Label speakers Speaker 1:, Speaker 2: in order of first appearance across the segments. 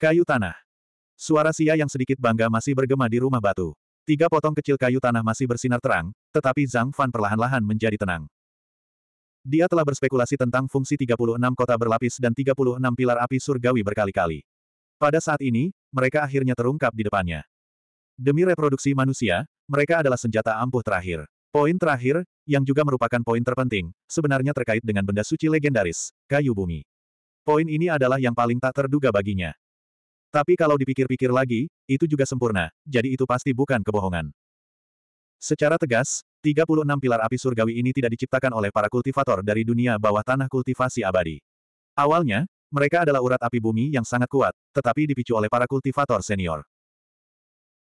Speaker 1: Kayu tanah. Suara Sia yang sedikit bangga masih bergema di rumah batu. Tiga potong kecil kayu tanah masih bersinar terang, tetapi Zhang Fan perlahan-lahan menjadi tenang. Dia telah berspekulasi tentang fungsi 36 kota berlapis dan 36 pilar api surgawi berkali-kali. Pada saat ini, mereka akhirnya terungkap di depannya. Demi reproduksi manusia, mereka adalah senjata ampuh terakhir. Poin terakhir, yang juga merupakan poin terpenting, sebenarnya terkait dengan benda suci legendaris, kayu bumi. Poin ini adalah yang paling tak terduga baginya. Tapi kalau dipikir-pikir lagi, itu juga sempurna, jadi itu pasti bukan kebohongan. Secara tegas, 36 pilar api surgawi ini tidak diciptakan oleh para kultivator dari dunia bawah tanah kultivasi abadi. Awalnya, mereka adalah urat api bumi yang sangat kuat, tetapi dipicu oleh para kultivator senior.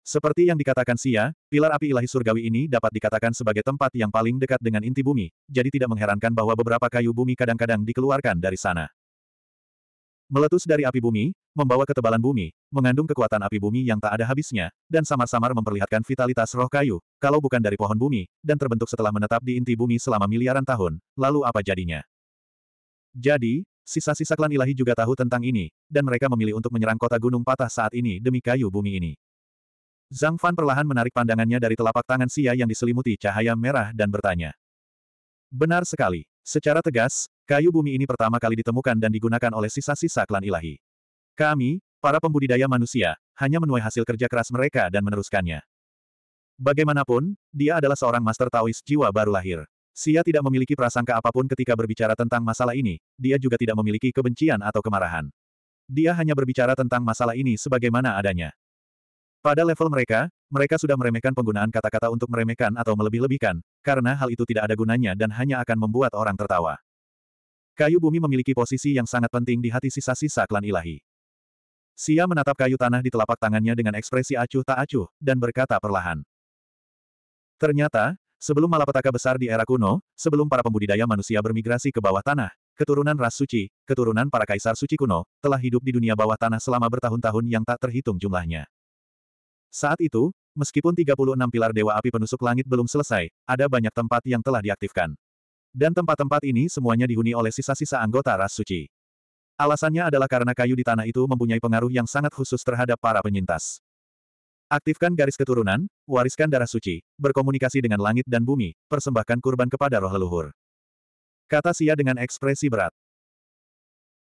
Speaker 1: Seperti yang dikatakan Sia, pilar api ilahi surgawi ini dapat dikatakan sebagai tempat yang paling dekat dengan inti bumi, jadi tidak mengherankan bahwa beberapa kayu bumi kadang-kadang dikeluarkan dari sana. Meletus dari api bumi, membawa ketebalan bumi, mengandung kekuatan api bumi yang tak ada habisnya, dan samar-samar memperlihatkan vitalitas roh kayu, kalau bukan dari pohon bumi, dan terbentuk setelah menetap di inti bumi selama miliaran tahun, lalu apa jadinya? Jadi, sisa-sisa klan ilahi juga tahu tentang ini, dan mereka memilih untuk menyerang kota gunung patah saat ini demi kayu bumi ini. Zhang Fan perlahan menarik pandangannya dari telapak tangan Sia yang diselimuti cahaya merah dan bertanya. Benar sekali. Secara tegas, kayu bumi ini pertama kali ditemukan dan digunakan oleh sisa-sisa klan ilahi. Kami, para pembudidaya manusia, hanya menuai hasil kerja keras mereka dan meneruskannya. Bagaimanapun, dia adalah seorang master Taois jiwa baru lahir. Sia tidak memiliki prasangka apapun ketika berbicara tentang masalah ini, dia juga tidak memiliki kebencian atau kemarahan. Dia hanya berbicara tentang masalah ini sebagaimana adanya. Pada level mereka, mereka sudah meremehkan penggunaan kata-kata untuk meremehkan atau melebih-lebihkan, karena hal itu tidak ada gunanya dan hanya akan membuat orang tertawa. Kayu bumi memiliki posisi yang sangat penting di hati sisa-sisa klan ilahi. Sia menatap kayu tanah di telapak tangannya dengan ekspresi acuh tak acuh, dan berkata perlahan. Ternyata, sebelum malapetaka besar di era kuno, sebelum para pembudidaya manusia bermigrasi ke bawah tanah, keturunan ras suci, keturunan para kaisar suci kuno, telah hidup di dunia bawah tanah selama bertahun-tahun yang tak terhitung jumlahnya. Saat itu, meskipun 36 pilar Dewa Api Penusuk Langit belum selesai, ada banyak tempat yang telah diaktifkan. Dan tempat-tempat ini semuanya dihuni oleh sisa-sisa anggota ras suci. Alasannya adalah karena kayu di tanah itu mempunyai pengaruh yang sangat khusus terhadap para penyintas. Aktifkan garis keturunan, wariskan darah suci, berkomunikasi dengan langit dan bumi, persembahkan kurban kepada roh leluhur. Kata Sia dengan ekspresi berat.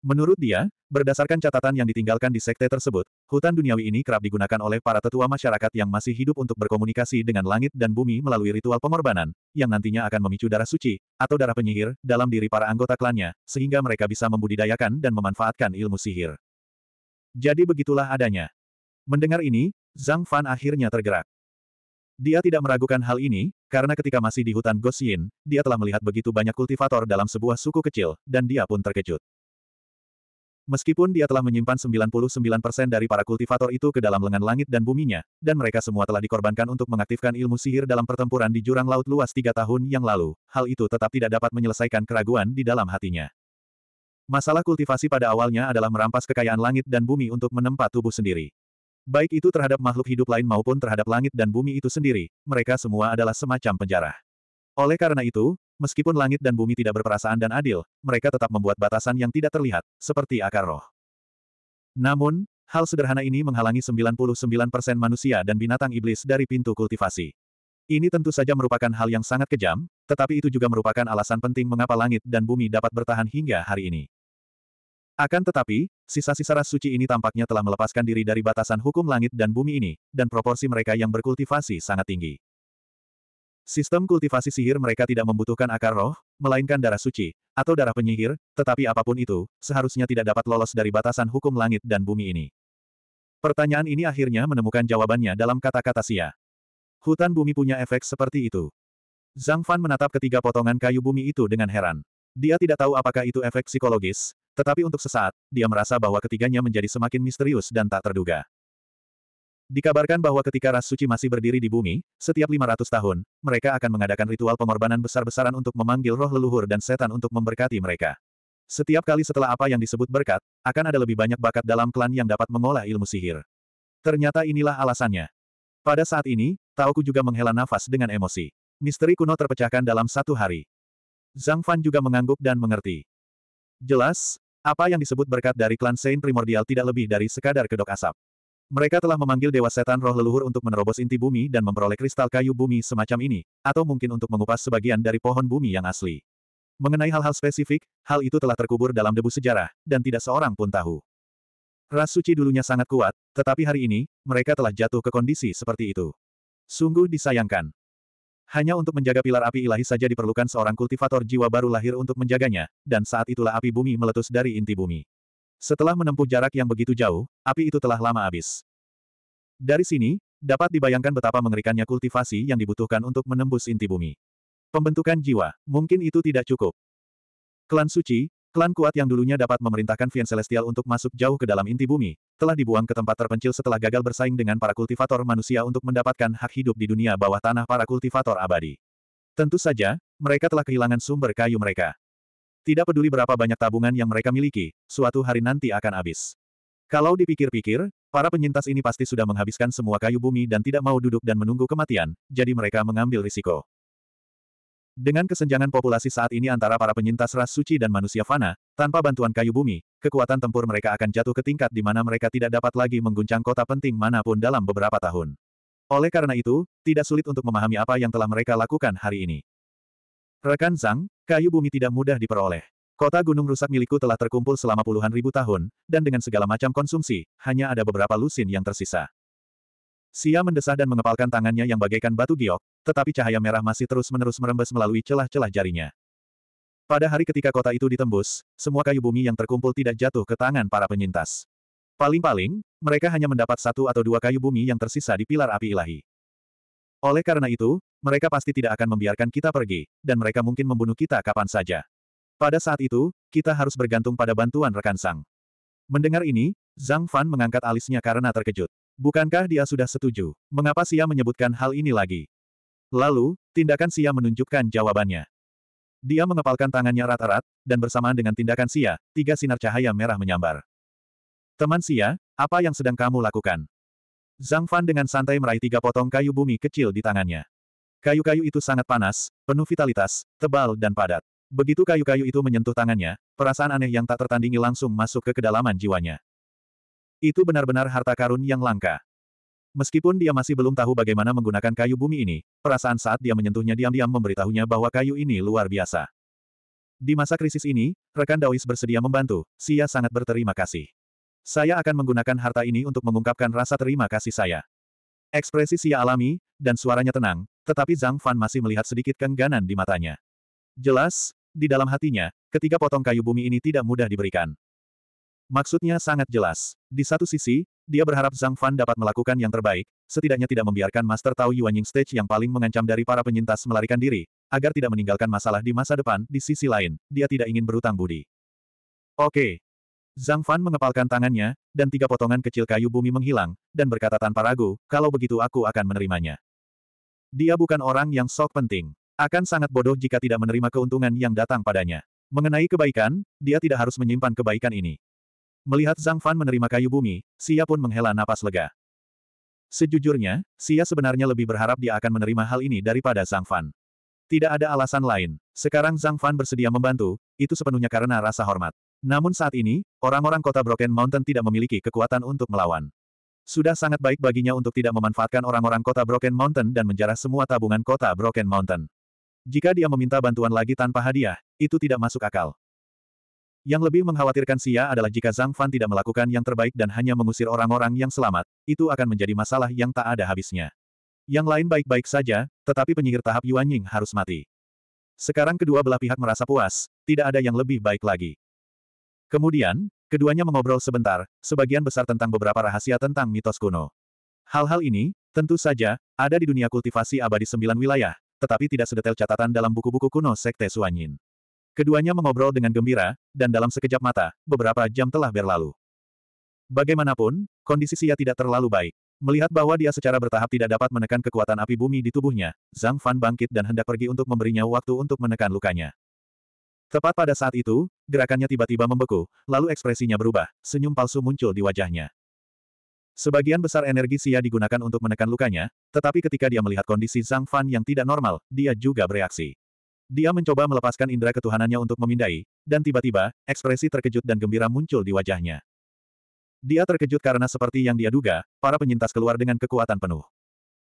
Speaker 1: Menurut dia, berdasarkan catatan yang ditinggalkan di sekte tersebut, hutan duniawi ini kerap digunakan oleh para tetua masyarakat yang masih hidup untuk berkomunikasi dengan langit dan bumi melalui ritual pengorbanan, yang nantinya akan memicu darah suci, atau darah penyihir, dalam diri para anggota klannya, sehingga mereka bisa membudidayakan dan memanfaatkan ilmu sihir. Jadi begitulah adanya. Mendengar ini, Zhang Fan akhirnya tergerak. Dia tidak meragukan hal ini, karena ketika masih di hutan Gosin, dia telah melihat begitu banyak kultivator dalam sebuah suku kecil, dan dia pun terkejut. Meskipun dia telah menyimpan 99% dari para kultivator itu ke dalam lengan langit dan buminya, dan mereka semua telah dikorbankan untuk mengaktifkan ilmu sihir dalam pertempuran di jurang laut luas tiga tahun yang lalu, hal itu tetap tidak dapat menyelesaikan keraguan di dalam hatinya. Masalah kultivasi pada awalnya adalah merampas kekayaan langit dan bumi untuk menempat tubuh sendiri. Baik itu terhadap makhluk hidup lain maupun terhadap langit dan bumi itu sendiri, mereka semua adalah semacam penjara. Oleh karena itu, Meskipun langit dan bumi tidak berperasaan dan adil, mereka tetap membuat batasan yang tidak terlihat, seperti akar roh. Namun, hal sederhana ini menghalangi 99% manusia dan binatang iblis dari pintu kultivasi. Ini tentu saja merupakan hal yang sangat kejam, tetapi itu juga merupakan alasan penting mengapa langit dan bumi dapat bertahan hingga hari ini. Akan tetapi, sisa-sisa ras suci ini tampaknya telah melepaskan diri dari batasan hukum langit dan bumi ini, dan proporsi mereka yang berkultivasi sangat tinggi. Sistem kultivasi sihir mereka tidak membutuhkan akar roh, melainkan darah suci, atau darah penyihir, tetapi apapun itu, seharusnya tidak dapat lolos dari batasan hukum langit dan bumi ini. Pertanyaan ini akhirnya menemukan jawabannya dalam kata-kata Sia. Hutan bumi punya efek seperti itu. Zhang Fan menatap ketiga potongan kayu bumi itu dengan heran. Dia tidak tahu apakah itu efek psikologis, tetapi untuk sesaat, dia merasa bahwa ketiganya menjadi semakin misterius dan tak terduga. Dikabarkan bahwa ketika ras suci masih berdiri di bumi, setiap 500 tahun, mereka akan mengadakan ritual pengorbanan besar-besaran untuk memanggil roh leluhur dan setan untuk memberkati mereka. Setiap kali setelah apa yang disebut berkat, akan ada lebih banyak bakat dalam klan yang dapat mengolah ilmu sihir. Ternyata inilah alasannya. Pada saat ini, Taoku juga menghela nafas dengan emosi. Misteri kuno terpecahkan dalam satu hari. Zhang Fan juga mengangguk dan mengerti. Jelas, apa yang disebut berkat dari klan Saint Primordial tidak lebih dari sekadar kedok asap. Mereka telah memanggil Dewa Setan Roh Leluhur untuk menerobos inti bumi dan memperoleh kristal kayu bumi semacam ini, atau mungkin untuk mengupas sebagian dari pohon bumi yang asli. Mengenai hal-hal spesifik, hal itu telah terkubur dalam debu sejarah, dan tidak seorang pun tahu. Ras suci dulunya sangat kuat, tetapi hari ini, mereka telah jatuh ke kondisi seperti itu. Sungguh disayangkan. Hanya untuk menjaga pilar api ilahi saja diperlukan seorang kultivator jiwa baru lahir untuk menjaganya, dan saat itulah api bumi meletus dari inti bumi. Setelah menempuh jarak yang begitu jauh, api itu telah lama habis. Dari sini, dapat dibayangkan betapa mengerikannya kultivasi yang dibutuhkan untuk menembus inti bumi. Pembentukan jiwa, mungkin itu tidak cukup. Klan suci, klan kuat yang dulunya dapat memerintahkan Vian Celestial untuk masuk jauh ke dalam inti bumi, telah dibuang ke tempat terpencil setelah gagal bersaing dengan para kultivator manusia untuk mendapatkan hak hidup di dunia bawah tanah para kultivator abadi. Tentu saja, mereka telah kehilangan sumber kayu mereka. Tidak peduli berapa banyak tabungan yang mereka miliki, suatu hari nanti akan habis. Kalau dipikir-pikir, para penyintas ini pasti sudah menghabiskan semua kayu bumi dan tidak mau duduk dan menunggu kematian, jadi mereka mengambil risiko. Dengan kesenjangan populasi saat ini antara para penyintas ras suci dan manusia fana, tanpa bantuan kayu bumi, kekuatan tempur mereka akan jatuh ke tingkat di mana mereka tidak dapat lagi mengguncang kota penting manapun dalam beberapa tahun. Oleh karena itu, tidak sulit untuk memahami apa yang telah mereka lakukan hari ini. Rekan Zhang, kayu bumi tidak mudah diperoleh. Kota gunung rusak milikku telah terkumpul selama puluhan ribu tahun, dan dengan segala macam konsumsi, hanya ada beberapa lusin yang tersisa. Sia mendesah dan mengepalkan tangannya yang bagaikan batu giok, tetapi cahaya merah masih terus-menerus merembes melalui celah-celah jarinya. Pada hari ketika kota itu ditembus, semua kayu bumi yang terkumpul tidak jatuh ke tangan para penyintas. Paling-paling, mereka hanya mendapat satu atau dua kayu bumi yang tersisa di pilar api ilahi. Oleh karena itu, mereka pasti tidak akan membiarkan kita pergi, dan mereka mungkin membunuh kita kapan saja. Pada saat itu, kita harus bergantung pada bantuan rekan Sang. Mendengar ini, Zhang Fan mengangkat alisnya karena terkejut. Bukankah dia sudah setuju? Mengapa Sia menyebutkan hal ini lagi? Lalu, tindakan Sia menunjukkan jawabannya. Dia mengepalkan tangannya erat-erat, dan bersamaan dengan tindakan Sia, tiga sinar cahaya merah menyambar. Teman Sia, apa yang sedang kamu lakukan? Zhang Fan dengan santai meraih tiga potong kayu bumi kecil di tangannya. Kayu-kayu itu sangat panas, penuh vitalitas, tebal dan padat. Begitu kayu-kayu itu menyentuh tangannya, perasaan aneh yang tak tertandingi langsung masuk ke kedalaman jiwanya. Itu benar-benar harta karun yang langka. Meskipun dia masih belum tahu bagaimana menggunakan kayu bumi ini, perasaan saat dia menyentuhnya diam-diam memberitahunya bahwa kayu ini luar biasa. Di masa krisis ini, rekan Daois bersedia membantu, Sia sangat berterima kasih. Saya akan menggunakan harta ini untuk mengungkapkan rasa terima kasih saya. Ekspresi Xia alami, dan suaranya tenang, tetapi Zhang Fan masih melihat sedikit kengganan di matanya. Jelas, di dalam hatinya, ketiga potong kayu bumi ini tidak mudah diberikan. Maksudnya sangat jelas. Di satu sisi, dia berharap Zhang Fan dapat melakukan yang terbaik, setidaknya tidak membiarkan Master Tao Yuanying Stage yang paling mengancam dari para penyintas melarikan diri, agar tidak meninggalkan masalah di masa depan, di sisi lain, dia tidak ingin berutang budi. Oke, Zhang Fan mengepalkan tangannya, dan tiga potongan kecil kayu bumi menghilang, dan berkata tanpa ragu, kalau begitu aku akan menerimanya. Dia bukan orang yang sok penting. Akan sangat bodoh jika tidak menerima keuntungan yang datang padanya. Mengenai kebaikan, dia tidak harus menyimpan kebaikan ini. Melihat Zhang Fan menerima kayu bumi, Xia pun menghela napas lega. Sejujurnya, Xia sebenarnya lebih berharap dia akan menerima hal ini daripada Zhang Fan. Tidak ada alasan lain. Sekarang Zhang Fan bersedia membantu, itu sepenuhnya karena rasa hormat. Namun saat ini, orang-orang kota Broken Mountain tidak memiliki kekuatan untuk melawan. Sudah sangat baik baginya untuk tidak memanfaatkan orang-orang kota Broken Mountain dan menjarah semua tabungan kota Broken Mountain. Jika dia meminta bantuan lagi tanpa hadiah, itu tidak masuk akal. Yang lebih mengkhawatirkan sia adalah jika Zhang Fan tidak melakukan yang terbaik dan hanya mengusir orang-orang yang selamat, itu akan menjadi masalah yang tak ada habisnya. Yang lain baik-baik saja, tetapi penyihir tahap Yuan Ying harus mati. Sekarang kedua belah pihak merasa puas, tidak ada yang lebih baik lagi. Kemudian, keduanya mengobrol sebentar, sebagian besar tentang beberapa rahasia tentang mitos kuno. Hal-hal ini, tentu saja, ada di dunia kultivasi abadi sembilan wilayah, tetapi tidak sedetail catatan dalam buku-buku kuno Sekte Suanyin. Keduanya mengobrol dengan gembira, dan dalam sekejap mata, beberapa jam telah berlalu. Bagaimanapun, kondisi Xia tidak terlalu baik. Melihat bahwa dia secara bertahap tidak dapat menekan kekuatan api bumi di tubuhnya, Zhang Fan bangkit dan hendak pergi untuk memberinya waktu untuk menekan lukanya. Tepat pada saat itu, gerakannya tiba-tiba membeku, lalu ekspresinya berubah, senyum palsu muncul di wajahnya. Sebagian besar energi sia digunakan untuk menekan lukanya, tetapi ketika dia melihat kondisi Zhang Fan yang tidak normal, dia juga bereaksi. Dia mencoba melepaskan indera ketuhanannya untuk memindai, dan tiba-tiba, ekspresi terkejut dan gembira muncul di wajahnya. Dia terkejut karena seperti yang dia duga, para penyintas keluar dengan kekuatan penuh.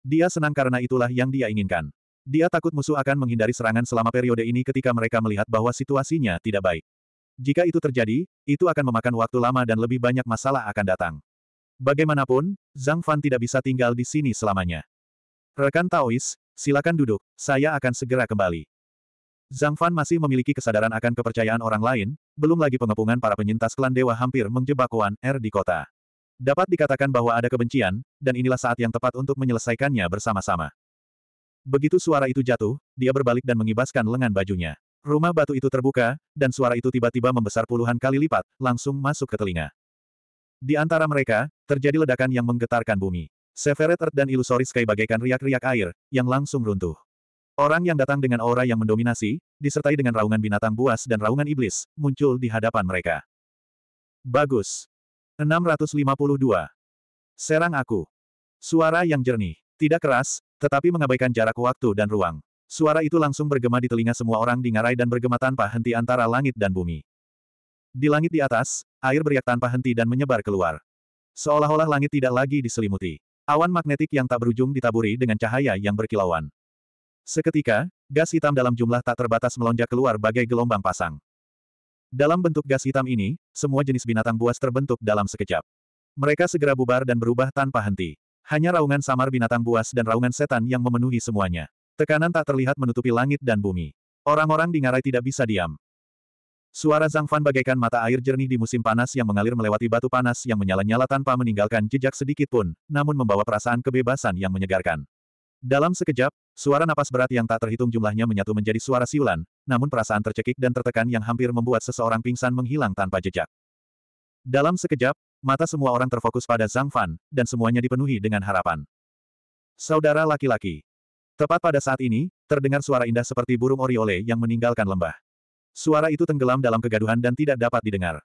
Speaker 1: Dia senang karena itulah yang dia inginkan. Dia takut musuh akan menghindari serangan selama periode ini ketika mereka melihat bahwa situasinya tidak baik. Jika itu terjadi, itu akan memakan waktu lama dan lebih banyak masalah akan datang. Bagaimanapun, Zhang Fan tidak bisa tinggal di sini selamanya. Rekan Taois, silakan duduk, saya akan segera kembali. Zhang Fan masih memiliki kesadaran akan kepercayaan orang lain, belum lagi pengepungan para penyintas klan dewa hampir menjebak Wan Er di kota. Dapat dikatakan bahwa ada kebencian, dan inilah saat yang tepat untuk menyelesaikannya bersama-sama. Begitu suara itu jatuh, dia berbalik dan mengibaskan lengan bajunya. Rumah batu itu terbuka, dan suara itu tiba-tiba membesar puluhan kali lipat, langsung masuk ke telinga. Di antara mereka, terjadi ledakan yang menggetarkan bumi. Severed Earth dan Illusory Sky bagaikan riak-riak air, yang langsung runtuh. Orang yang datang dengan aura yang mendominasi, disertai dengan raungan binatang buas dan raungan iblis, muncul di hadapan mereka. Bagus. 652. Serang aku. Suara yang jernih, tidak keras, tetapi mengabaikan jarak waktu dan ruang. Suara itu langsung bergema di telinga semua orang di ngarai dan bergema tanpa henti antara langit dan bumi. Di langit di atas, air beriak tanpa henti dan menyebar keluar. Seolah-olah langit tidak lagi diselimuti. Awan magnetik yang tak berujung ditaburi dengan cahaya yang berkilauan. Seketika, gas hitam dalam jumlah tak terbatas melonjak keluar bagai gelombang pasang. Dalam bentuk gas hitam ini, semua jenis binatang buas terbentuk dalam sekejap. Mereka segera bubar dan berubah tanpa henti. Hanya raungan samar binatang buas dan raungan setan yang memenuhi semuanya. Tekanan tak terlihat menutupi langit dan bumi. Orang-orang di ngarai tidak bisa diam. Suara Zhang Fan bagaikan mata air jernih di musim panas yang mengalir melewati batu panas yang menyala-nyala tanpa meninggalkan jejak sedikit pun, namun membawa perasaan kebebasan yang menyegarkan. Dalam sekejap, suara napas berat yang tak terhitung jumlahnya menyatu menjadi suara siulan, namun perasaan tercekik dan tertekan yang hampir membuat seseorang pingsan menghilang tanpa jejak. Dalam sekejap, Mata semua orang terfokus pada Zhang Fan, dan semuanya dipenuhi dengan harapan. Saudara laki-laki. Tepat pada saat ini, terdengar suara indah seperti burung oriole yang meninggalkan lembah. Suara itu tenggelam dalam kegaduhan dan tidak dapat didengar.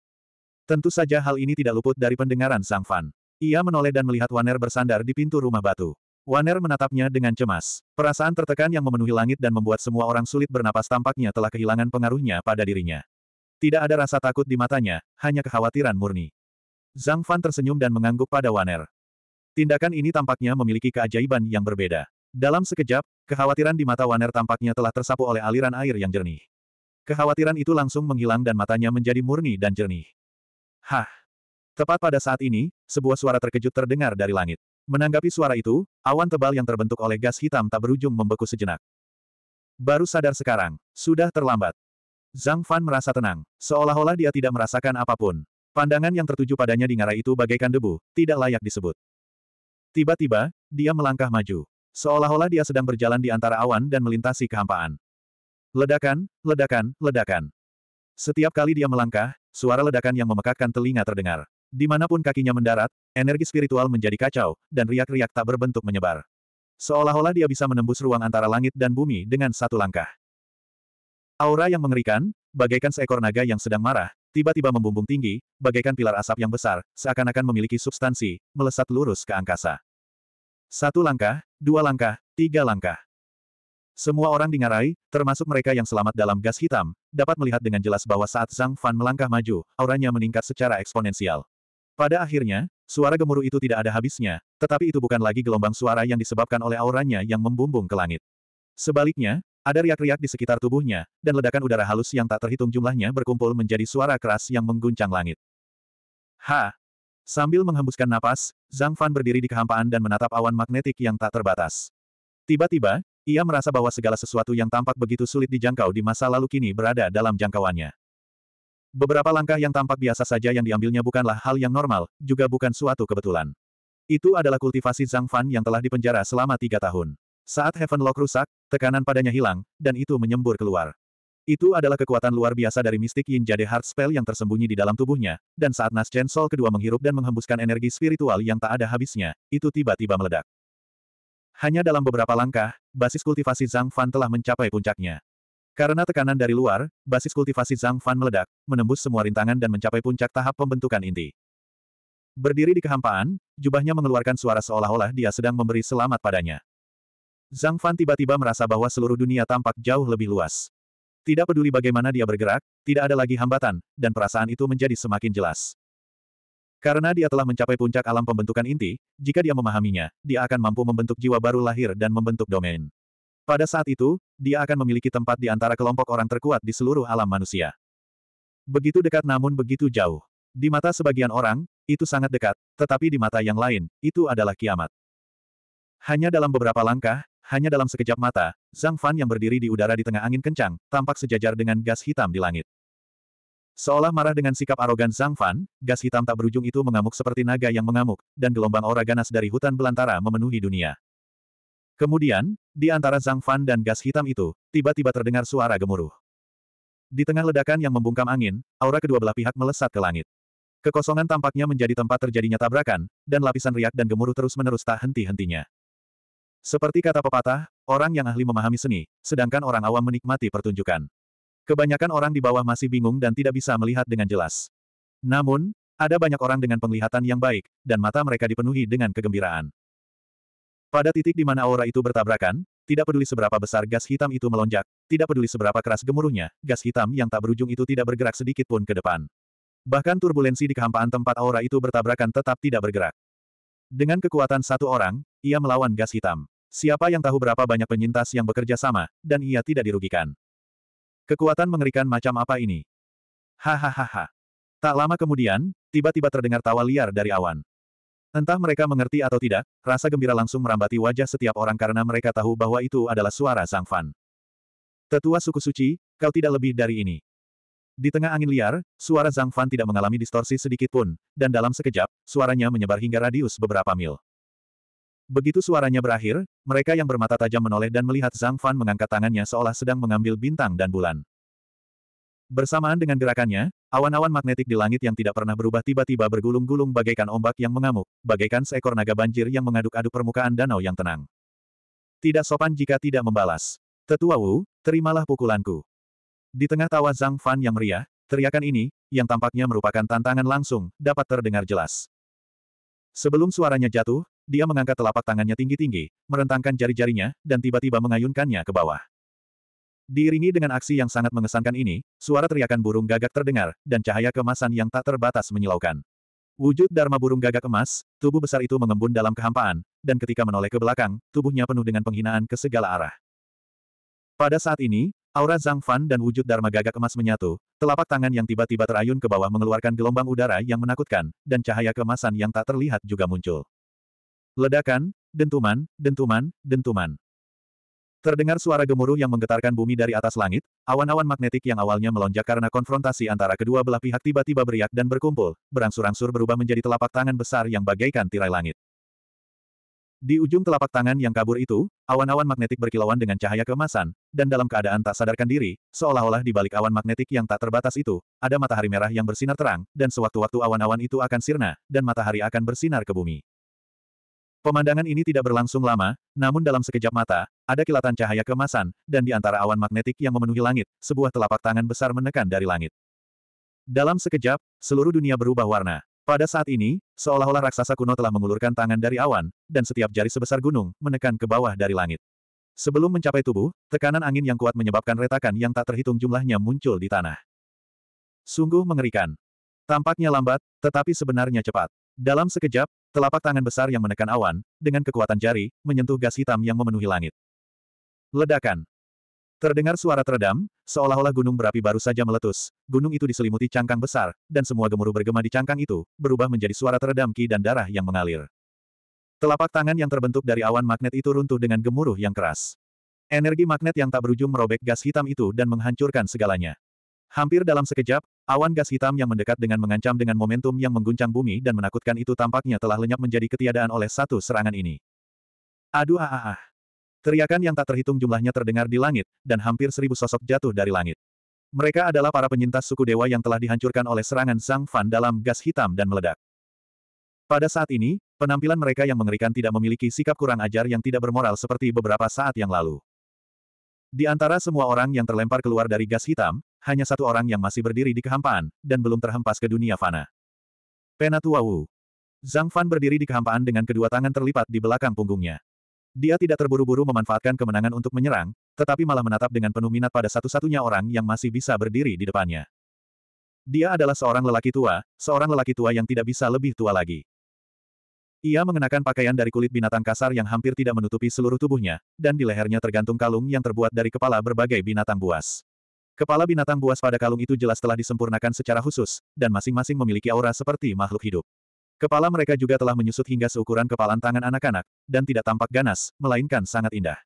Speaker 1: Tentu saja hal ini tidak luput dari pendengaran Zhang Fan. Ia menoleh dan melihat Waner bersandar di pintu rumah batu. Waner menatapnya dengan cemas. Perasaan tertekan yang memenuhi langit dan membuat semua orang sulit bernapas tampaknya telah kehilangan pengaruhnya pada dirinya. Tidak ada rasa takut di matanya, hanya kekhawatiran murni. Zhang Fan tersenyum dan mengangguk pada Waner. Tindakan ini tampaknya memiliki keajaiban yang berbeda. Dalam sekejap, kekhawatiran di mata Waner tampaknya telah tersapu oleh aliran air yang jernih. Kekhawatiran itu langsung menghilang dan matanya menjadi murni dan jernih. Hah! Tepat pada saat ini, sebuah suara terkejut terdengar dari langit. Menanggapi suara itu, awan tebal yang terbentuk oleh gas hitam tak berujung membeku sejenak. Baru sadar sekarang, sudah terlambat. Zhang Fan merasa tenang, seolah-olah dia tidak merasakan apapun. Pandangan yang tertuju padanya di ngarai itu bagaikan debu, tidak layak disebut. Tiba-tiba, dia melangkah maju. Seolah-olah dia sedang berjalan di antara awan dan melintasi kehampaan. Ledakan, ledakan, ledakan. Setiap kali dia melangkah, suara ledakan yang memekakkan telinga terdengar. Dimanapun kakinya mendarat, energi spiritual menjadi kacau, dan riak-riak tak berbentuk menyebar. Seolah-olah dia bisa menembus ruang antara langit dan bumi dengan satu langkah. Aura yang mengerikan, bagaikan seekor naga yang sedang marah, tiba-tiba membumbung tinggi, bagaikan pilar asap yang besar, seakan-akan memiliki substansi, melesat lurus ke angkasa. Satu langkah, dua langkah, tiga langkah. Semua orang di Ngarai, termasuk mereka yang selamat dalam gas hitam, dapat melihat dengan jelas bahwa saat Zhang Fan melangkah maju, auranya meningkat secara eksponensial. Pada akhirnya, suara gemuruh itu tidak ada habisnya, tetapi itu bukan lagi gelombang suara yang disebabkan oleh auranya yang membumbung ke langit. Sebaliknya, ada riak-riak di sekitar tubuhnya, dan ledakan udara halus yang tak terhitung jumlahnya berkumpul menjadi suara keras yang mengguncang langit. Ha! Sambil menghembuskan napas, Zhang Fan berdiri di kehampaan dan menatap awan magnetik yang tak terbatas. Tiba-tiba, ia merasa bahwa segala sesuatu yang tampak begitu sulit dijangkau di masa lalu kini berada dalam jangkauannya. Beberapa langkah yang tampak biasa saja yang diambilnya bukanlah hal yang normal, juga bukan suatu kebetulan. Itu adalah kultivasi Zhang Fan yang telah dipenjara selama tiga tahun. Saat Heaven Lock rusak, tekanan padanya hilang, dan itu menyembur keluar. Itu adalah kekuatan luar biasa dari mistik Yin Jade Heart Spell yang tersembunyi di dalam tubuhnya, dan saat Nas Chen Sol kedua menghirup dan menghembuskan energi spiritual yang tak ada habisnya, itu tiba-tiba meledak. Hanya dalam beberapa langkah, basis kultivasi Zhang Fan telah mencapai puncaknya. Karena tekanan dari luar, basis kultivasi Zhang Fan meledak, menembus semua rintangan dan mencapai puncak tahap pembentukan inti. Berdiri di kehampaan, jubahnya mengeluarkan suara seolah-olah dia sedang memberi selamat padanya. Zhang Fan tiba-tiba merasa bahwa seluruh dunia tampak jauh lebih luas. Tidak peduli bagaimana dia bergerak, tidak ada lagi hambatan, dan perasaan itu menjadi semakin jelas. Karena dia telah mencapai puncak alam pembentukan inti, jika dia memahaminya, dia akan mampu membentuk jiwa baru lahir dan membentuk domain. Pada saat itu, dia akan memiliki tempat di antara kelompok orang terkuat di seluruh alam manusia. Begitu dekat namun begitu jauh. Di mata sebagian orang, itu sangat dekat, tetapi di mata yang lain, itu adalah kiamat. Hanya dalam beberapa langkah, hanya dalam sekejap mata, Zhang Fan yang berdiri di udara di tengah angin kencang, tampak sejajar dengan gas hitam di langit. Seolah marah dengan sikap arogan Zhang Fan, gas hitam tak berujung itu mengamuk seperti naga yang mengamuk, dan gelombang aura ganas dari hutan belantara memenuhi dunia. Kemudian, di antara Zhang Fan dan gas hitam itu, tiba-tiba terdengar suara gemuruh. Di tengah ledakan yang membungkam angin, aura kedua belah pihak melesat ke langit. Kekosongan tampaknya menjadi tempat terjadinya tabrakan, dan lapisan riak dan gemuruh terus-menerus tak henti-hentinya. Seperti kata pepatah, orang yang ahli memahami seni, sedangkan orang awam menikmati pertunjukan. Kebanyakan orang di bawah masih bingung dan tidak bisa melihat dengan jelas. Namun, ada banyak orang dengan penglihatan yang baik, dan mata mereka dipenuhi dengan kegembiraan. Pada titik di mana aura itu bertabrakan, tidak peduli seberapa besar gas hitam itu melonjak, tidak peduli seberapa keras gemuruhnya, gas hitam yang tak berujung itu tidak bergerak sedikit pun ke depan. Bahkan turbulensi di kehampaan tempat aura itu bertabrakan tetap tidak bergerak. Dengan kekuatan satu orang, ia melawan gas hitam. Siapa yang tahu berapa banyak penyintas yang bekerja sama, dan ia tidak dirugikan. Kekuatan mengerikan macam apa ini? Hahaha. Tak lama kemudian, tiba-tiba terdengar tawa liar dari awan. Entah mereka mengerti atau tidak, rasa gembira langsung merambati wajah setiap orang karena mereka tahu bahwa itu adalah suara Zhang Fan. Tetua suku suci, kau tidak lebih dari ini. Di tengah angin liar, suara Zhang Fan tidak mengalami distorsi sedikit pun, dan dalam sekejap, suaranya menyebar hingga radius beberapa mil. Begitu suaranya berakhir, mereka yang bermata tajam menoleh dan melihat Zhang Fan mengangkat tangannya seolah sedang mengambil bintang dan bulan. Bersamaan dengan gerakannya, awan-awan magnetik di langit yang tidak pernah berubah tiba-tiba bergulung-gulung bagaikan ombak yang mengamuk, bagaikan seekor naga banjir yang mengaduk-aduk permukaan danau yang tenang. Tidak sopan jika tidak membalas. Tetua Wu, terimalah pukulanku. Di tengah tawa Zhang Fan yang meriah, teriakan ini, yang tampaknya merupakan tantangan langsung, dapat terdengar jelas. Sebelum suaranya jatuh, dia mengangkat telapak tangannya tinggi-tinggi, merentangkan jari-jarinya, dan tiba-tiba mengayunkannya ke bawah. Diiringi dengan aksi yang sangat mengesankan ini, suara teriakan burung gagak terdengar, dan cahaya kemasan yang tak terbatas menyilaukan. Wujud Dharma burung gagak emas, tubuh besar itu mengembun dalam kehampaan, dan ketika menoleh ke belakang, tubuhnya penuh dengan penghinaan ke segala arah. Pada saat ini, Aura Zhang Fan dan wujud Dharma gagak emas menyatu, telapak tangan yang tiba-tiba terayun ke bawah mengeluarkan gelombang udara yang menakutkan, dan cahaya kemasan yang tak terlihat juga muncul. Ledakan, dentuman, dentuman, dentuman. Terdengar suara gemuruh yang menggetarkan bumi dari atas langit, awan-awan magnetik yang awalnya melonjak karena konfrontasi antara kedua belah pihak tiba-tiba beriak dan berkumpul, berangsur-angsur berubah menjadi telapak tangan besar yang bagaikan tirai langit. Di ujung telapak tangan yang kabur itu, awan-awan magnetik berkilauan dengan cahaya kemasan. dan dalam keadaan tak sadarkan diri, seolah-olah di balik awan magnetik yang tak terbatas itu, ada matahari merah yang bersinar terang, dan sewaktu-waktu awan-awan itu akan sirna, dan matahari akan bersinar ke bumi. Pemandangan ini tidak berlangsung lama, namun dalam sekejap mata, ada kilatan cahaya kemasan, dan di antara awan magnetik yang memenuhi langit, sebuah telapak tangan besar menekan dari langit. Dalam sekejap, seluruh dunia berubah warna. Pada saat ini, seolah-olah raksasa kuno telah mengulurkan tangan dari awan, dan setiap jari sebesar gunung menekan ke bawah dari langit. Sebelum mencapai tubuh, tekanan angin yang kuat menyebabkan retakan yang tak terhitung jumlahnya muncul di tanah. Sungguh mengerikan. Tampaknya lambat, tetapi sebenarnya cepat. Dalam sekejap, telapak tangan besar yang menekan awan, dengan kekuatan jari, menyentuh gas hitam yang memenuhi langit. Ledakan. Terdengar suara teredam, seolah-olah gunung berapi baru saja meletus. Gunung itu diselimuti cangkang besar, dan semua gemuruh bergema di cangkang itu, berubah menjadi suara teredam ki dan darah yang mengalir. Telapak tangan yang terbentuk dari awan magnet itu runtuh dengan gemuruh yang keras. Energi magnet yang tak berujung merobek gas hitam itu dan menghancurkan segalanya. Hampir dalam sekejap, awan gas hitam yang mendekat dengan mengancam dengan momentum yang mengguncang bumi dan menakutkan itu tampaknya telah lenyap menjadi ketiadaan oleh satu serangan ini. Aduh ah ah ah. Teriakan yang tak terhitung jumlahnya terdengar di langit, dan hampir seribu sosok jatuh dari langit. Mereka adalah para penyintas suku dewa yang telah dihancurkan oleh serangan Zhang Fan dalam gas hitam dan meledak. Pada saat ini, penampilan mereka yang mengerikan tidak memiliki sikap kurang ajar yang tidak bermoral seperti beberapa saat yang lalu. Di antara semua orang yang terlempar keluar dari gas hitam, hanya satu orang yang masih berdiri di kehampaan, dan belum terhempas ke dunia fana. Penatua Wu. Zhang Fan berdiri di kehampaan dengan kedua tangan terlipat di belakang punggungnya. Dia tidak terburu-buru memanfaatkan kemenangan untuk menyerang, tetapi malah menatap dengan penuh minat pada satu-satunya orang yang masih bisa berdiri di depannya. Dia adalah seorang lelaki tua, seorang lelaki tua yang tidak bisa lebih tua lagi. Ia mengenakan pakaian dari kulit binatang kasar yang hampir tidak menutupi seluruh tubuhnya, dan di lehernya tergantung kalung yang terbuat dari kepala berbagai binatang buas. Kepala binatang buas pada kalung itu jelas telah disempurnakan secara khusus, dan masing-masing memiliki aura seperti makhluk hidup. Kepala mereka juga telah menyusut hingga seukuran kepalan tangan anak-anak, dan tidak tampak ganas, melainkan sangat indah.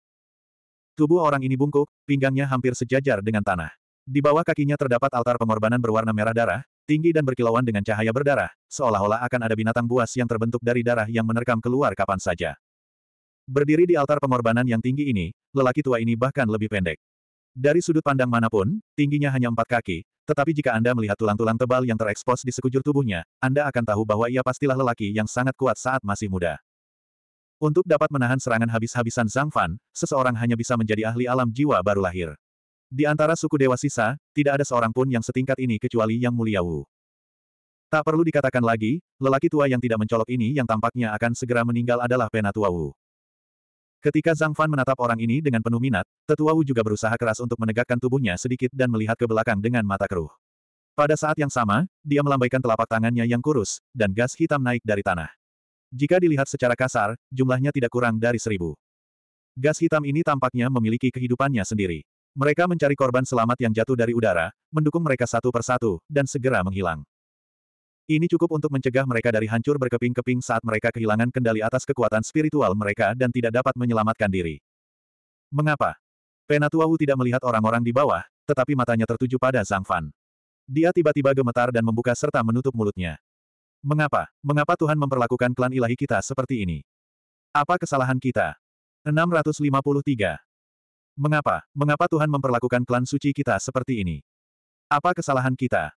Speaker 1: Tubuh orang ini bungkuk, pinggangnya hampir sejajar dengan tanah. Di bawah kakinya terdapat altar pengorbanan berwarna merah darah, tinggi dan berkilauan dengan cahaya berdarah, seolah-olah akan ada binatang buas yang terbentuk dari darah yang menerkam keluar kapan saja. Berdiri di altar pengorbanan yang tinggi ini, lelaki tua ini bahkan lebih pendek. Dari sudut pandang manapun, tingginya hanya empat kaki, tetapi jika Anda melihat tulang-tulang tebal yang terekspos di sekujur tubuhnya, Anda akan tahu bahwa ia pastilah lelaki yang sangat kuat saat masih muda. Untuk dapat menahan serangan habis-habisan Zhang Fan, seseorang hanya bisa menjadi ahli alam jiwa baru lahir. Di antara suku dewa sisa, tidak ada seorang pun yang setingkat ini kecuali Yang Mulia Wu. Tak perlu dikatakan lagi, lelaki tua yang tidak mencolok ini yang tampaknya akan segera meninggal adalah Penatua Wu. Ketika Zhang Fan menatap orang ini dengan penuh minat, tetua Wu juga berusaha keras untuk menegakkan tubuhnya sedikit dan melihat ke belakang dengan mata keruh. Pada saat yang sama, dia melambaikan telapak tangannya yang kurus, dan gas hitam naik dari tanah. Jika dilihat secara kasar, jumlahnya tidak kurang dari seribu. Gas hitam ini tampaknya memiliki kehidupannya sendiri. Mereka mencari korban selamat yang jatuh dari udara, mendukung mereka satu persatu, dan segera menghilang. Ini cukup untuk mencegah mereka dari hancur berkeping-keping saat mereka kehilangan kendali atas kekuatan spiritual mereka dan tidak dapat menyelamatkan diri. Mengapa? Penatuahu tidak melihat orang-orang di bawah, tetapi matanya tertuju pada Zhang Fan. Dia tiba-tiba gemetar dan membuka serta menutup mulutnya. Mengapa? Mengapa Tuhan memperlakukan klan ilahi kita seperti ini? Apa kesalahan kita? 653. Mengapa? Mengapa Tuhan memperlakukan klan suci kita seperti ini? Apa kesalahan kita?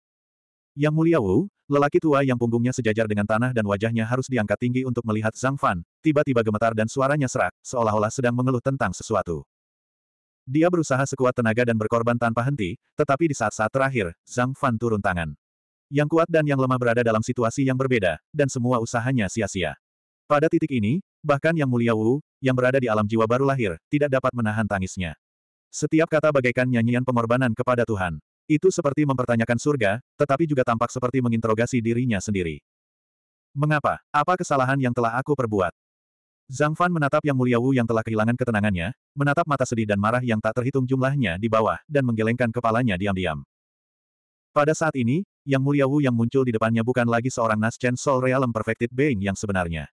Speaker 1: Yang mulia Wu, lelaki tua yang punggungnya sejajar dengan tanah dan wajahnya harus diangkat tinggi untuk melihat Zhang Fan, tiba-tiba gemetar dan suaranya serak, seolah-olah sedang mengeluh tentang sesuatu. Dia berusaha sekuat tenaga dan berkorban tanpa henti, tetapi di saat-saat terakhir, Zhang Fan turun tangan. Yang kuat dan yang lemah berada dalam situasi yang berbeda, dan semua usahanya sia-sia. Pada titik ini, bahkan yang mulia Wu, yang berada di alam jiwa baru lahir, tidak dapat menahan tangisnya. Setiap kata bagaikan nyanyian pengorbanan kepada Tuhan. Itu seperti mempertanyakan surga, tetapi juga tampak seperti menginterogasi dirinya sendiri. Mengapa? Apa kesalahan yang telah aku perbuat? Zhang Fan menatap Yang Mulia Wu yang telah kehilangan ketenangannya, menatap mata sedih dan marah yang tak terhitung jumlahnya di bawah, dan menggelengkan kepalanya diam-diam. Pada saat ini, Yang Mulia Wu yang muncul di depannya bukan lagi seorang Naschen Soul Realm Perfected Being yang sebenarnya.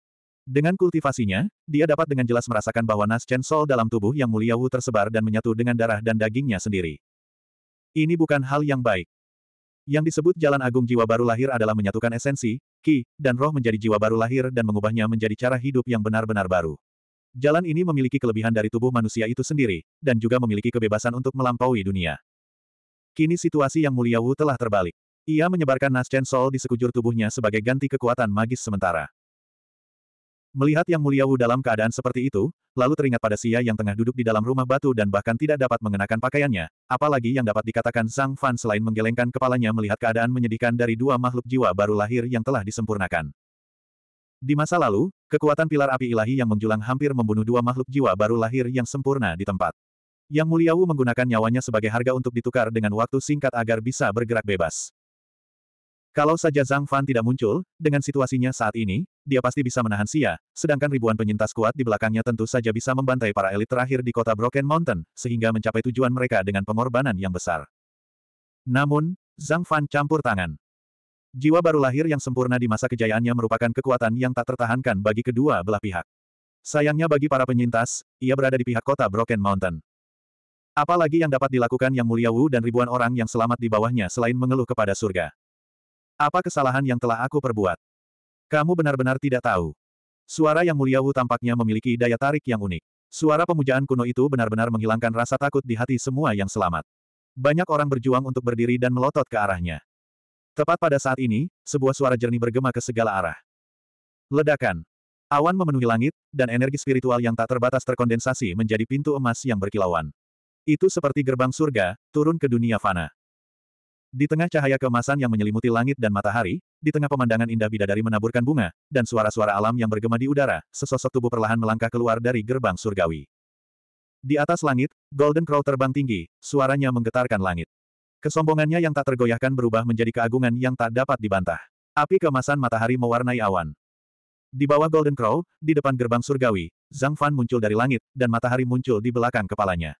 Speaker 1: Dengan kultivasinya, dia dapat dengan jelas merasakan bahwa Naschen Soul dalam tubuh Yang Mulia Wu tersebar dan menyatu dengan darah dan dagingnya sendiri. Ini bukan hal yang baik. Yang disebut jalan agung jiwa baru lahir adalah menyatukan esensi, ki, dan roh menjadi jiwa baru lahir dan mengubahnya menjadi cara hidup yang benar-benar baru. Jalan ini memiliki kelebihan dari tubuh manusia itu sendiri, dan juga memiliki kebebasan untuk melampaui dunia. Kini situasi yang mulia Wu telah terbalik. Ia menyebarkan Naschen sol di sekujur tubuhnya sebagai ganti kekuatan magis sementara. Melihat Yang Mulia Wu dalam keadaan seperti itu, lalu teringat pada Sia yang tengah duduk di dalam rumah batu dan bahkan tidak dapat mengenakan pakaiannya, apalagi yang dapat dikatakan Zhang Fan selain menggelengkan kepalanya melihat keadaan menyedihkan dari dua makhluk jiwa baru lahir yang telah disempurnakan. Di masa lalu, kekuatan pilar api ilahi yang menjulang hampir membunuh dua makhluk jiwa baru lahir yang sempurna di tempat. Yang Mulia Wu menggunakan nyawanya sebagai harga untuk ditukar dengan waktu singkat agar bisa bergerak bebas. Kalau saja Zhang Fan tidak muncul, dengan situasinya saat ini, dia pasti bisa menahan Sia, sedangkan ribuan penyintas kuat di belakangnya tentu saja bisa membantai para elit terakhir di kota Broken Mountain, sehingga mencapai tujuan mereka dengan pengorbanan yang besar. Namun, Zhang Fan campur tangan. Jiwa baru lahir yang sempurna di masa kejayaannya merupakan kekuatan yang tak tertahankan bagi kedua belah pihak. Sayangnya bagi para penyintas, ia berada di pihak kota Broken Mountain. Apalagi yang dapat dilakukan Yang Mulia Wu dan ribuan orang yang selamat di bawahnya selain mengeluh kepada surga. Apa kesalahan yang telah aku perbuat? Kamu benar-benar tidak tahu. Suara yang mulia Wu tampaknya memiliki daya tarik yang unik. Suara pemujaan kuno itu benar-benar menghilangkan rasa takut di hati semua yang selamat. Banyak orang berjuang untuk berdiri dan melotot ke arahnya. Tepat pada saat ini, sebuah suara jernih bergema ke segala arah. Ledakan. Awan memenuhi langit, dan energi spiritual yang tak terbatas terkondensasi menjadi pintu emas yang berkilauan. Itu seperti gerbang surga, turun ke dunia fana. Di tengah cahaya kemasan yang menyelimuti langit dan matahari, di tengah pemandangan indah bidadari menaburkan bunga, dan suara-suara alam yang bergema di udara, sesosok tubuh perlahan melangkah keluar dari gerbang surgawi. Di atas langit, Golden Crow terbang tinggi, suaranya menggetarkan langit. Kesombongannya yang tak tergoyahkan berubah menjadi keagungan yang tak dapat dibantah. Api kemasan matahari mewarnai awan. Di bawah Golden Crow, di depan gerbang surgawi, Zhang Fan muncul dari langit, dan matahari muncul di belakang kepalanya.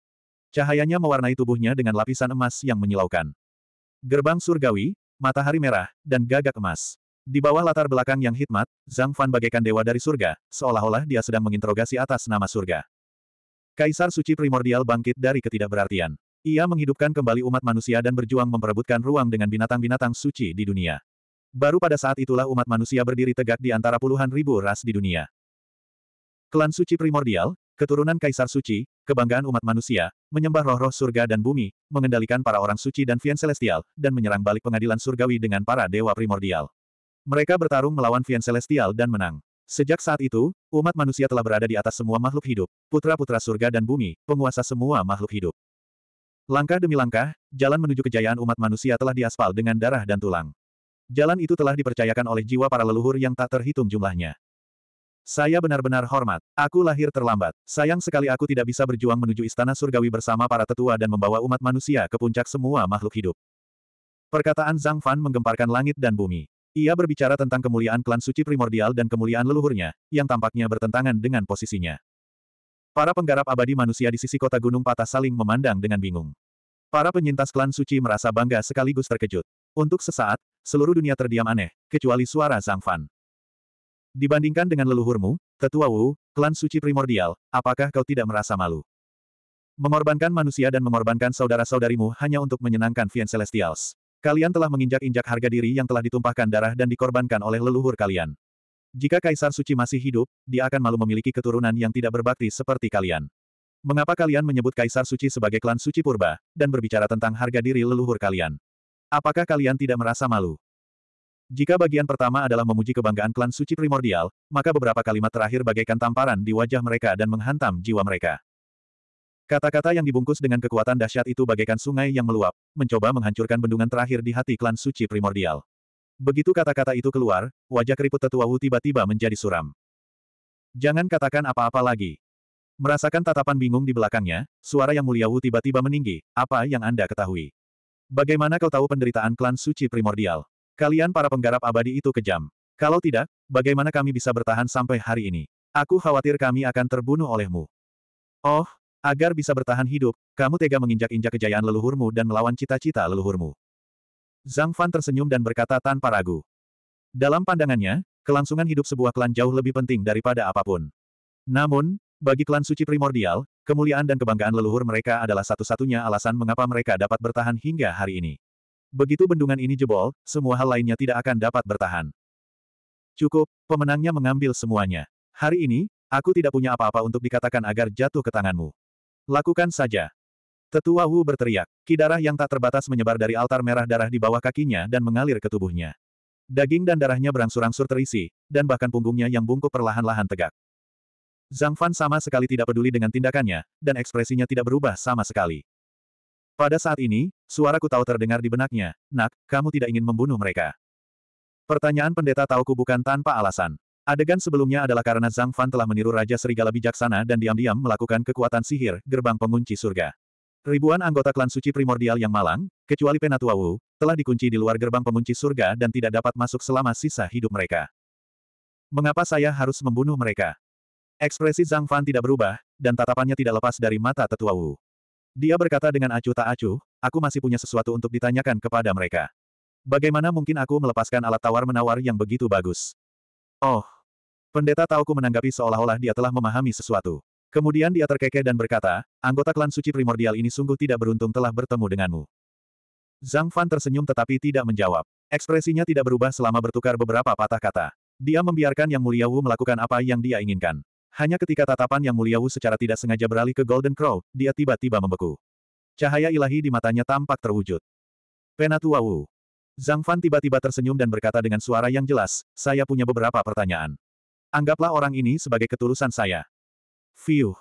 Speaker 1: Cahayanya mewarnai tubuhnya dengan lapisan emas yang menyilaukan. Gerbang surgawi, matahari merah, dan gagak emas. Di bawah latar belakang yang hikmat, Zhang Fan bagaikan dewa dari surga, seolah-olah dia sedang menginterogasi atas nama surga. Kaisar suci primordial bangkit dari ketidakberartian. Ia menghidupkan kembali umat manusia dan berjuang memperebutkan ruang dengan binatang-binatang suci di dunia. Baru pada saat itulah umat manusia berdiri tegak di antara puluhan ribu ras di dunia. Klan suci primordial, keturunan Kaisar Suci, kebanggaan umat manusia, menyembah roh-roh surga dan bumi, mengendalikan para orang suci dan Vian Celestial, dan menyerang balik pengadilan surgawi dengan para dewa primordial. Mereka bertarung melawan Vian Celestial dan menang. Sejak saat itu, umat manusia telah berada di atas semua makhluk hidup, putra-putra surga dan bumi, penguasa semua makhluk hidup. Langkah demi langkah, jalan menuju kejayaan umat manusia telah diaspal dengan darah dan tulang. Jalan itu telah dipercayakan oleh jiwa para leluhur yang tak terhitung jumlahnya. Saya benar-benar hormat. Aku lahir terlambat. Sayang sekali aku tidak bisa berjuang menuju istana surgawi bersama para tetua dan membawa umat manusia ke puncak semua makhluk hidup. Perkataan Zhang Fan menggemparkan langit dan bumi. Ia berbicara tentang kemuliaan klan suci primordial dan kemuliaan leluhurnya, yang tampaknya bertentangan dengan posisinya. Para penggarap abadi manusia di sisi kota Gunung Patah saling memandang dengan bingung. Para penyintas klan suci merasa bangga sekaligus terkejut. Untuk sesaat, seluruh dunia terdiam aneh, kecuali suara Zhang Fan. Dibandingkan dengan leluhurmu, tetua Wu, klan suci primordial, apakah kau tidak merasa malu? Mengorbankan manusia dan mengorbankan saudara-saudarimu hanya untuk menyenangkan Vien Celestials. Kalian telah menginjak-injak harga diri yang telah ditumpahkan darah dan dikorbankan oleh leluhur kalian. Jika Kaisar Suci masih hidup, dia akan malu memiliki keturunan yang tidak berbakti seperti kalian. Mengapa kalian menyebut Kaisar Suci sebagai klan Suci Purba, dan berbicara tentang harga diri leluhur kalian? Apakah kalian tidak merasa malu? Jika bagian pertama adalah memuji kebanggaan klan suci primordial, maka beberapa kalimat terakhir bagaikan tamparan di wajah mereka dan menghantam jiwa mereka. Kata-kata yang dibungkus dengan kekuatan dahsyat itu bagaikan sungai yang meluap, mencoba menghancurkan bendungan terakhir di hati klan suci primordial. Begitu kata-kata itu keluar, wajah keriput tetua Wu tiba-tiba menjadi suram. Jangan katakan apa-apa lagi. Merasakan tatapan bingung di belakangnya, suara yang mulia Wu tiba-tiba meninggi, apa yang Anda ketahui? Bagaimana kau tahu penderitaan klan suci primordial? Kalian para penggarap abadi itu kejam. Kalau tidak, bagaimana kami bisa bertahan sampai hari ini? Aku khawatir kami akan terbunuh olehmu. Oh, agar bisa bertahan hidup, kamu tega menginjak-injak kejayaan leluhurmu dan melawan cita-cita leluhurmu. Zhang Fan tersenyum dan berkata tanpa ragu. Dalam pandangannya, kelangsungan hidup sebuah klan jauh lebih penting daripada apapun. Namun, bagi klan suci primordial, kemuliaan dan kebanggaan leluhur mereka adalah satu-satunya alasan mengapa mereka dapat bertahan hingga hari ini. Begitu bendungan ini jebol, semua hal lainnya tidak akan dapat bertahan. Cukup, pemenangnya mengambil semuanya. Hari ini, aku tidak punya apa-apa untuk dikatakan agar jatuh ke tanganmu. Lakukan saja. Tetua Wu berteriak. Darah yang tak terbatas menyebar dari altar merah darah di bawah kakinya dan mengalir ke tubuhnya. Daging dan darahnya berangsur-angsur terisi, dan bahkan punggungnya yang bungkuk perlahan-lahan tegak. Zhang Fan sama sekali tidak peduli dengan tindakannya, dan ekspresinya tidak berubah sama sekali. Pada saat ini, suaraku tahu terdengar di benaknya, Nak, kamu tidak ingin membunuh mereka. Pertanyaan pendeta tauku bukan tanpa alasan. Adegan sebelumnya adalah karena Zhang Fan telah meniru Raja Serigala Bijaksana dan diam-diam melakukan kekuatan sihir, gerbang pengunci surga. Ribuan anggota klan suci primordial yang malang, kecuali Penatua Wu, telah dikunci di luar gerbang pengunci surga dan tidak dapat masuk selama sisa hidup mereka. Mengapa saya harus membunuh mereka? Ekspresi Zhang Fan tidak berubah, dan tatapannya tidak lepas dari mata tetua Wu. Dia berkata dengan acuh tak acuh, aku masih punya sesuatu untuk ditanyakan kepada mereka. Bagaimana mungkin aku melepaskan alat tawar-menawar yang begitu bagus? Oh. Pendeta Tauku menanggapi seolah-olah dia telah memahami sesuatu. Kemudian dia terkekeh dan berkata, anggota klan suci primordial ini sungguh tidak beruntung telah bertemu denganmu. Zhang Fan tersenyum tetapi tidak menjawab. Ekspresinya tidak berubah selama bertukar beberapa patah kata. Dia membiarkan Yang Mulia Wu melakukan apa yang dia inginkan. Hanya ketika tatapan yang mulia Wu secara tidak sengaja beralih ke Golden Crow, dia tiba-tiba membeku. Cahaya ilahi di matanya tampak terwujud. Penatua Wu. Zhang Fan tiba-tiba tersenyum dan berkata dengan suara yang jelas, saya punya beberapa pertanyaan. Anggaplah orang ini sebagai ketulusan saya. Fiuh.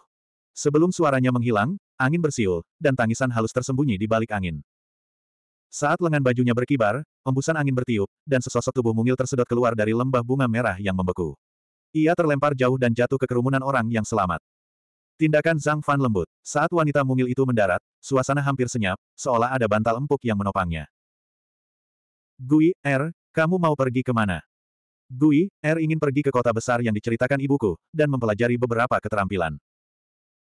Speaker 1: Sebelum suaranya menghilang, angin bersiul, dan tangisan halus tersembunyi di balik angin. Saat lengan bajunya berkibar, embusan angin bertiup, dan sesosok tubuh mungil tersedot keluar dari lembah bunga merah yang membeku. Ia terlempar jauh dan jatuh ke kerumunan orang yang selamat. Tindakan Zhang Fan lembut. Saat wanita mungil itu mendarat, suasana hampir senyap, seolah ada bantal empuk yang menopangnya. Gui, Er, kamu mau pergi kemana? Gui, Er ingin pergi ke kota besar yang diceritakan ibuku, dan mempelajari beberapa keterampilan.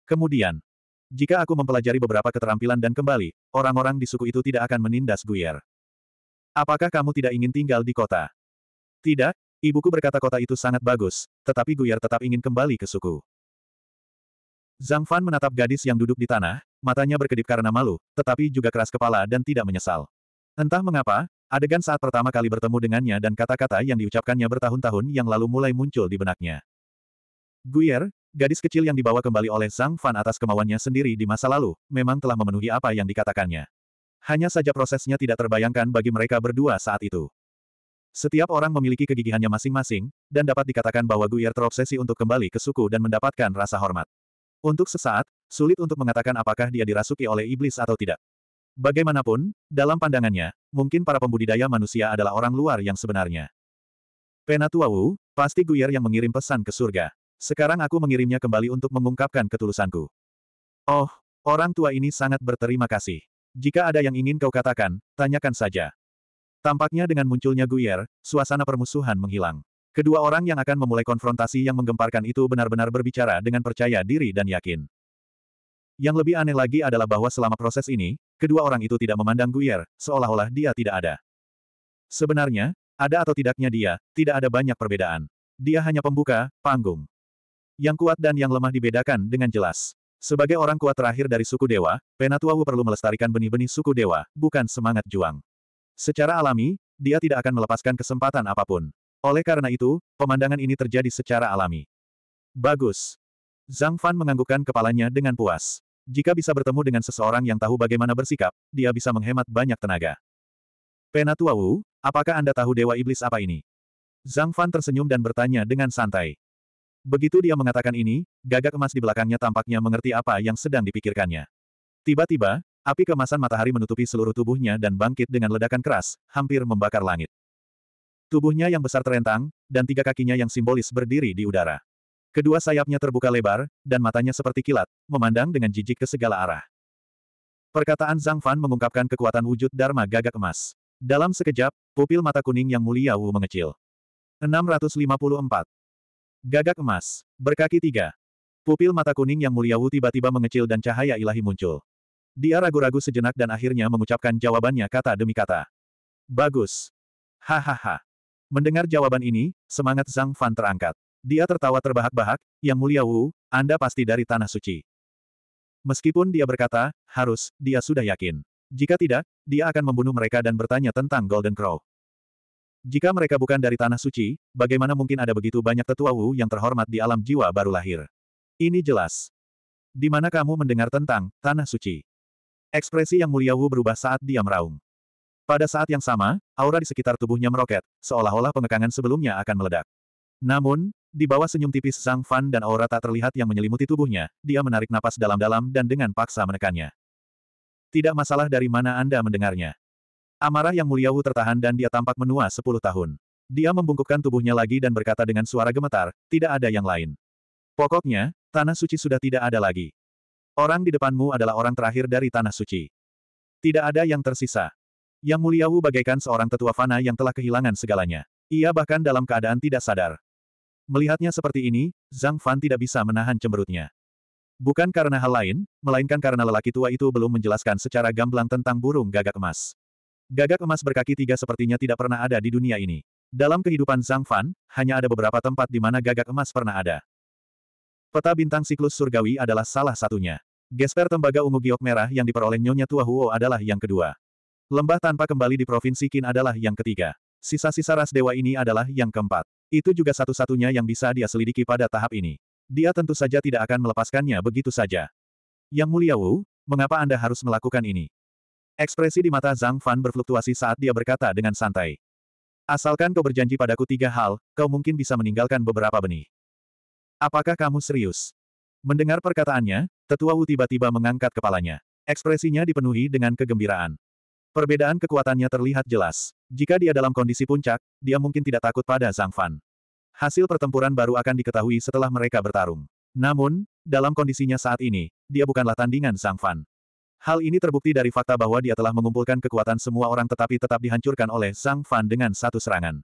Speaker 1: Kemudian, jika aku mempelajari beberapa keterampilan dan kembali, orang-orang di suku itu tidak akan menindas Guyer. Apakah kamu tidak ingin tinggal di kota? Tidak, Ibuku berkata kota itu sangat bagus, tetapi Guyar tetap ingin kembali ke suku. Zhang Fan menatap gadis yang duduk di tanah, matanya berkedip karena malu, tetapi juga keras kepala dan tidak menyesal. Entah mengapa, adegan saat pertama kali bertemu dengannya dan kata-kata yang diucapkannya bertahun-tahun yang lalu mulai muncul di benaknya. Guyer, gadis kecil yang dibawa kembali oleh Zhang Fan atas kemauannya sendiri di masa lalu, memang telah memenuhi apa yang dikatakannya. Hanya saja prosesnya tidak terbayangkan bagi mereka berdua saat itu. Setiap orang memiliki kegigihannya masing-masing, dan dapat dikatakan bahwa Guyer terobsesi untuk kembali ke suku dan mendapatkan rasa hormat. Untuk sesaat, sulit untuk mengatakan apakah dia dirasuki oleh iblis atau tidak. Bagaimanapun, dalam pandangannya, mungkin para pembudidaya manusia adalah orang luar yang sebenarnya. Penatua Wu, pasti Guyer yang mengirim pesan ke surga. Sekarang aku mengirimnya kembali untuk mengungkapkan ketulusanku. Oh, orang tua ini sangat berterima kasih. Jika ada yang ingin kau katakan, tanyakan saja. Tampaknya dengan munculnya Guyer, suasana permusuhan menghilang. Kedua orang yang akan memulai konfrontasi yang menggemparkan itu benar-benar berbicara dengan percaya diri dan yakin. Yang lebih aneh lagi adalah bahwa selama proses ini, kedua orang itu tidak memandang Guyer, seolah-olah dia tidak ada. Sebenarnya, ada atau tidaknya dia, tidak ada banyak perbedaan. Dia hanya pembuka, panggung. Yang kuat dan yang lemah dibedakan dengan jelas. Sebagai orang kuat terakhir dari suku dewa, Penatua Wu perlu melestarikan benih-benih suku dewa, bukan semangat juang. Secara alami, dia tidak akan melepaskan kesempatan apapun. Oleh karena itu, pemandangan ini terjadi secara alami. Bagus. Zhang Fan menganggukkan kepalanya dengan puas. Jika bisa bertemu dengan seseorang yang tahu bagaimana bersikap, dia bisa menghemat banyak tenaga. Penatua Wu, apakah Anda tahu Dewa Iblis apa ini? Zhang Fan tersenyum dan bertanya dengan santai. Begitu dia mengatakan ini, gagak emas di belakangnya tampaknya mengerti apa yang sedang dipikirkannya. Tiba-tiba, Api kemasan matahari menutupi seluruh tubuhnya dan bangkit dengan ledakan keras, hampir membakar langit. Tubuhnya yang besar terentang, dan tiga kakinya yang simbolis berdiri di udara. Kedua sayapnya terbuka lebar, dan matanya seperti kilat, memandang dengan jijik ke segala arah. Perkataan Zhang Fan mengungkapkan kekuatan wujud Dharma gagak emas. Dalam sekejap, pupil mata kuning yang mulia Wu mengecil. 654. Gagak emas. Berkaki tiga. Pupil mata kuning yang mulia Wu tiba-tiba mengecil dan cahaya ilahi muncul. Dia ragu-ragu sejenak dan akhirnya mengucapkan jawabannya kata demi kata. Bagus. Hahaha. Mendengar jawaban ini, semangat Zhang Fan terangkat. Dia tertawa terbahak-bahak, Yang Mulia Wu, Anda pasti dari Tanah Suci. Meskipun dia berkata, harus, dia sudah yakin. Jika tidak, dia akan membunuh mereka dan bertanya tentang Golden Crow. Jika mereka bukan dari Tanah Suci, bagaimana mungkin ada begitu banyak tetua Wu yang terhormat di alam jiwa baru lahir? Ini jelas. Di mana kamu mendengar tentang Tanah Suci? Ekspresi yang mulia Wu berubah saat dia meraung. Pada saat yang sama, aura di sekitar tubuhnya meroket, seolah-olah pengekangan sebelumnya akan meledak. Namun, di bawah senyum tipis sang Fan dan aura tak terlihat yang menyelimuti tubuhnya, dia menarik napas dalam-dalam dan dengan paksa menekannya. Tidak masalah dari mana Anda mendengarnya. Amarah yang mulia Wu tertahan dan dia tampak menua sepuluh tahun. Dia membungkukkan tubuhnya lagi dan berkata dengan suara gemetar, tidak ada yang lain. Pokoknya, tanah suci sudah tidak ada lagi. Orang di depanmu adalah orang terakhir dari Tanah Suci. Tidak ada yang tersisa. Yang Mulia Wu bagaikan seorang tetua fana yang telah kehilangan segalanya. Ia bahkan dalam keadaan tidak sadar. Melihatnya seperti ini, Zhang Fan tidak bisa menahan cemberutnya. Bukan karena hal lain, melainkan karena lelaki tua itu belum menjelaskan secara gamblang tentang burung gagak emas. Gagak emas berkaki tiga sepertinya tidak pernah ada di dunia ini. Dalam kehidupan Zhang Fan, hanya ada beberapa tempat di mana gagak emas pernah ada. Peta bintang siklus surgawi adalah salah satunya. Gesper tembaga ungu giok merah yang diperoleh Nyonya Tua Huo adalah yang kedua. Lembah tanpa kembali di Provinsi Qin adalah yang ketiga. Sisa-sisa ras dewa ini adalah yang keempat. Itu juga satu-satunya yang bisa dia selidiki pada tahap ini. Dia tentu saja tidak akan melepaskannya begitu saja. Yang mulia Wu, mengapa Anda harus melakukan ini? Ekspresi di mata Zhang Fan berfluktuasi saat dia berkata dengan santai. Asalkan kau berjanji padaku tiga hal, kau mungkin bisa meninggalkan beberapa benih. Apakah kamu serius? Mendengar perkataannya, tetua Wu tiba-tiba mengangkat kepalanya. Ekspresinya dipenuhi dengan kegembiraan. Perbedaan kekuatannya terlihat jelas. Jika dia dalam kondisi puncak, dia mungkin tidak takut pada Zhang Fan. Hasil pertempuran baru akan diketahui setelah mereka bertarung. Namun, dalam kondisinya saat ini, dia bukanlah tandingan Zhang Fan. Hal ini terbukti dari fakta bahwa dia telah mengumpulkan kekuatan semua orang tetapi tetap dihancurkan oleh Zhang Fan dengan satu serangan.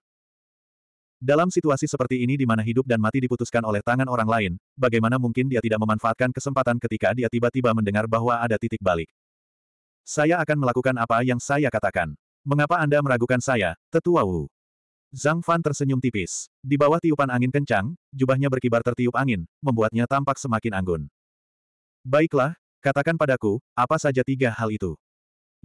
Speaker 1: Dalam situasi seperti ini di mana hidup dan mati diputuskan oleh tangan orang lain, bagaimana mungkin dia tidak memanfaatkan kesempatan ketika dia tiba-tiba mendengar bahwa ada titik balik. Saya akan melakukan apa yang saya katakan. Mengapa Anda meragukan saya, tetua Wu? Zhang Fan tersenyum tipis. Di bawah tiupan angin kencang, jubahnya berkibar tertiup angin, membuatnya tampak semakin anggun. Baiklah, katakan padaku, apa saja tiga hal itu?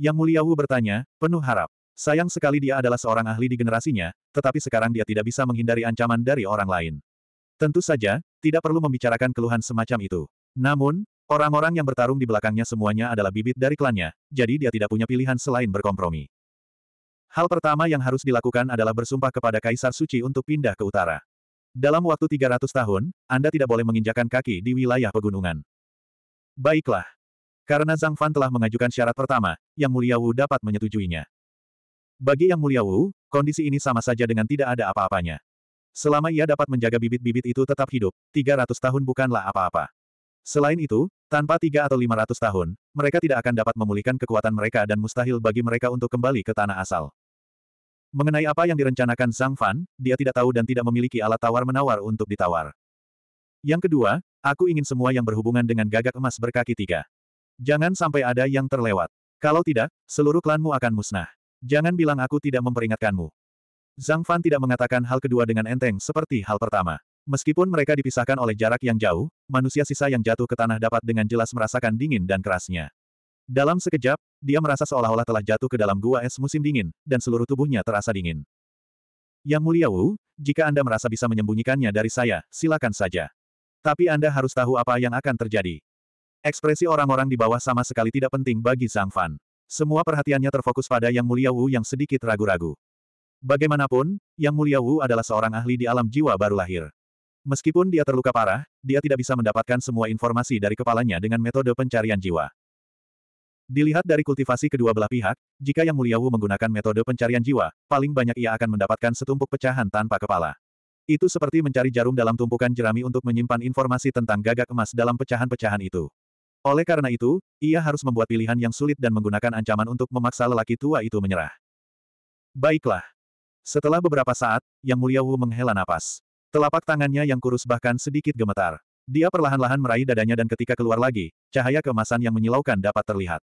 Speaker 1: Yang Mulia Wu bertanya, penuh harap. Sayang sekali dia adalah seorang ahli di generasinya, tetapi sekarang dia tidak bisa menghindari ancaman dari orang lain. Tentu saja, tidak perlu membicarakan keluhan semacam itu. Namun, orang-orang yang bertarung di belakangnya semuanya adalah bibit dari klannya, jadi dia tidak punya pilihan selain berkompromi. Hal pertama yang harus dilakukan adalah bersumpah kepada Kaisar Suci untuk pindah ke utara. Dalam waktu 300 tahun, Anda tidak boleh menginjakan kaki di wilayah pegunungan. Baiklah. Karena Zhang Fan telah mengajukan syarat pertama, Yang Mulia Wu dapat menyetujuinya. Bagi Yang Mulia Wu, kondisi ini sama saja dengan tidak ada apa-apanya. Selama ia dapat menjaga bibit-bibit itu tetap hidup, 300 tahun bukanlah apa-apa. Selain itu, tanpa 3 atau 500 tahun, mereka tidak akan dapat memulihkan kekuatan mereka dan mustahil bagi mereka untuk kembali ke tanah asal. Mengenai apa yang direncanakan Zhang Fan, dia tidak tahu dan tidak memiliki alat tawar-menawar untuk ditawar. Yang kedua, aku ingin semua yang berhubungan dengan gagak emas berkaki tiga. Jangan sampai ada yang terlewat. Kalau tidak, seluruh klanmu akan musnah. Jangan bilang aku tidak memperingatkanmu. Zhang Fan tidak mengatakan hal kedua dengan enteng seperti hal pertama. Meskipun mereka dipisahkan oleh jarak yang jauh, manusia sisa yang jatuh ke tanah dapat dengan jelas merasakan dingin dan kerasnya. Dalam sekejap, dia merasa seolah-olah telah jatuh ke dalam gua es musim dingin, dan seluruh tubuhnya terasa dingin. Yang mulia Wu, jika Anda merasa bisa menyembunyikannya dari saya, silakan saja. Tapi Anda harus tahu apa yang akan terjadi. Ekspresi orang-orang di bawah sama sekali tidak penting bagi Zhang Fan. Semua perhatiannya terfokus pada Yang Mulia Wu yang sedikit ragu-ragu. Bagaimanapun, Yang Mulia Wu adalah seorang ahli di alam jiwa baru lahir. Meskipun dia terluka parah, dia tidak bisa mendapatkan semua informasi dari kepalanya dengan metode pencarian jiwa. Dilihat dari kultivasi kedua belah pihak, jika Yang Mulia Wu menggunakan metode pencarian jiwa, paling banyak ia akan mendapatkan setumpuk pecahan tanpa kepala. Itu seperti mencari jarum dalam tumpukan jerami untuk menyimpan informasi tentang gagak emas dalam pecahan-pecahan itu. Oleh karena itu, ia harus membuat pilihan yang sulit dan menggunakan ancaman untuk memaksa lelaki tua itu menyerah. Baiklah. Setelah beberapa saat, Yang Mulia Wu menghela napas. Telapak tangannya yang kurus bahkan sedikit gemetar. Dia perlahan-lahan meraih dadanya dan ketika keluar lagi, cahaya kemasan yang menyilaukan dapat terlihat.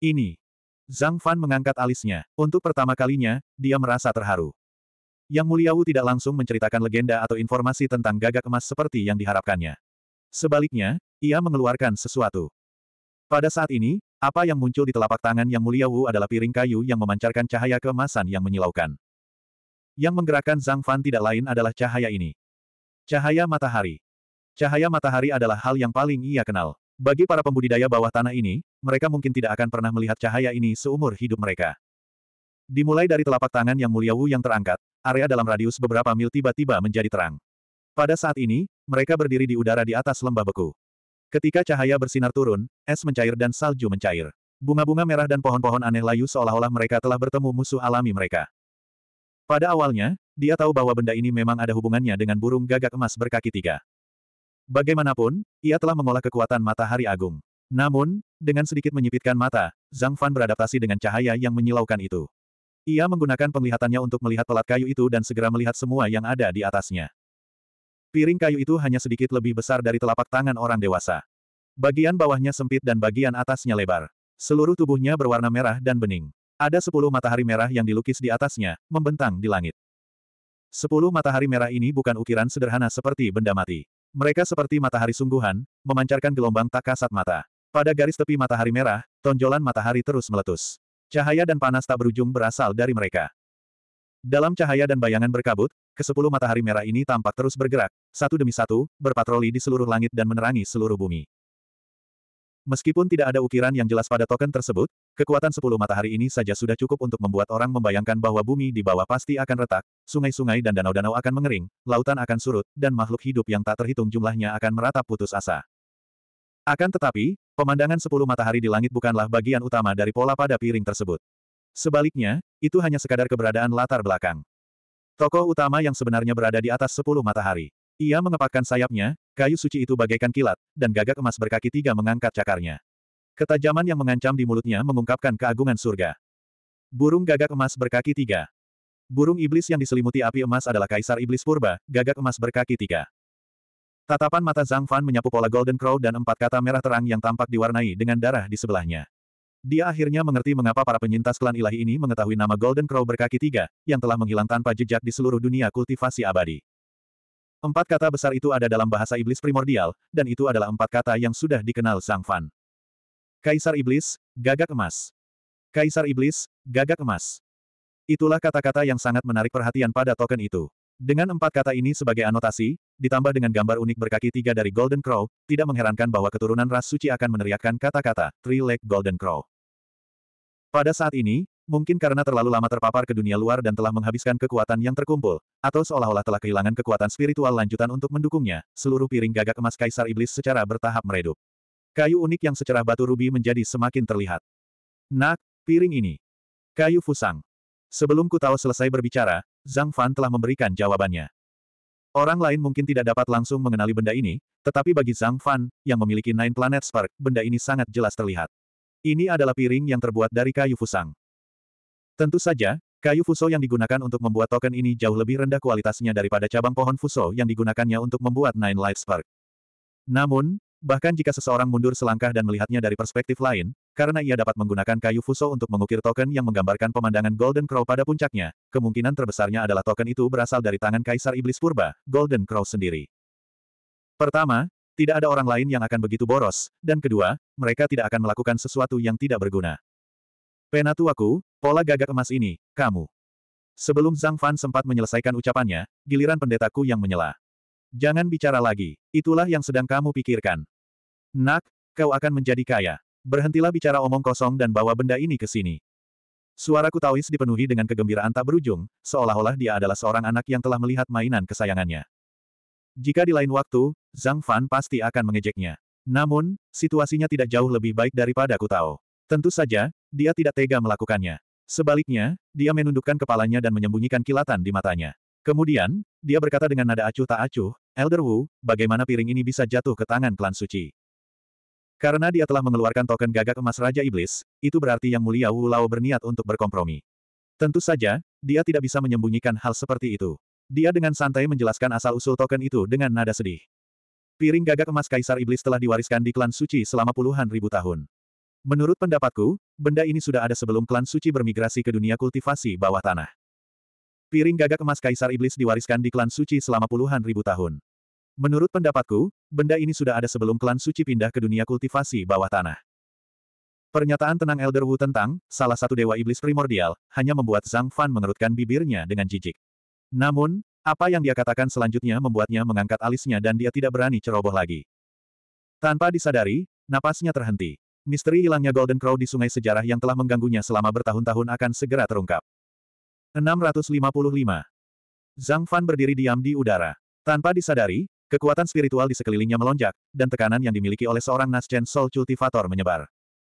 Speaker 1: Ini. Zhang Fan mengangkat alisnya. Untuk pertama kalinya, dia merasa terharu. Yang Mulia Wu tidak langsung menceritakan legenda atau informasi tentang gagak emas seperti yang diharapkannya. Sebaliknya, ia mengeluarkan sesuatu. Pada saat ini, apa yang muncul di telapak tangan Yang Mulia Wu adalah piring kayu yang memancarkan cahaya kemasan yang menyilaukan. Yang menggerakkan Zhang Fan tidak lain adalah cahaya ini. Cahaya matahari. Cahaya matahari adalah hal yang paling ia kenal. Bagi para pembudidaya bawah tanah ini, mereka mungkin tidak akan pernah melihat cahaya ini seumur hidup mereka. Dimulai dari telapak tangan yang mulia Wu yang terangkat, area dalam radius beberapa mil tiba-tiba menjadi terang. Pada saat ini, mereka berdiri di udara di atas lembah beku. Ketika cahaya bersinar turun, es mencair dan salju mencair. Bunga-bunga merah dan pohon-pohon aneh layu seolah-olah mereka telah bertemu musuh alami mereka. Pada awalnya, dia tahu bahwa benda ini memang ada hubungannya dengan burung gagak emas berkaki tiga. Bagaimanapun, ia telah mengolah kekuatan matahari agung. Namun, dengan sedikit menyipitkan mata, Zhang Fan beradaptasi dengan cahaya yang menyilaukan itu. Ia menggunakan penglihatannya untuk melihat pelat kayu itu dan segera melihat semua yang ada di atasnya. Piring kayu itu hanya sedikit lebih besar dari telapak tangan orang dewasa. Bagian bawahnya sempit dan bagian atasnya lebar. Seluruh tubuhnya berwarna merah dan bening. Ada sepuluh matahari merah yang dilukis di atasnya, membentang di langit. Sepuluh matahari merah ini bukan ukiran sederhana seperti benda mati. Mereka seperti matahari sungguhan, memancarkan gelombang tak kasat mata. Pada garis tepi matahari merah, tonjolan matahari terus meletus. Cahaya dan panas tak berujung berasal dari mereka. Dalam cahaya dan bayangan berkabut, kesepuluh matahari merah ini tampak terus bergerak, satu demi satu, berpatroli di seluruh langit dan menerangi seluruh bumi. Meskipun tidak ada ukiran yang jelas pada token tersebut, kekuatan sepuluh matahari ini saja sudah cukup untuk membuat orang membayangkan bahwa bumi di bawah pasti akan retak, sungai-sungai dan danau-danau akan mengering, lautan akan surut, dan makhluk hidup yang tak terhitung jumlahnya akan meratap putus asa. Akan tetapi, pemandangan sepuluh matahari di langit bukanlah bagian utama dari pola pada piring tersebut. Sebaliknya, itu hanya sekadar keberadaan latar belakang. Tokoh utama yang sebenarnya berada di atas sepuluh matahari. Ia mengepakkan sayapnya, kayu suci itu bagaikan kilat, dan gagak emas berkaki tiga mengangkat cakarnya. Ketajaman yang mengancam di mulutnya mengungkapkan keagungan surga. Burung gagak emas berkaki tiga. Burung iblis yang diselimuti api emas adalah kaisar iblis purba, gagak emas berkaki tiga. Tatapan mata Zhang Fan menyapu pola Golden Crow dan empat kata merah terang yang tampak diwarnai dengan darah di sebelahnya. Dia akhirnya mengerti mengapa para penyintas klan ilahi ini mengetahui nama Golden Crow berkaki tiga, yang telah menghilang tanpa jejak di seluruh dunia kultivasi abadi. Empat kata besar itu ada dalam bahasa iblis primordial, dan itu adalah empat kata yang sudah dikenal Sang Fan. Kaisar Iblis, Gagak Emas. Kaisar Iblis, Gagak Emas. Itulah kata-kata yang sangat menarik perhatian pada token itu. Dengan empat kata ini sebagai anotasi, ditambah dengan gambar unik berkaki tiga dari Golden Crow, tidak mengherankan bahwa keturunan ras suci akan meneriakkan kata-kata, Three Leg Golden Crow. Pada saat ini, mungkin karena terlalu lama terpapar ke dunia luar dan telah menghabiskan kekuatan yang terkumpul, atau seolah-olah telah kehilangan kekuatan spiritual lanjutan untuk mendukungnya, seluruh piring gagak emas Kaisar Iblis secara bertahap meredup. Kayu unik yang secerah batu rubi menjadi semakin terlihat. Nak, piring ini. Kayu fusang. Sebelum ku tahu selesai berbicara, Zhang Fan telah memberikan jawabannya. Orang lain mungkin tidak dapat langsung mengenali benda ini, tetapi bagi Zhang Fan, yang memiliki Nine Planet Spark, benda ini sangat jelas terlihat. Ini adalah piring yang terbuat dari kayu fusang. Tentu saja, kayu fuso yang digunakan untuk membuat token ini jauh lebih rendah kualitasnya daripada cabang pohon fuso yang digunakannya untuk membuat Nine Light Spark. Namun, bahkan jika seseorang mundur selangkah dan melihatnya dari perspektif lain, karena ia dapat menggunakan kayu fuso untuk mengukir token yang menggambarkan pemandangan Golden Crow pada puncaknya, kemungkinan terbesarnya adalah token itu berasal dari tangan Kaisar Iblis Purba, Golden Crow sendiri. Pertama, tidak ada orang lain yang akan begitu boros, dan kedua, mereka tidak akan melakukan sesuatu yang tidak berguna. Penatuaku, pola gagak emas ini, kamu. Sebelum Zhang Fan sempat menyelesaikan ucapannya, giliran pendetaku yang menyela. Jangan bicara lagi, itulah yang sedang kamu pikirkan. Nak, kau akan menjadi kaya. Berhentilah bicara omong kosong dan bawa benda ini ke sini. Suaraku Taois dipenuhi dengan kegembiraan tak berujung, seolah-olah dia adalah seorang anak yang telah melihat mainan kesayangannya. Jika di lain waktu, Zhang Fan pasti akan mengejeknya. Namun, situasinya tidak jauh lebih baik daripada ku Kutao. Tentu saja, dia tidak tega melakukannya. Sebaliknya, dia menundukkan kepalanya dan menyembunyikan kilatan di matanya. Kemudian, dia berkata dengan nada acuh tak acuh, Elder Wu, bagaimana piring ini bisa jatuh ke tangan klan suci? Karena dia telah mengeluarkan token gagak emas Raja Iblis, itu berarti Yang Mulia Wu Lao berniat untuk berkompromi. Tentu saja, dia tidak bisa menyembunyikan hal seperti itu. Dia dengan santai menjelaskan asal-usul token itu dengan nada sedih. Piring gagak emas Kaisar Iblis telah diwariskan di klan suci selama puluhan ribu tahun. Menurut pendapatku, benda ini sudah ada sebelum klan suci bermigrasi ke dunia kultivasi bawah tanah. Piring gagak emas Kaisar Iblis diwariskan di klan suci selama puluhan ribu tahun. Menurut pendapatku, benda ini sudah ada sebelum klan suci pindah ke dunia kultivasi bawah tanah. Pernyataan tenang Elder Wu tentang salah satu dewa iblis primordial hanya membuat Zhang Fan mengerutkan bibirnya dengan jijik. Namun, apa yang dia katakan selanjutnya membuatnya mengangkat alisnya dan dia tidak berani ceroboh lagi. Tanpa disadari, napasnya terhenti. Misteri hilangnya Golden Crow di sungai sejarah yang telah mengganggunya selama bertahun-tahun akan segera terungkap. 655. Zhang Fan berdiri diam di udara. Tanpa disadari, kekuatan spiritual di sekelilingnya melonjak, dan tekanan yang dimiliki oleh seorang Naschen Soul Cultivator menyebar.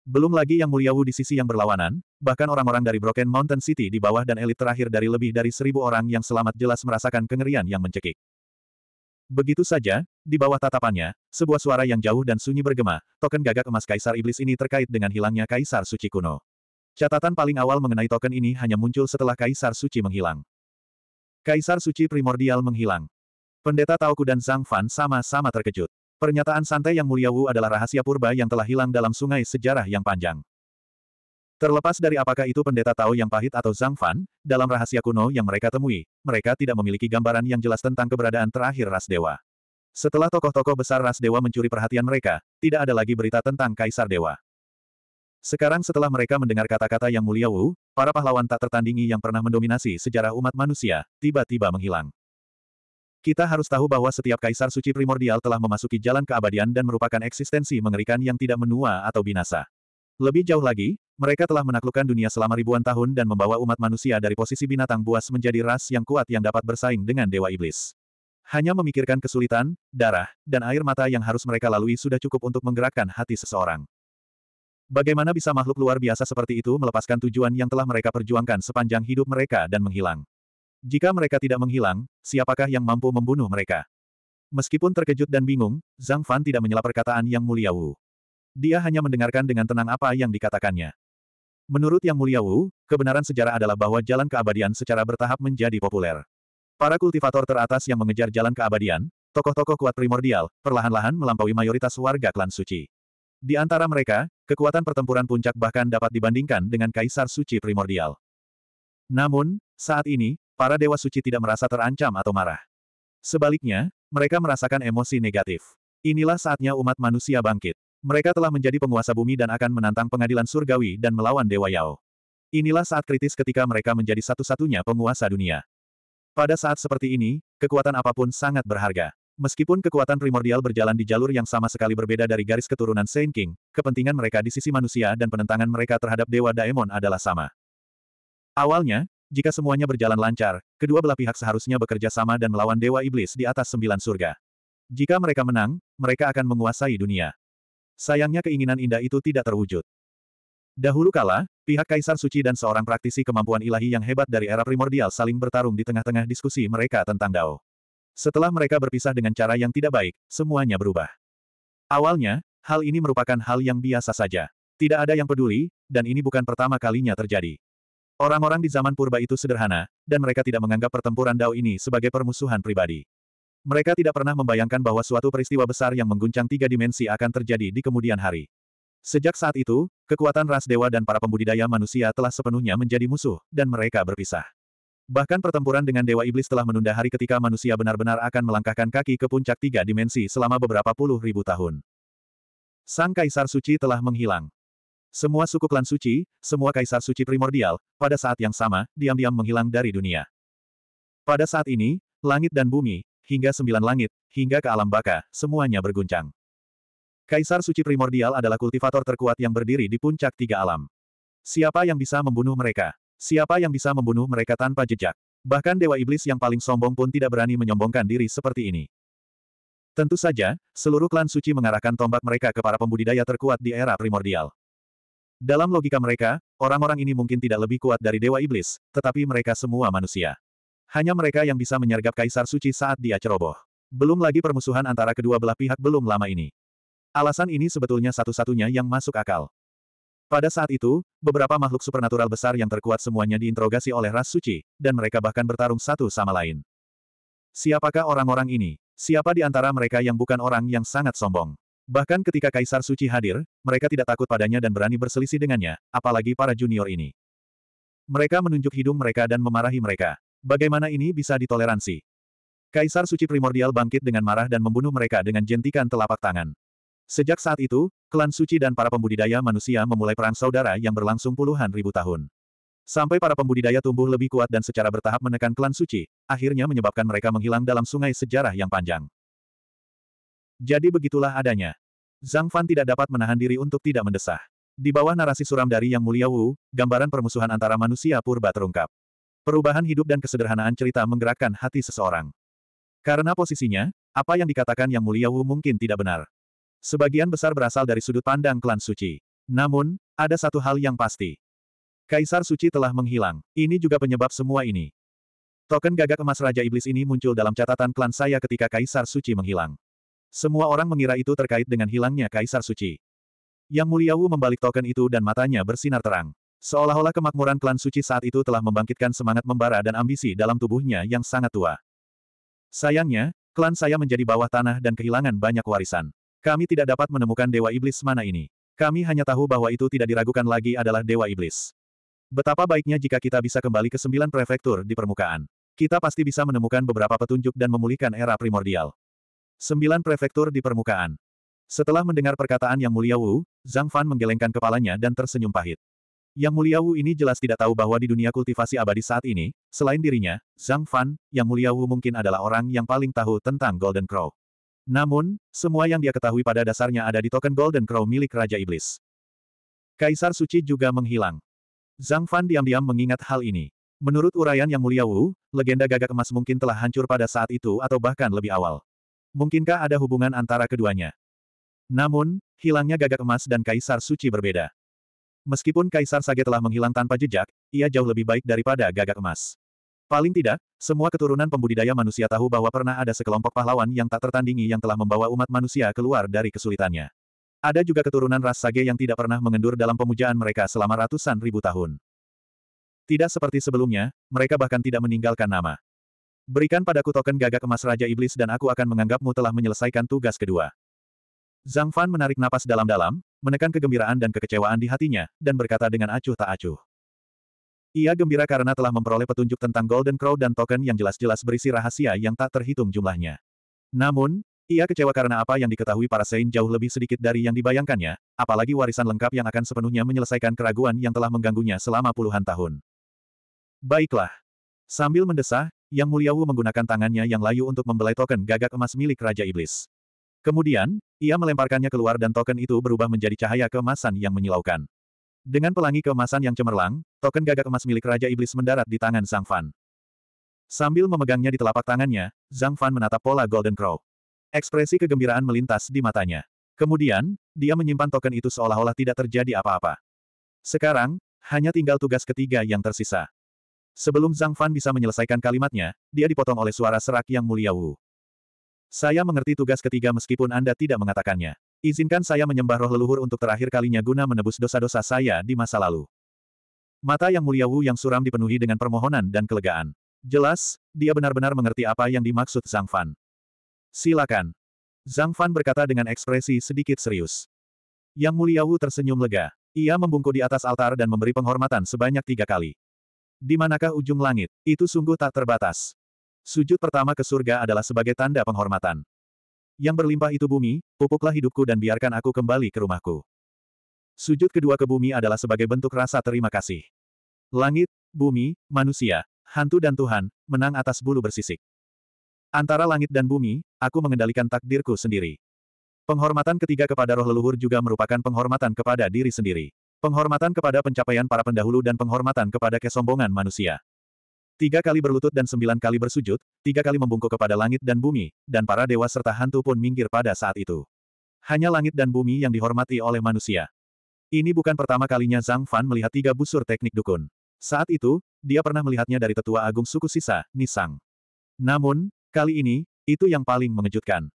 Speaker 1: Belum lagi yang mulia Wu di sisi yang berlawanan, bahkan orang-orang dari Broken Mountain City di bawah dan elit terakhir dari lebih dari seribu orang yang selamat jelas merasakan kengerian yang mencekik. Begitu saja, di bawah tatapannya, sebuah suara yang jauh dan sunyi bergema, token gagak emas Kaisar Iblis ini terkait dengan hilangnya Kaisar Suci kuno. Catatan paling awal mengenai token ini hanya muncul setelah Kaisar Suci menghilang. Kaisar Suci Primordial menghilang. Pendeta Taoku dan Zhang Fan sama-sama terkejut. Pernyataan santai yang mulia Wu adalah rahasia purba yang telah hilang dalam sungai sejarah yang panjang. Terlepas dari apakah itu pendeta Tao yang pahit atau Zhang Fan, dalam rahasia kuno yang mereka temui, mereka tidak memiliki gambaran yang jelas tentang keberadaan terakhir ras dewa. Setelah tokoh-tokoh besar ras dewa mencuri perhatian mereka, tidak ada lagi berita tentang kaisar dewa. Sekarang setelah mereka mendengar kata-kata yang mulia Wu, para pahlawan tak tertandingi yang pernah mendominasi sejarah umat manusia, tiba-tiba menghilang. Kita harus tahu bahwa setiap kaisar suci primordial telah memasuki jalan keabadian dan merupakan eksistensi mengerikan yang tidak menua atau binasa. Lebih jauh lagi, mereka telah menaklukkan dunia selama ribuan tahun dan membawa umat manusia dari posisi binatang buas menjadi ras yang kuat yang dapat bersaing dengan Dewa Iblis. Hanya memikirkan kesulitan, darah, dan air mata yang harus mereka lalui sudah cukup untuk menggerakkan hati seseorang. Bagaimana bisa makhluk luar biasa seperti itu melepaskan tujuan yang telah mereka perjuangkan sepanjang hidup mereka dan menghilang? Jika mereka tidak menghilang, siapakah yang mampu membunuh mereka? Meskipun terkejut dan bingung, Zhang Fan tidak menyela perkataan Yang Mulia Wu. Dia hanya mendengarkan dengan tenang apa yang dikatakannya. Menurut Yang Mulia Wu, kebenaran sejarah adalah bahwa jalan keabadian secara bertahap menjadi populer. Para kultivator teratas yang mengejar jalan keabadian, tokoh-tokoh kuat primordial, perlahan-lahan melampaui mayoritas warga klan suci. Di antara mereka, kekuatan pertempuran puncak bahkan dapat dibandingkan dengan kaisar suci primordial. Namun, saat ini, para dewa suci tidak merasa terancam atau marah. Sebaliknya, mereka merasakan emosi negatif. Inilah saatnya umat manusia bangkit. Mereka telah menjadi penguasa bumi dan akan menantang pengadilan surgawi dan melawan Dewa Yao. Inilah saat kritis ketika mereka menjadi satu-satunya penguasa dunia. Pada saat seperti ini, kekuatan apapun sangat berharga. Meskipun kekuatan primordial berjalan di jalur yang sama sekali berbeda dari garis keturunan Saint King, kepentingan mereka di sisi manusia dan penentangan mereka terhadap Dewa Daemon adalah sama. Awalnya, jika semuanya berjalan lancar, kedua belah pihak seharusnya bekerja sama dan melawan Dewa Iblis di atas sembilan surga. Jika mereka menang, mereka akan menguasai dunia. Sayangnya keinginan indah itu tidak terwujud. Dahulu kala, pihak Kaisar Suci dan seorang praktisi kemampuan ilahi yang hebat dari era primordial saling bertarung di tengah-tengah diskusi mereka tentang Dao. Setelah mereka berpisah dengan cara yang tidak baik, semuanya berubah. Awalnya, hal ini merupakan hal yang biasa saja. Tidak ada yang peduli, dan ini bukan pertama kalinya terjadi. Orang-orang di zaman purba itu sederhana, dan mereka tidak menganggap pertempuran Dao ini sebagai permusuhan pribadi. Mereka tidak pernah membayangkan bahwa suatu peristiwa besar yang mengguncang tiga dimensi akan terjadi di kemudian hari. Sejak saat itu, kekuatan ras dewa dan para pembudidaya manusia telah sepenuhnya menjadi musuh, dan mereka berpisah. Bahkan pertempuran dengan Dewa Iblis telah menunda hari ketika manusia benar-benar akan melangkahkan kaki ke puncak tiga dimensi selama beberapa puluh ribu tahun. Sang Kaisar Suci telah menghilang. Semua suku klan suci, semua kaisar suci primordial, pada saat yang sama, diam-diam menghilang dari dunia. Pada saat ini, langit dan bumi, hingga sembilan langit, hingga ke alam baka, semuanya berguncang. Kaisar suci primordial adalah kultivator terkuat yang berdiri di puncak tiga alam. Siapa yang bisa membunuh mereka? Siapa yang bisa membunuh mereka tanpa jejak? Bahkan Dewa Iblis yang paling sombong pun tidak berani menyombongkan diri seperti ini. Tentu saja, seluruh klan suci mengarahkan tombak mereka ke para pembudidaya terkuat di era primordial. Dalam logika mereka, orang-orang ini mungkin tidak lebih kuat dari Dewa Iblis, tetapi mereka semua manusia. Hanya mereka yang bisa menyergap Kaisar Suci saat dia ceroboh. Belum lagi permusuhan antara kedua belah pihak belum lama ini. Alasan ini sebetulnya satu-satunya yang masuk akal. Pada saat itu, beberapa makhluk supernatural besar yang terkuat semuanya diinterogasi oleh ras suci, dan mereka bahkan bertarung satu sama lain. Siapakah orang-orang ini? Siapa di antara mereka yang bukan orang yang sangat sombong? Bahkan ketika Kaisar Suci hadir, mereka tidak takut padanya dan berani berselisih dengannya, apalagi para junior ini. Mereka menunjuk hidung mereka dan memarahi mereka. Bagaimana ini bisa ditoleransi? Kaisar Suci Primordial bangkit dengan marah dan membunuh mereka dengan jentikan telapak tangan. Sejak saat itu, klan Suci dan para pembudidaya manusia memulai perang saudara yang berlangsung puluhan ribu tahun. Sampai para pembudidaya tumbuh lebih kuat dan secara bertahap menekan klan Suci, akhirnya menyebabkan mereka menghilang dalam sungai sejarah yang panjang. Jadi begitulah adanya. Zhang Fan tidak dapat menahan diri untuk tidak mendesah. Di bawah narasi suram dari Yang Mulia Wu, gambaran permusuhan antara manusia purba terungkap. Perubahan hidup dan kesederhanaan cerita menggerakkan hati seseorang. Karena posisinya, apa yang dikatakan Yang Mulia Wu mungkin tidak benar. Sebagian besar berasal dari sudut pandang klan suci. Namun, ada satu hal yang pasti. Kaisar Suci telah menghilang. Ini juga penyebab semua ini. Token gagak emas Raja Iblis ini muncul dalam catatan klan saya ketika Kaisar Suci menghilang. Semua orang mengira itu terkait dengan hilangnya Kaisar Suci. Yang Mulia Wu membalik token itu dan matanya bersinar terang. Seolah-olah kemakmuran klan suci saat itu telah membangkitkan semangat membara dan ambisi dalam tubuhnya yang sangat tua. Sayangnya, klan saya menjadi bawah tanah dan kehilangan banyak warisan. Kami tidak dapat menemukan Dewa Iblis mana ini. Kami hanya tahu bahwa itu tidak diragukan lagi adalah Dewa Iblis. Betapa baiknya jika kita bisa kembali ke sembilan prefektur di permukaan. Kita pasti bisa menemukan beberapa petunjuk dan memulihkan era primordial. Sembilan prefektur di permukaan. Setelah mendengar perkataan Yang Mulia Wu, Zhang Fan menggelengkan kepalanya dan tersenyum pahit. Yang Mulia Wu ini jelas tidak tahu bahwa di dunia kultivasi abadi saat ini, selain dirinya, Zhang Fan, Yang Mulia Wu mungkin adalah orang yang paling tahu tentang Golden Crow. Namun, semua yang dia ketahui pada dasarnya ada di token Golden Crow milik Raja Iblis. Kaisar Suci juga menghilang. Zhang Fan diam-diam mengingat hal ini. Menurut uraian Yang Mulia Wu, legenda gagak emas mungkin telah hancur pada saat itu atau bahkan lebih awal. Mungkinkah ada hubungan antara keduanya? Namun, hilangnya gagak emas dan Kaisar Suci berbeda. Meskipun Kaisar Sage telah menghilang tanpa jejak, ia jauh lebih baik daripada gagak emas. Paling tidak, semua keturunan pembudidaya manusia tahu bahwa pernah ada sekelompok pahlawan yang tak tertandingi yang telah membawa umat manusia keluar dari kesulitannya. Ada juga keturunan ras Sage yang tidak pernah mengendur dalam pemujaan mereka selama ratusan ribu tahun. Tidak seperti sebelumnya, mereka bahkan tidak meninggalkan nama. Berikan padaku token gagak emas Raja Iblis dan aku akan menganggapmu telah menyelesaikan tugas kedua. Zhang Fan menarik napas dalam-dalam, menekan kegembiraan dan kekecewaan di hatinya, dan berkata dengan acuh tak acuh. Ia gembira karena telah memperoleh petunjuk tentang Golden Crow dan token yang jelas-jelas berisi rahasia yang tak terhitung jumlahnya. Namun, ia kecewa karena apa yang diketahui para Saint jauh lebih sedikit dari yang dibayangkannya, apalagi warisan lengkap yang akan sepenuhnya menyelesaikan keraguan yang telah mengganggunya selama puluhan tahun. Baiklah. Sambil mendesah, yang Mulia Wu menggunakan tangannya yang layu untuk membelai token gagak emas milik Raja Iblis. Kemudian, ia melemparkannya keluar dan token itu berubah menjadi cahaya keemasan yang menyilaukan. Dengan pelangi keemasan yang cemerlang, token gagak emas milik Raja Iblis mendarat di tangan Zhang Fan. Sambil memegangnya di telapak tangannya, Zhang Fan menatap pola Golden Crow. Ekspresi kegembiraan melintas di matanya. Kemudian, dia menyimpan token itu seolah-olah tidak terjadi apa-apa. Sekarang, hanya tinggal tugas ketiga yang tersisa. Sebelum Zhang Fan bisa menyelesaikan kalimatnya, dia dipotong oleh suara serak yang mulia Wu. Saya mengerti tugas ketiga meskipun Anda tidak mengatakannya. Izinkan saya menyembah roh leluhur untuk terakhir kalinya guna menebus dosa-dosa saya di masa lalu. Mata yang mulia Wu yang suram dipenuhi dengan permohonan dan kelegaan. Jelas, dia benar-benar mengerti apa yang dimaksud Zhang Fan. Silakan. Zhang Fan berkata dengan ekspresi sedikit serius. Yang mulia Wu tersenyum lega. Ia membungkuk di atas altar dan memberi penghormatan sebanyak tiga kali. Di manakah ujung langit? Itu sungguh tak terbatas. Sujud pertama ke surga adalah sebagai tanda penghormatan. Yang berlimpah itu bumi, pupuklah hidupku dan biarkan aku kembali ke rumahku. Sujud kedua ke bumi adalah sebagai bentuk rasa terima kasih. Langit, bumi, manusia, hantu dan Tuhan, menang atas bulu bersisik. Antara langit dan bumi, aku mengendalikan takdirku sendiri. Penghormatan ketiga kepada roh leluhur juga merupakan penghormatan kepada diri sendiri. Penghormatan kepada pencapaian para pendahulu dan penghormatan kepada kesombongan manusia. Tiga kali berlutut dan sembilan kali bersujud, tiga kali membungkuk kepada langit dan bumi, dan para dewa serta hantu pun minggir pada saat itu. Hanya langit dan bumi yang dihormati oleh manusia. Ini bukan pertama kalinya Zhang Fan melihat tiga busur teknik dukun. Saat itu, dia pernah melihatnya dari tetua agung suku sisa, Nisang. Namun, kali ini, itu yang paling mengejutkan.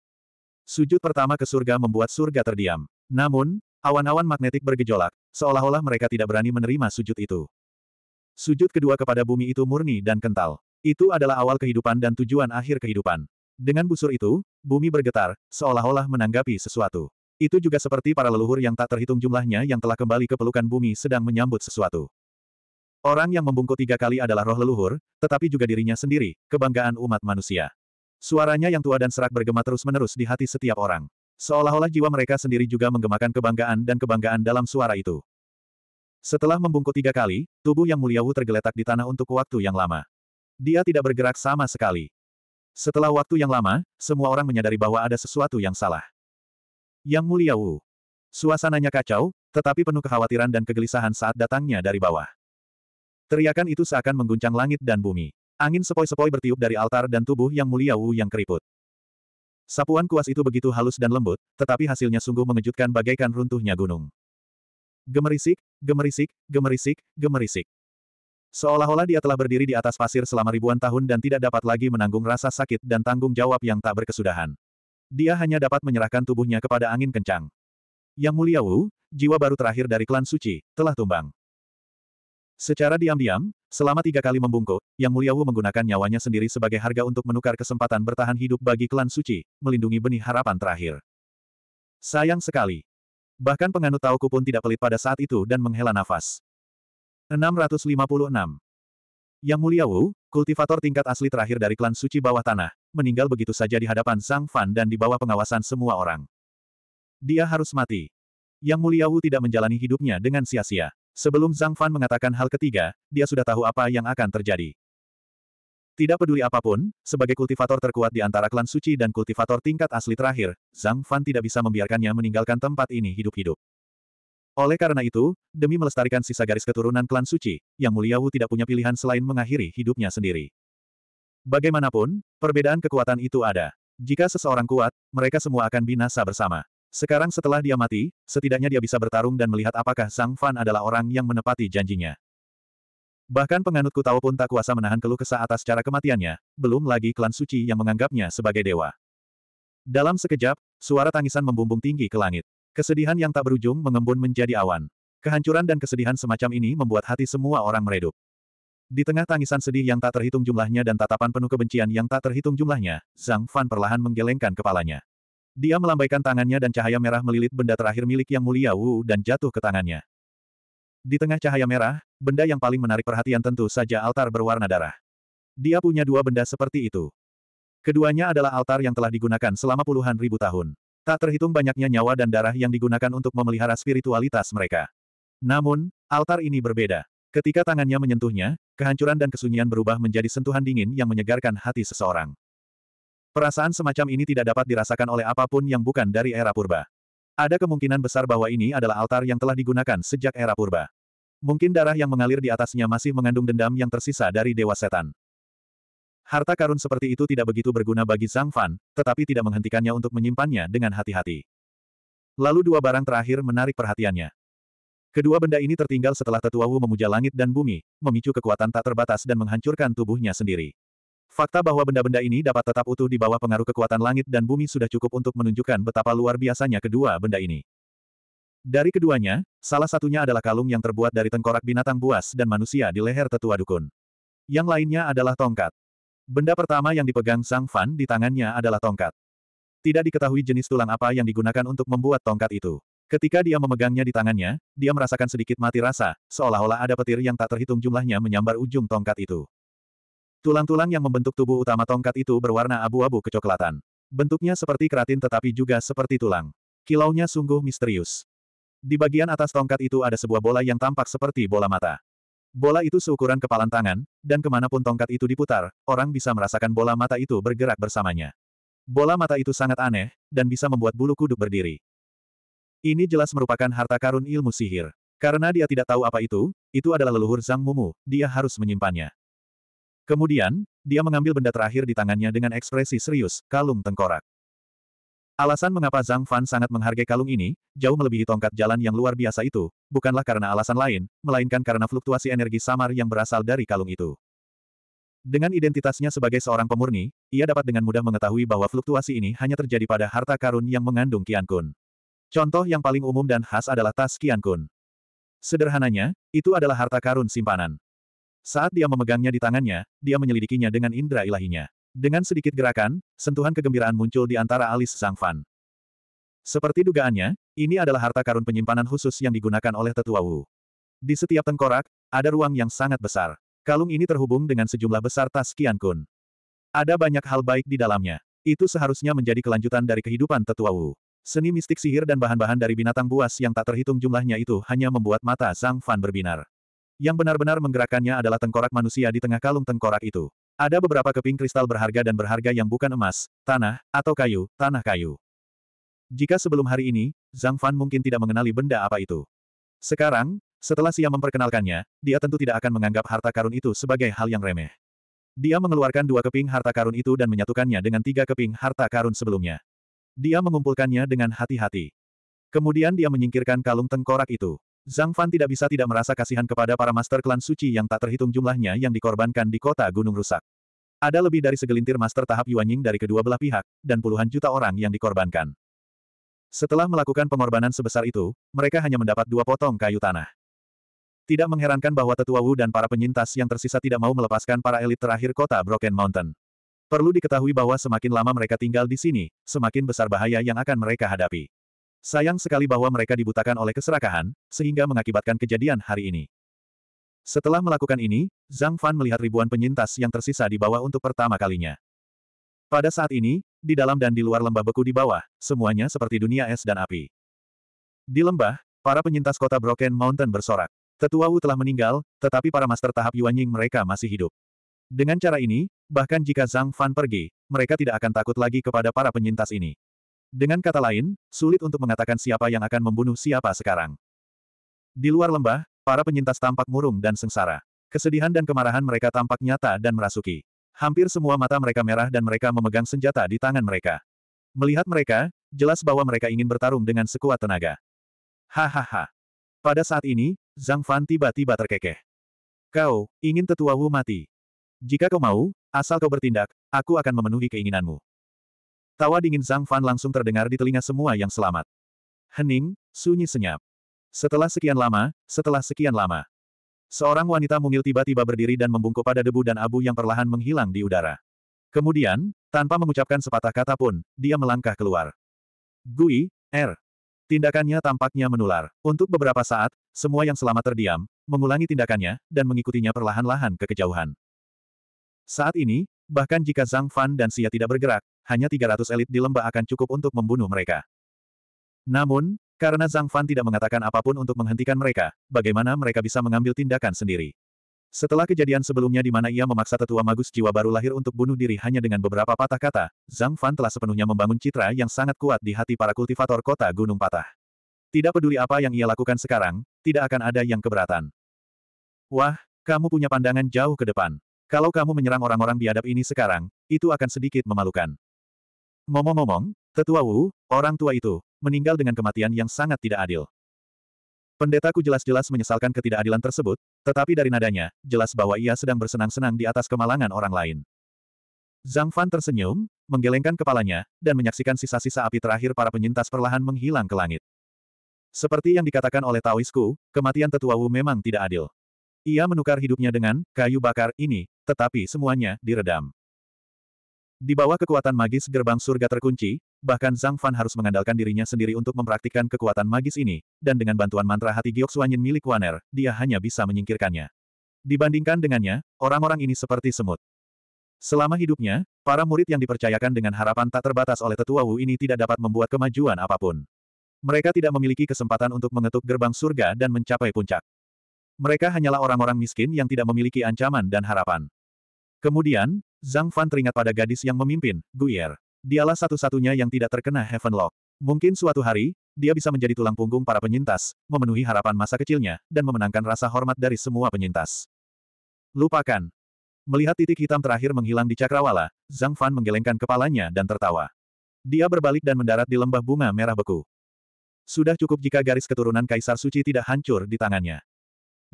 Speaker 1: Sujud pertama ke surga membuat surga terdiam. Namun, Awan-awan magnetik bergejolak, seolah-olah mereka tidak berani menerima sujud itu. Sujud kedua kepada bumi itu murni dan kental. Itu adalah awal kehidupan dan tujuan akhir kehidupan. Dengan busur itu, bumi bergetar, seolah-olah menanggapi sesuatu. Itu juga seperti para leluhur yang tak terhitung jumlahnya yang telah kembali ke pelukan bumi sedang menyambut sesuatu. Orang yang membungkuk tiga kali adalah roh leluhur, tetapi juga dirinya sendiri, kebanggaan umat manusia. Suaranya yang tua dan serak bergema terus-menerus di hati setiap orang. Seolah-olah jiwa mereka sendiri juga menggemakan kebanggaan dan kebanggaan dalam suara itu. Setelah membungkuk tiga kali, tubuh yang mulia Wu tergeletak di tanah untuk waktu yang lama. Dia tidak bergerak sama sekali. Setelah waktu yang lama, semua orang menyadari bahwa ada sesuatu yang salah. Yang mulia Wu. Suasananya kacau, tetapi penuh kekhawatiran dan kegelisahan saat datangnya dari bawah. Teriakan itu seakan mengguncang langit dan bumi. Angin sepoi-sepoi bertiup dari altar dan tubuh yang mulia Wu yang keriput. Sapuan kuas itu begitu halus dan lembut, tetapi hasilnya sungguh mengejutkan bagaikan runtuhnya gunung. Gemerisik, gemerisik, gemerisik, gemerisik. Seolah-olah dia telah berdiri di atas pasir selama ribuan tahun dan tidak dapat lagi menanggung rasa sakit dan tanggung jawab yang tak berkesudahan. Dia hanya dapat menyerahkan tubuhnya kepada angin kencang. Yang mulia Wu, jiwa baru terakhir dari klan suci, telah tumbang. Secara diam-diam, selama tiga kali membungkuk, Yang Mulia Wu menggunakan nyawanya sendiri sebagai harga untuk menukar kesempatan bertahan hidup bagi klan suci, melindungi benih harapan terakhir. Sayang sekali. Bahkan penganut Tauku pun tidak pelit pada saat itu dan menghela nafas. 656. Yang Mulia Wu, kultivator tingkat asli terakhir dari klan suci bawah tanah, meninggal begitu saja di hadapan Sang Fan dan di bawah pengawasan semua orang. Dia harus mati. Yang Mulia Wu tidak menjalani hidupnya dengan sia-sia. Sebelum Zhang Fan mengatakan hal ketiga, dia sudah tahu apa yang akan terjadi. Tidak peduli apapun, sebagai kultivator terkuat di antara klan suci dan kultivator tingkat asli terakhir, Zhang Fan tidak bisa membiarkannya meninggalkan tempat ini hidup-hidup. Oleh karena itu, demi melestarikan sisa garis keturunan klan suci, Yang Mulia Wu tidak punya pilihan selain mengakhiri hidupnya sendiri. Bagaimanapun, perbedaan kekuatan itu ada. Jika seseorang kuat, mereka semua akan binasa bersama. Sekarang setelah dia mati, setidaknya dia bisa bertarung dan melihat apakah Zhang Fan adalah orang yang menepati janjinya. Bahkan penganut tahu pun tak kuasa menahan keluh kesah atas cara kematiannya, belum lagi klan suci yang menganggapnya sebagai dewa. Dalam sekejap, suara tangisan membumbung tinggi ke langit. Kesedihan yang tak berujung mengembun menjadi awan. Kehancuran dan kesedihan semacam ini membuat hati semua orang meredup. Di tengah tangisan sedih yang tak terhitung jumlahnya dan tatapan penuh kebencian yang tak terhitung jumlahnya, Zhang Fan perlahan menggelengkan kepalanya. Dia melambaikan tangannya dan cahaya merah melilit benda terakhir milik Yang Mulia Wu dan jatuh ke tangannya. Di tengah cahaya merah, benda yang paling menarik perhatian tentu saja altar berwarna darah. Dia punya dua benda seperti itu. Keduanya adalah altar yang telah digunakan selama puluhan ribu tahun. Tak terhitung banyaknya nyawa dan darah yang digunakan untuk memelihara spiritualitas mereka. Namun, altar ini berbeda. Ketika tangannya menyentuhnya, kehancuran dan kesunyian berubah menjadi sentuhan dingin yang menyegarkan hati seseorang. Perasaan semacam ini tidak dapat dirasakan oleh apapun yang bukan dari era purba. Ada kemungkinan besar bahwa ini adalah altar yang telah digunakan sejak era purba. Mungkin darah yang mengalir di atasnya masih mengandung dendam yang tersisa dari Dewa Setan. Harta karun seperti itu tidak begitu berguna bagi Zhang Fan, tetapi tidak menghentikannya untuk menyimpannya dengan hati-hati. Lalu dua barang terakhir menarik perhatiannya. Kedua benda ini tertinggal setelah Tetua Wu memuja langit dan bumi, memicu kekuatan tak terbatas dan menghancurkan tubuhnya sendiri. Fakta bahwa benda-benda ini dapat tetap utuh di bawah pengaruh kekuatan langit dan bumi sudah cukup untuk menunjukkan betapa luar biasanya kedua benda ini. Dari keduanya, salah satunya adalah kalung yang terbuat dari tengkorak binatang buas dan manusia di leher tetua dukun. Yang lainnya adalah tongkat. Benda pertama yang dipegang Sang Fan di tangannya adalah tongkat. Tidak diketahui jenis tulang apa yang digunakan untuk membuat tongkat itu. Ketika dia memegangnya di tangannya, dia merasakan sedikit mati rasa, seolah-olah ada petir yang tak terhitung jumlahnya menyambar ujung tongkat itu. Tulang-tulang yang membentuk tubuh utama tongkat itu berwarna abu-abu kecoklatan. Bentuknya seperti keratin tetapi juga seperti tulang. Kilaunya sungguh misterius. Di bagian atas tongkat itu ada sebuah bola yang tampak seperti bola mata. Bola itu seukuran kepalan tangan, dan kemanapun tongkat itu diputar, orang bisa merasakan bola mata itu bergerak bersamanya. Bola mata itu sangat aneh, dan bisa membuat bulu kuduk berdiri. Ini jelas merupakan harta karun ilmu sihir. Karena dia tidak tahu apa itu, itu adalah leluhur Zhang Mumu, dia harus menyimpannya. Kemudian, dia mengambil benda terakhir di tangannya dengan ekspresi serius, kalung tengkorak. Alasan mengapa Zhang Fan sangat menghargai kalung ini, jauh melebihi tongkat jalan yang luar biasa itu, bukanlah karena alasan lain, melainkan karena fluktuasi energi samar yang berasal dari kalung itu. Dengan identitasnya sebagai seorang pemurni, ia dapat dengan mudah mengetahui bahwa fluktuasi ini hanya terjadi pada harta karun yang mengandung Qian Kun. Contoh yang paling umum dan khas adalah tas Qian Kun. Sederhananya, itu adalah harta karun simpanan. Saat dia memegangnya di tangannya, dia menyelidikinya dengan indera ilahinya. Dengan sedikit gerakan, sentuhan kegembiraan muncul di antara alis sang Fan. Seperti dugaannya, ini adalah harta karun penyimpanan khusus yang digunakan oleh tetua Wu. Di setiap tengkorak, ada ruang yang sangat besar. Kalung ini terhubung dengan sejumlah besar tas kian Kun. Ada banyak hal baik di dalamnya. Itu seharusnya menjadi kelanjutan dari kehidupan tetua Wu. Seni mistik sihir dan bahan-bahan dari binatang buas yang tak terhitung jumlahnya itu hanya membuat mata sang Fan berbinar. Yang benar-benar menggerakkannya adalah tengkorak manusia di tengah kalung tengkorak itu. Ada beberapa keping kristal berharga dan berharga yang bukan emas, tanah, atau kayu, tanah kayu. Jika sebelum hari ini, Zhang Fan mungkin tidak mengenali benda apa itu. Sekarang, setelah Sia memperkenalkannya, dia tentu tidak akan menganggap harta karun itu sebagai hal yang remeh. Dia mengeluarkan dua keping harta karun itu dan menyatukannya dengan tiga keping harta karun sebelumnya. Dia mengumpulkannya dengan hati-hati. Kemudian dia menyingkirkan kalung tengkorak itu. Zhang Fan tidak bisa tidak merasa kasihan kepada para master klan suci yang tak terhitung jumlahnya yang dikorbankan di kota gunung rusak. Ada lebih dari segelintir master tahap Yuanying dari kedua belah pihak, dan puluhan juta orang yang dikorbankan. Setelah melakukan pengorbanan sebesar itu, mereka hanya mendapat dua potong kayu tanah. Tidak mengherankan bahwa Tetua Wu dan para penyintas yang tersisa tidak mau melepaskan para elit terakhir kota Broken Mountain. Perlu diketahui bahwa semakin lama mereka tinggal di sini, semakin besar bahaya yang akan mereka hadapi. Sayang sekali bahwa mereka dibutakan oleh keserakahan, sehingga mengakibatkan kejadian hari ini. Setelah melakukan ini, Zhang Fan melihat ribuan penyintas yang tersisa di bawah untuk pertama kalinya. Pada saat ini, di dalam dan di luar lembah beku di bawah, semuanya seperti dunia es dan api. Di lembah, para penyintas kota Broken Mountain bersorak. Tetua Wu telah meninggal, tetapi para master tahap Yuanying mereka masih hidup. Dengan cara ini, bahkan jika Zhang Fan pergi, mereka tidak akan takut lagi kepada para penyintas ini. Dengan kata lain, sulit untuk mengatakan siapa yang akan membunuh siapa sekarang. Di luar lembah, para penyintas tampak murung dan sengsara. Kesedihan dan kemarahan mereka tampak nyata dan merasuki. Hampir semua mata mereka merah dan mereka memegang senjata di tangan mereka. Melihat mereka, jelas bahwa mereka ingin bertarung dengan sekuat tenaga. Hahaha. Pada saat ini, Zhang Fan tiba-tiba terkekeh. Kau, ingin tetua Wu mati. Jika kau mau, asal kau bertindak, aku akan memenuhi keinginanmu. Tawa dingin Zhang Fan langsung terdengar di telinga semua yang selamat. Hening, sunyi senyap. Setelah sekian lama, setelah sekian lama. Seorang wanita mungil tiba-tiba berdiri dan membungkuk pada debu dan abu yang perlahan menghilang di udara. Kemudian, tanpa mengucapkan sepatah kata pun, dia melangkah keluar. Gui, Er. Tindakannya tampaknya menular. Untuk beberapa saat, semua yang selamat terdiam, mengulangi tindakannya, dan mengikutinya perlahan-lahan ke kejauhan. Saat ini, bahkan jika Zhang Fan dan Xia tidak bergerak, hanya 300 elit di lembah akan cukup untuk membunuh mereka. Namun, karena Zhang Fan tidak mengatakan apapun untuk menghentikan mereka, bagaimana mereka bisa mengambil tindakan sendiri? Setelah kejadian sebelumnya di mana ia memaksa tetua magus jiwa baru lahir untuk bunuh diri hanya dengan beberapa patah kata, Zhang Fan telah sepenuhnya membangun citra yang sangat kuat di hati para kultivator kota Gunung Patah. Tidak peduli apa yang ia lakukan sekarang, tidak akan ada yang keberatan. Wah, kamu punya pandangan jauh ke depan. Kalau kamu menyerang orang-orang biadab ini sekarang, itu akan sedikit memalukan. Ngomong-ngomong, Tetua Wu, orang tua itu, meninggal dengan kematian yang sangat tidak adil. Pendetaku jelas-jelas menyesalkan ketidakadilan tersebut, tetapi dari nadanya, jelas bahwa ia sedang bersenang-senang di atas kemalangan orang lain. Zhang Fan tersenyum, menggelengkan kepalanya, dan menyaksikan sisa-sisa api terakhir para penyintas perlahan menghilang ke langit. Seperti yang dikatakan oleh Taoisku, kematian Tetua Wu memang tidak adil. Ia menukar hidupnya dengan kayu bakar ini, tetapi semuanya diredam. Di bawah kekuatan magis gerbang surga terkunci, bahkan Zhang Fan harus mengandalkan dirinya sendiri untuk mempraktikkan kekuatan magis ini, dan dengan bantuan mantra hati Giok Suanyin milik Waner, dia hanya bisa menyingkirkannya. Dibandingkan dengannya, orang-orang ini seperti semut. Selama hidupnya, para murid yang dipercayakan dengan harapan tak terbatas oleh tetua Wu ini tidak dapat membuat kemajuan apapun. Mereka tidak memiliki kesempatan untuk mengetuk gerbang surga dan mencapai puncak. Mereka hanyalah orang-orang miskin yang tidak memiliki ancaman dan harapan. Kemudian, Zhang Fan teringat pada gadis yang memimpin, Guier. Dialah satu-satunya yang tidak terkena Heaven Lock. Mungkin suatu hari, dia bisa menjadi tulang punggung para penyintas, memenuhi harapan masa kecilnya, dan memenangkan rasa hormat dari semua penyintas. Lupakan. Melihat titik hitam terakhir menghilang di cakrawala, Zhang Fan menggelengkan kepalanya dan tertawa. Dia berbalik dan mendarat di lembah bunga merah beku. Sudah cukup jika garis keturunan Kaisar Suci tidak hancur di tangannya.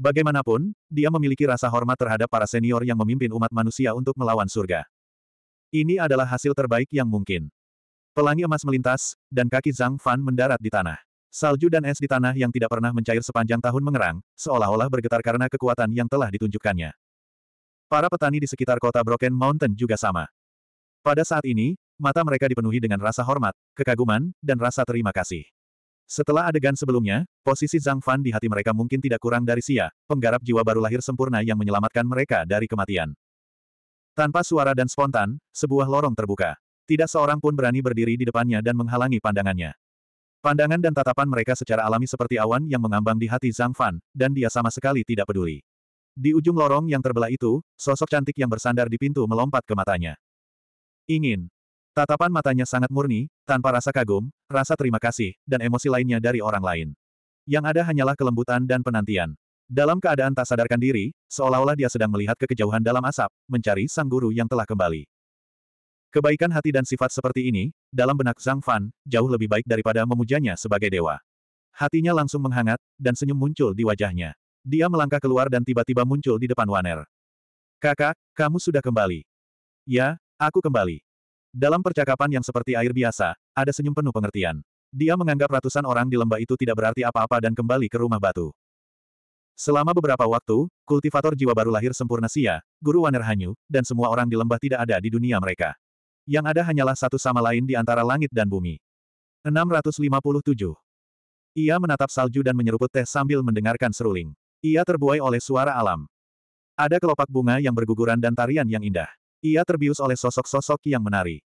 Speaker 1: Bagaimanapun, dia memiliki rasa hormat terhadap para senior yang memimpin umat manusia untuk melawan surga. Ini adalah hasil terbaik yang mungkin. Pelangi emas melintas, dan kaki Zhang Fan mendarat di tanah. Salju dan es di tanah yang tidak pernah mencair sepanjang tahun mengerang, seolah-olah bergetar karena kekuatan yang telah ditunjukkannya. Para petani di sekitar kota Broken Mountain juga sama. Pada saat ini, mata mereka dipenuhi dengan rasa hormat, kekaguman, dan rasa terima kasih. Setelah adegan sebelumnya, posisi Zhang Fan di hati mereka mungkin tidak kurang dari Xia, penggarap jiwa baru lahir sempurna yang menyelamatkan mereka dari kematian. Tanpa suara dan spontan, sebuah lorong terbuka. Tidak seorang pun berani berdiri di depannya dan menghalangi pandangannya. Pandangan dan tatapan mereka secara alami seperti awan yang mengambang di hati Zhang Fan, dan dia sama sekali tidak peduli. Di ujung lorong yang terbelah itu, sosok cantik yang bersandar di pintu melompat ke matanya. Ingin. Tatapan matanya sangat murni, tanpa rasa kagum, rasa terima kasih, dan emosi lainnya dari orang lain. Yang ada hanyalah kelembutan dan penantian. Dalam keadaan tak sadarkan diri, seolah-olah dia sedang melihat ke kejauhan dalam asap, mencari sang guru yang telah kembali. Kebaikan hati dan sifat seperti ini, dalam benak Zhang Fan, jauh lebih baik daripada memujanya sebagai dewa. Hatinya langsung menghangat, dan senyum muncul di wajahnya. Dia melangkah keluar dan tiba-tiba muncul di depan Waner. Kakak, kamu sudah kembali. Ya, aku kembali. Dalam percakapan yang seperti air biasa, ada senyum penuh pengertian. Dia menganggap ratusan orang di lembah itu tidak berarti apa-apa dan kembali ke rumah batu. Selama beberapa waktu, kultivator jiwa baru lahir sempurna Sia, Guru Waner Hanyu, dan semua orang di lembah tidak ada di dunia mereka. Yang ada hanyalah satu sama lain di antara langit dan bumi. 657. Ia menatap salju dan menyeruput teh sambil mendengarkan seruling. Ia terbuai oleh suara alam. Ada kelopak bunga yang berguguran dan tarian yang indah. Ia terbius oleh sosok-sosok yang menari.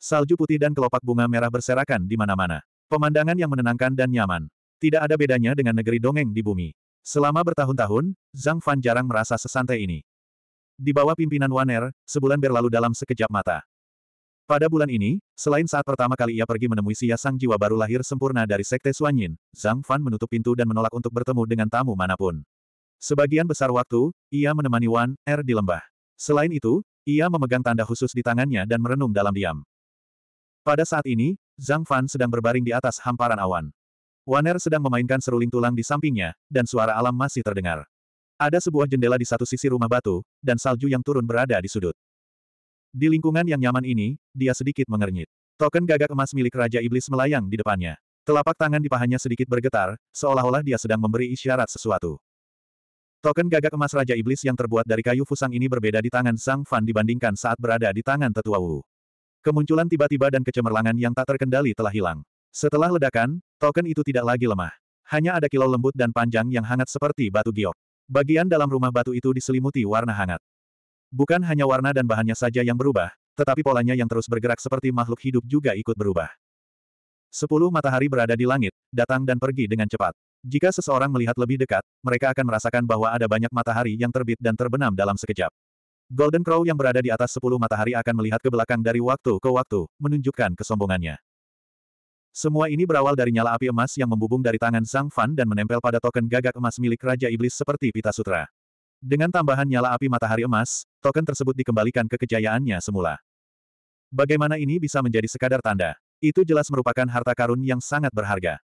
Speaker 1: Salju putih dan kelopak bunga merah berserakan di mana-mana. Pemandangan yang menenangkan dan nyaman. Tidak ada bedanya dengan negeri dongeng di bumi. Selama bertahun-tahun, Zhang Fan jarang merasa sesantai ini. Di bawah pimpinan Waner, sebulan berlalu dalam sekejap mata. Pada bulan ini, selain saat pertama kali ia pergi menemui Xia Sang Jiwa baru lahir sempurna dari Sekte Suanyin, Zhang Fan menutup pintu dan menolak untuk bertemu dengan tamu manapun. Sebagian besar waktu, ia menemani Wan Er di lembah. Selain itu, ia memegang tanda khusus di tangannya dan merenung dalam diam. Pada saat ini, Zhang Fan sedang berbaring di atas hamparan awan. Waner sedang memainkan seruling tulang di sampingnya, dan suara alam masih terdengar. Ada sebuah jendela di satu sisi rumah batu, dan salju yang turun berada di sudut. Di lingkungan yang nyaman ini, dia sedikit mengernyit. Token gagak emas milik Raja Iblis melayang di depannya. Telapak tangan di pahanya sedikit bergetar, seolah-olah dia sedang memberi isyarat sesuatu. Token gagak emas Raja Iblis yang terbuat dari kayu fusang ini berbeda di tangan Sang Fan dibandingkan saat berada di tangan tetua Wu. Kemunculan tiba-tiba dan kecemerlangan yang tak terkendali telah hilang. Setelah ledakan, token itu tidak lagi lemah. Hanya ada kilau lembut dan panjang yang hangat seperti batu giok. Bagian dalam rumah batu itu diselimuti warna hangat. Bukan hanya warna dan bahannya saja yang berubah, tetapi polanya yang terus bergerak seperti makhluk hidup juga ikut berubah. Sepuluh matahari berada di langit, datang dan pergi dengan cepat. Jika seseorang melihat lebih dekat, mereka akan merasakan bahwa ada banyak matahari yang terbit dan terbenam dalam sekejap. Golden Crow yang berada di atas sepuluh matahari akan melihat ke belakang dari waktu ke waktu, menunjukkan kesombongannya. Semua ini berawal dari nyala api emas yang membubung dari tangan Sang Fan dan menempel pada token gagak emas milik Raja Iblis seperti pita sutra. Dengan tambahan nyala api matahari emas, token tersebut dikembalikan ke kejayaannya semula. Bagaimana ini bisa menjadi sekadar tanda? Itu jelas merupakan harta karun yang sangat berharga.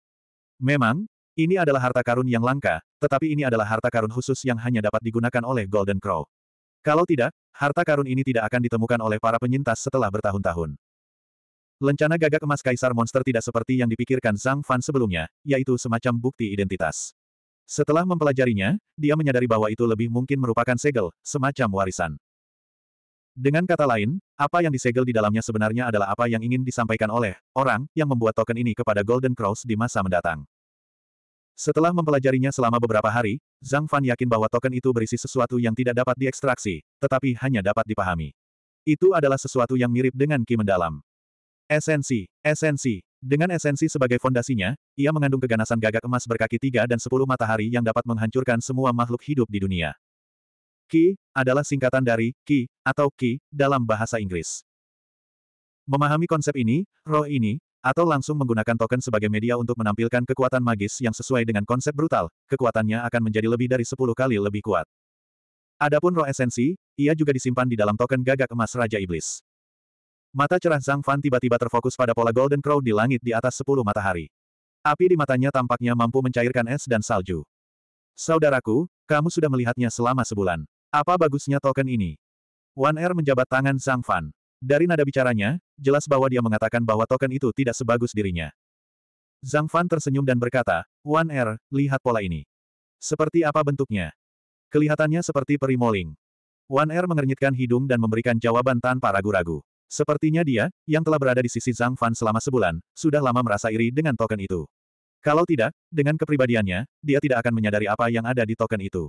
Speaker 1: Memang, ini adalah harta karun yang langka, tetapi ini adalah harta karun khusus yang hanya dapat digunakan oleh Golden Crow. Kalau tidak, harta karun ini tidak akan ditemukan oleh para penyintas setelah bertahun-tahun. Lencana gagak emas Kaisar Monster tidak seperti yang dipikirkan Zhang Fan sebelumnya, yaitu semacam bukti identitas. Setelah mempelajarinya, dia menyadari bahwa itu lebih mungkin merupakan segel, semacam warisan. Dengan kata lain, apa yang disegel di dalamnya sebenarnya adalah apa yang ingin disampaikan oleh orang yang membuat token ini kepada Golden Cross di masa mendatang. Setelah mempelajarinya selama beberapa hari, Zhang Fan yakin bahwa token itu berisi sesuatu yang tidak dapat diekstraksi, tetapi hanya dapat dipahami. Itu adalah sesuatu yang mirip dengan ki mendalam. Esensi, esensi. Dengan esensi sebagai fondasinya, ia mengandung keganasan gagak emas berkaki tiga dan sepuluh matahari yang dapat menghancurkan semua makhluk hidup di dunia. Ki adalah singkatan dari ki atau ki dalam bahasa Inggris. Memahami konsep ini, roh ini atau langsung menggunakan token sebagai media untuk menampilkan kekuatan magis yang sesuai dengan konsep brutal, kekuatannya akan menjadi lebih dari 10 kali lebih kuat. Adapun roh esensi, ia juga disimpan di dalam token gagak emas Raja Iblis. Mata cerah Zhang Fan tiba-tiba terfokus pada pola Golden Crow di langit di atas 10 matahari. Api di matanya tampaknya mampu mencairkan es dan salju. Saudaraku, kamu sudah melihatnya selama sebulan. Apa bagusnya token ini? Wan Er menjabat tangan Zhang Fan. Dari nada bicaranya, jelas bahwa dia mengatakan bahwa token itu tidak sebagus dirinya. Zhang Fan tersenyum dan berkata, Wan Er, lihat pola ini. Seperti apa bentuknya? Kelihatannya seperti peri moling. Wan Er mengernyitkan hidung dan memberikan jawaban tanpa ragu-ragu. Sepertinya dia, yang telah berada di sisi Zhang Fan selama sebulan, sudah lama merasa iri dengan token itu. Kalau tidak, dengan kepribadiannya, dia tidak akan menyadari apa yang ada di token itu.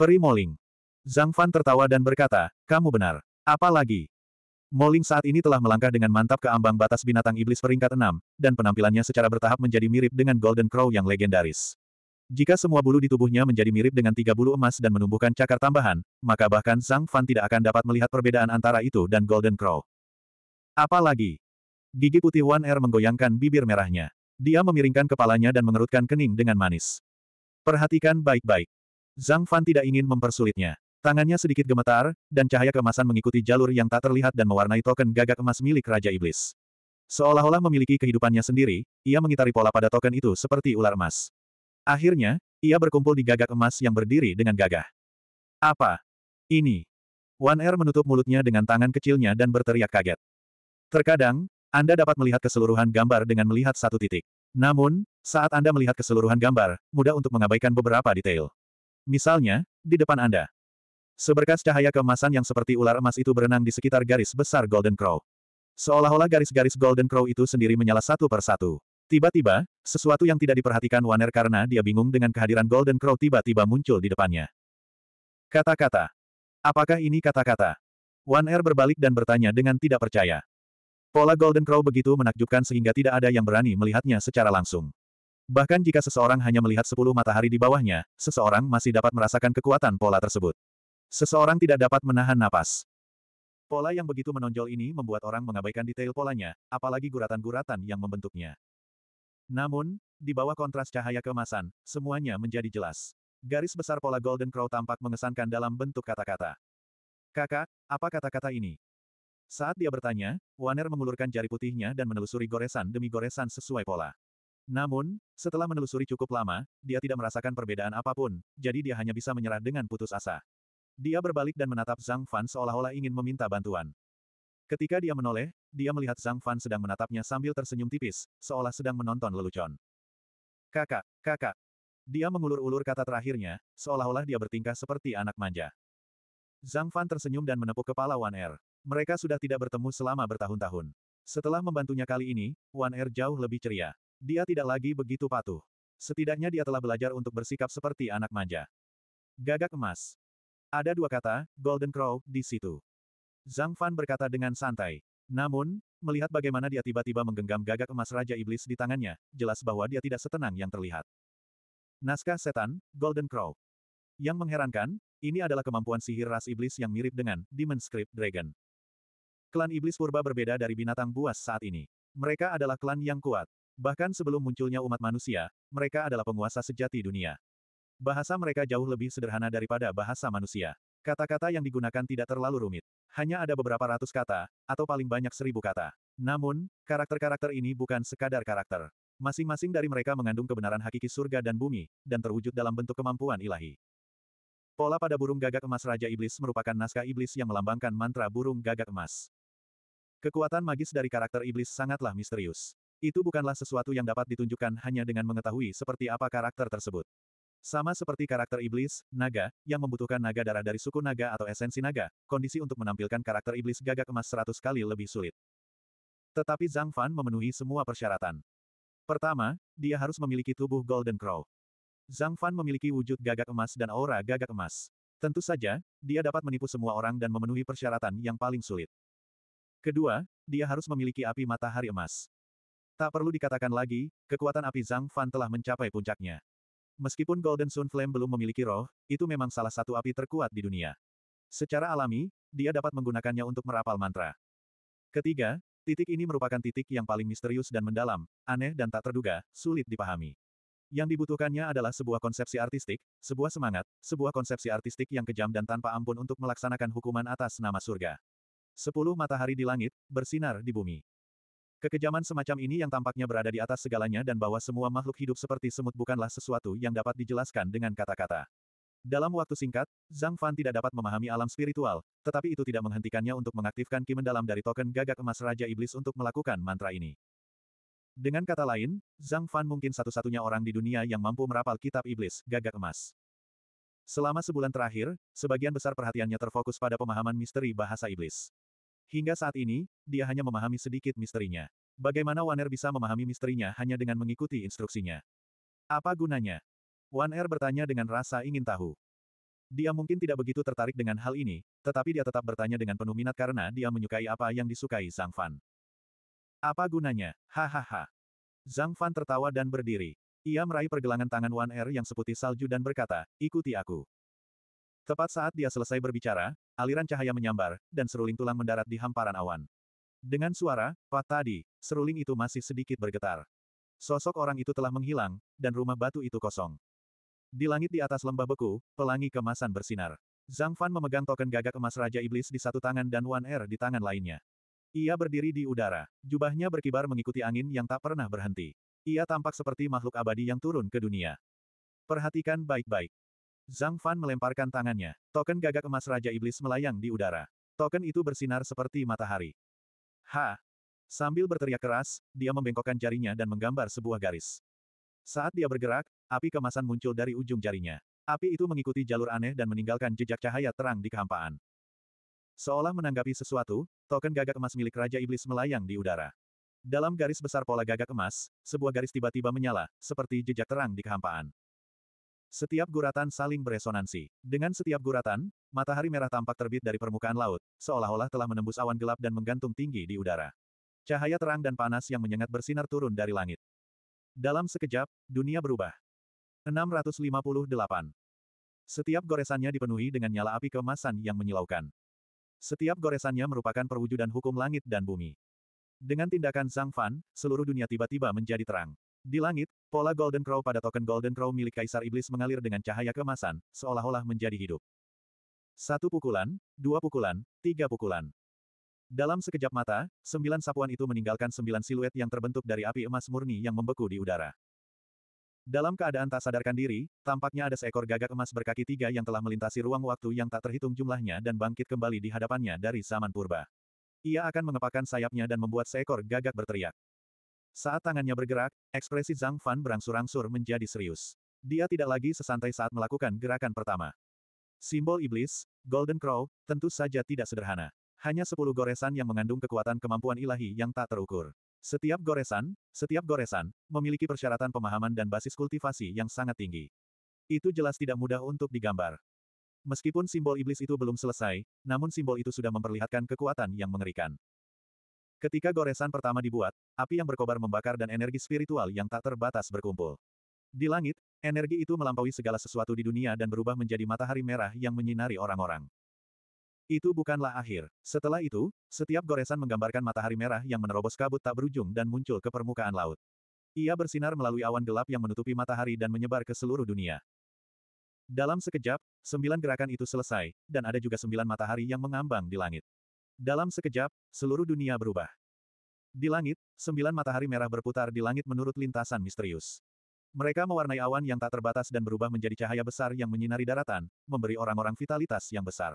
Speaker 1: Peri Moling. Zhang Fan tertawa dan berkata, kamu benar. Apalagi, Moling saat ini telah melangkah dengan mantap ke ambang batas binatang iblis peringkat 6, dan penampilannya secara bertahap menjadi mirip dengan Golden Crow yang legendaris. Jika semua bulu di tubuhnya menjadi mirip dengan tiga bulu emas dan menumbuhkan cakar tambahan, maka bahkan Zhang Fan tidak akan dapat melihat perbedaan antara itu dan Golden Crow. Apalagi, gigi putih Wan Er menggoyangkan bibir merahnya. Dia memiringkan kepalanya dan mengerutkan kening dengan manis. Perhatikan baik-baik. Zhang Fan tidak ingin mempersulitnya. Tangannya sedikit gemetar, dan cahaya kemasan mengikuti jalur yang tak terlihat dan mewarnai token gagak emas milik Raja Iblis. Seolah-olah memiliki kehidupannya sendiri, ia mengitari pola pada token itu seperti ular emas. Akhirnya, ia berkumpul di gagak emas yang berdiri dengan gagah. Apa? Ini? Wan Er menutup mulutnya dengan tangan kecilnya dan berteriak kaget. Terkadang, Anda dapat melihat keseluruhan gambar dengan melihat satu titik. Namun, saat Anda melihat keseluruhan gambar, mudah untuk mengabaikan beberapa detail. Misalnya, di depan Anda, Seberkas cahaya keemasan yang seperti ular emas itu berenang di sekitar garis besar Golden Crow. Seolah-olah garis-garis Golden Crow itu sendiri menyala satu per satu. Tiba-tiba, sesuatu yang tidak diperhatikan Waner karena dia bingung dengan kehadiran Golden Crow tiba-tiba muncul di depannya. Kata-kata. Apakah ini kata-kata? Waner berbalik dan bertanya dengan tidak percaya. Pola Golden Crow begitu menakjubkan sehingga tidak ada yang berani melihatnya secara langsung. Bahkan jika seseorang hanya melihat sepuluh matahari di bawahnya, seseorang masih dapat merasakan kekuatan pola tersebut. Seseorang tidak dapat menahan napas. Pola yang begitu menonjol ini membuat orang mengabaikan detail polanya, apalagi guratan-guratan yang membentuknya. Namun, di bawah kontras cahaya kemasan, semuanya menjadi jelas. Garis besar pola Golden Crow tampak mengesankan dalam bentuk kata-kata. Kakak, apa kata-kata ini? Saat dia bertanya, Waner mengulurkan jari putihnya dan menelusuri goresan demi goresan sesuai pola. Namun, setelah menelusuri cukup lama, dia tidak merasakan perbedaan apapun, jadi dia hanya bisa menyerah dengan putus asa. Dia berbalik dan menatap Zhang Fan seolah-olah ingin meminta bantuan. Ketika dia menoleh, dia melihat Zhang Fan sedang menatapnya sambil tersenyum tipis, seolah sedang menonton lelucon. Kakak, kakak. Dia mengulur-ulur kata terakhirnya, seolah-olah dia bertingkah seperti anak manja. Zhang Fan tersenyum dan menepuk kepala Wan Er. Mereka sudah tidak bertemu selama bertahun-tahun. Setelah membantunya kali ini, Wan Er jauh lebih ceria. Dia tidak lagi begitu patuh. Setidaknya dia telah belajar untuk bersikap seperti anak manja. Gagak emas. Ada dua kata, Golden Crow, di situ. Zhang Fan berkata dengan santai. Namun, melihat bagaimana dia tiba-tiba menggenggam gagak emas Raja Iblis di tangannya, jelas bahwa dia tidak setenang yang terlihat. Naskah Setan, Golden Crow. Yang mengherankan, ini adalah kemampuan sihir ras iblis yang mirip dengan Demon Script Dragon. Klan Iblis Purba berbeda dari binatang buas saat ini. Mereka adalah klan yang kuat. Bahkan sebelum munculnya umat manusia, mereka adalah penguasa sejati dunia. Bahasa mereka jauh lebih sederhana daripada bahasa manusia. Kata-kata yang digunakan tidak terlalu rumit. Hanya ada beberapa ratus kata, atau paling banyak seribu kata. Namun, karakter-karakter ini bukan sekadar karakter. Masing-masing dari mereka mengandung kebenaran hakiki surga dan bumi, dan terwujud dalam bentuk kemampuan ilahi. Pola pada burung gagak emas Raja Iblis merupakan naskah iblis yang melambangkan mantra burung gagak emas. Kekuatan magis dari karakter iblis sangatlah misterius. Itu bukanlah sesuatu yang dapat ditunjukkan hanya dengan mengetahui seperti apa karakter tersebut. Sama seperti karakter iblis, naga, yang membutuhkan naga darah dari suku naga atau esensi naga, kondisi untuk menampilkan karakter iblis gagak emas 100 kali lebih sulit. Tetapi Zhang Fan memenuhi semua persyaratan. Pertama, dia harus memiliki tubuh Golden Crow. Zhang Fan memiliki wujud gagak emas dan aura gagak emas. Tentu saja, dia dapat menipu semua orang dan memenuhi persyaratan yang paling sulit. Kedua, dia harus memiliki api matahari emas. Tak perlu dikatakan lagi, kekuatan api Zhang Fan telah mencapai puncaknya. Meskipun Golden Sun Flame belum memiliki roh, itu memang salah satu api terkuat di dunia. Secara alami, dia dapat menggunakannya untuk merapal mantra. Ketiga, titik ini merupakan titik yang paling misterius dan mendalam, aneh dan tak terduga, sulit dipahami. Yang dibutuhkannya adalah sebuah konsepsi artistik, sebuah semangat, sebuah konsepsi artistik yang kejam dan tanpa ampun untuk melaksanakan hukuman atas nama surga. Sepuluh matahari di langit, bersinar di bumi. Kekejaman semacam ini yang tampaknya berada di atas segalanya dan bahwa semua makhluk hidup seperti semut bukanlah sesuatu yang dapat dijelaskan dengan kata-kata. Dalam waktu singkat, Zhang Fan tidak dapat memahami alam spiritual, tetapi itu tidak menghentikannya untuk mengaktifkan ki mendalam dari token gagak emas Raja Iblis untuk melakukan mantra ini. Dengan kata lain, Zhang Fan mungkin satu-satunya orang di dunia yang mampu merapal kitab iblis, gagak emas. Selama sebulan terakhir, sebagian besar perhatiannya terfokus pada pemahaman misteri bahasa iblis. Hingga saat ini, dia hanya memahami sedikit misterinya. Bagaimana Wan Er bisa memahami misterinya hanya dengan mengikuti instruksinya? Apa gunanya? Wan Er bertanya dengan rasa ingin tahu. Dia mungkin tidak begitu tertarik dengan hal ini, tetapi dia tetap bertanya dengan penuh minat karena dia menyukai apa yang disukai Zhang Fan. Apa gunanya? Hahaha. Zhang Fan tertawa dan berdiri. Ia meraih pergelangan tangan Wan Er yang seputih salju dan berkata, ikuti aku. Tepat saat dia selesai berbicara, aliran cahaya menyambar, dan seruling tulang mendarat di hamparan awan. Dengan suara, Pak tadi, seruling itu masih sedikit bergetar. Sosok orang itu telah menghilang, dan rumah batu itu kosong. Di langit di atas lembah beku, pelangi kemasan bersinar. Zhang Fan memegang token gagak emas Raja Iblis di satu tangan dan Wan Er di tangan lainnya. Ia berdiri di udara, jubahnya berkibar mengikuti angin yang tak pernah berhenti. Ia tampak seperti makhluk abadi yang turun ke dunia. Perhatikan baik-baik, Zhang Fan melemparkan tangannya. Token gagak emas Raja Iblis melayang di udara. Token itu bersinar seperti matahari. Ha! Sambil berteriak keras, dia membengkokkan jarinya dan menggambar sebuah garis. Saat dia bergerak, api kemasan muncul dari ujung jarinya. Api itu mengikuti jalur aneh dan meninggalkan jejak cahaya terang di kehampaan. Seolah menanggapi sesuatu, token gagak emas milik Raja Iblis melayang di udara. Dalam garis besar pola gagak emas, sebuah garis tiba-tiba menyala, seperti jejak terang di kehampaan. Setiap guratan saling beresonansi. Dengan setiap guratan, matahari merah tampak terbit dari permukaan laut, seolah-olah telah menembus awan gelap dan menggantung tinggi di udara. Cahaya terang dan panas yang menyengat bersinar turun dari langit. Dalam sekejap, dunia berubah. 658. Setiap goresannya dipenuhi dengan nyala api kemasan yang menyilaukan. Setiap goresannya merupakan perwujudan hukum langit dan bumi. Dengan tindakan Zhang Fan, seluruh dunia tiba-tiba menjadi terang. Di langit, pola Golden Crow pada token Golden Crow milik Kaisar Iblis mengalir dengan cahaya kemasan, seolah-olah menjadi hidup. Satu pukulan, dua pukulan, tiga pukulan. Dalam sekejap mata, sembilan sapuan itu meninggalkan sembilan siluet yang terbentuk dari api emas murni yang membeku di udara. Dalam keadaan tak sadarkan diri, tampaknya ada seekor gagak emas berkaki tiga yang telah melintasi ruang waktu yang tak terhitung jumlahnya dan bangkit kembali di hadapannya dari zaman purba. Ia akan mengepakkan sayapnya dan membuat seekor gagak berteriak. Saat tangannya bergerak, ekspresi Zhang Fan berangsur-angsur menjadi serius. Dia tidak lagi sesantai saat melakukan gerakan pertama. Simbol iblis, Golden Crow, tentu saja tidak sederhana. Hanya sepuluh goresan yang mengandung kekuatan kemampuan ilahi yang tak terukur. Setiap goresan, setiap goresan, memiliki persyaratan pemahaman dan basis kultivasi yang sangat tinggi. Itu jelas tidak mudah untuk digambar. Meskipun simbol iblis itu belum selesai, namun simbol itu sudah memperlihatkan kekuatan yang mengerikan. Ketika goresan pertama dibuat, api yang berkobar membakar dan energi spiritual yang tak terbatas berkumpul. Di langit, energi itu melampaui segala sesuatu di dunia dan berubah menjadi matahari merah yang menyinari orang-orang. Itu bukanlah akhir. Setelah itu, setiap goresan menggambarkan matahari merah yang menerobos kabut tak berujung dan muncul ke permukaan laut. Ia bersinar melalui awan gelap yang menutupi matahari dan menyebar ke seluruh dunia. Dalam sekejap, sembilan gerakan itu selesai, dan ada juga sembilan matahari yang mengambang di langit. Dalam sekejap, seluruh dunia berubah. Di langit, sembilan matahari merah berputar di langit menurut lintasan misterius. Mereka mewarnai awan yang tak terbatas dan berubah menjadi cahaya besar yang menyinari daratan, memberi orang-orang vitalitas yang besar.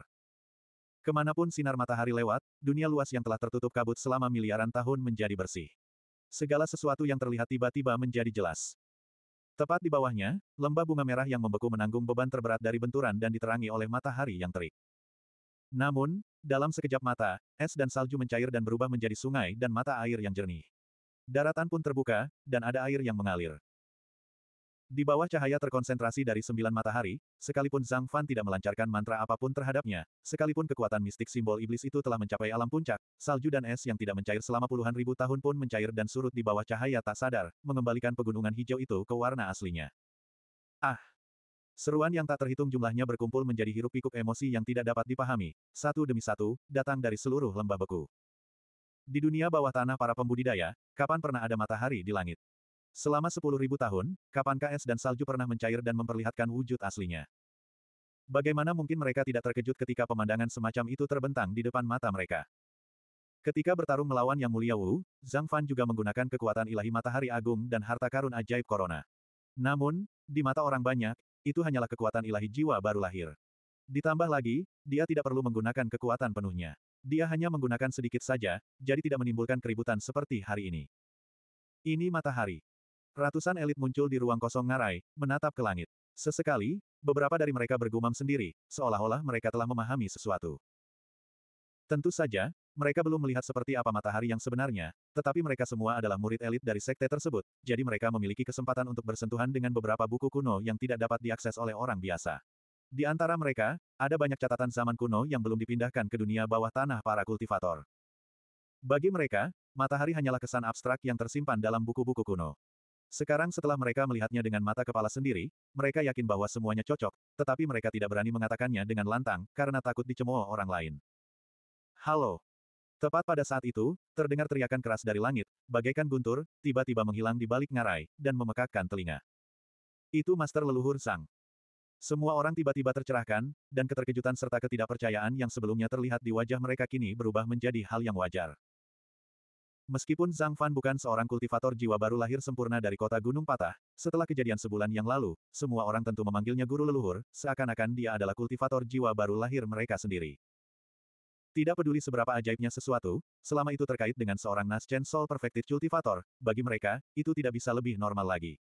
Speaker 1: Kemanapun sinar matahari lewat, dunia luas yang telah tertutup kabut selama miliaran tahun menjadi bersih. Segala sesuatu yang terlihat tiba-tiba menjadi jelas. Tepat di bawahnya, lembah bunga merah yang membeku menanggung beban terberat dari benturan dan diterangi oleh matahari yang terik. Namun, dalam sekejap mata, es dan salju mencair dan berubah menjadi sungai dan mata air yang jernih. Daratan pun terbuka, dan ada air yang mengalir. Di bawah cahaya terkonsentrasi dari sembilan matahari, sekalipun Zhang Fan tidak melancarkan mantra apapun terhadapnya, sekalipun kekuatan mistik simbol iblis itu telah mencapai alam puncak, salju dan es yang tidak mencair selama puluhan ribu tahun pun mencair dan surut di bawah cahaya tak sadar, mengembalikan pegunungan hijau itu ke warna aslinya. Ah! Seruan yang tak terhitung jumlahnya berkumpul menjadi hiruk-pikuk emosi yang tidak dapat dipahami, satu demi satu, datang dari seluruh lembah beku. Di dunia bawah tanah para pembudidaya, kapan pernah ada matahari di langit? Selama sepuluh ribu tahun, kapan es dan salju pernah mencair dan memperlihatkan wujud aslinya? Bagaimana mungkin mereka tidak terkejut ketika pemandangan semacam itu terbentang di depan mata mereka? Ketika bertarung melawan Yang Mulia Wu, Zhang Fan juga menggunakan kekuatan ilahi matahari agung dan harta karun ajaib Corona. Namun, di mata orang banyak, itu hanyalah kekuatan ilahi jiwa baru lahir. Ditambah lagi, dia tidak perlu menggunakan kekuatan penuhnya. Dia hanya menggunakan sedikit saja, jadi tidak menimbulkan keributan seperti hari ini. Ini matahari. Ratusan elit muncul di ruang kosong ngarai, menatap ke langit. Sesekali, beberapa dari mereka bergumam sendiri, seolah-olah mereka telah memahami sesuatu. Tentu saja, mereka belum melihat seperti apa matahari yang sebenarnya, tetapi mereka semua adalah murid elit dari sekte tersebut, jadi mereka memiliki kesempatan untuk bersentuhan dengan beberapa buku kuno yang tidak dapat diakses oleh orang biasa. Di antara mereka, ada banyak catatan zaman kuno yang belum dipindahkan ke dunia bawah tanah para kultivator. Bagi mereka, matahari hanyalah kesan abstrak yang tersimpan dalam buku-buku kuno. Sekarang setelah mereka melihatnya dengan mata kepala sendiri, mereka yakin bahwa semuanya cocok, tetapi mereka tidak berani mengatakannya dengan lantang, karena takut dicemooh orang lain. Halo, Tepat pada saat itu, terdengar teriakan keras dari langit, bagaikan guntur, tiba-tiba menghilang di balik ngarai, dan memekakkan telinga. Itu Master Leluhur Sang. Semua orang tiba-tiba tercerahkan, dan keterkejutan serta ketidakpercayaan yang sebelumnya terlihat di wajah mereka kini berubah menjadi hal yang wajar. Meskipun Zhang Fan bukan seorang kultivator jiwa baru lahir sempurna dari kota Gunung Patah, setelah kejadian sebulan yang lalu, semua orang tentu memanggilnya guru leluhur, seakan-akan dia adalah kultivator jiwa baru lahir mereka sendiri. Tidak peduli seberapa ajaibnya sesuatu, selama itu terkait dengan seorang Naschen Soul Perfected Cultivator, bagi mereka, itu tidak bisa lebih normal lagi.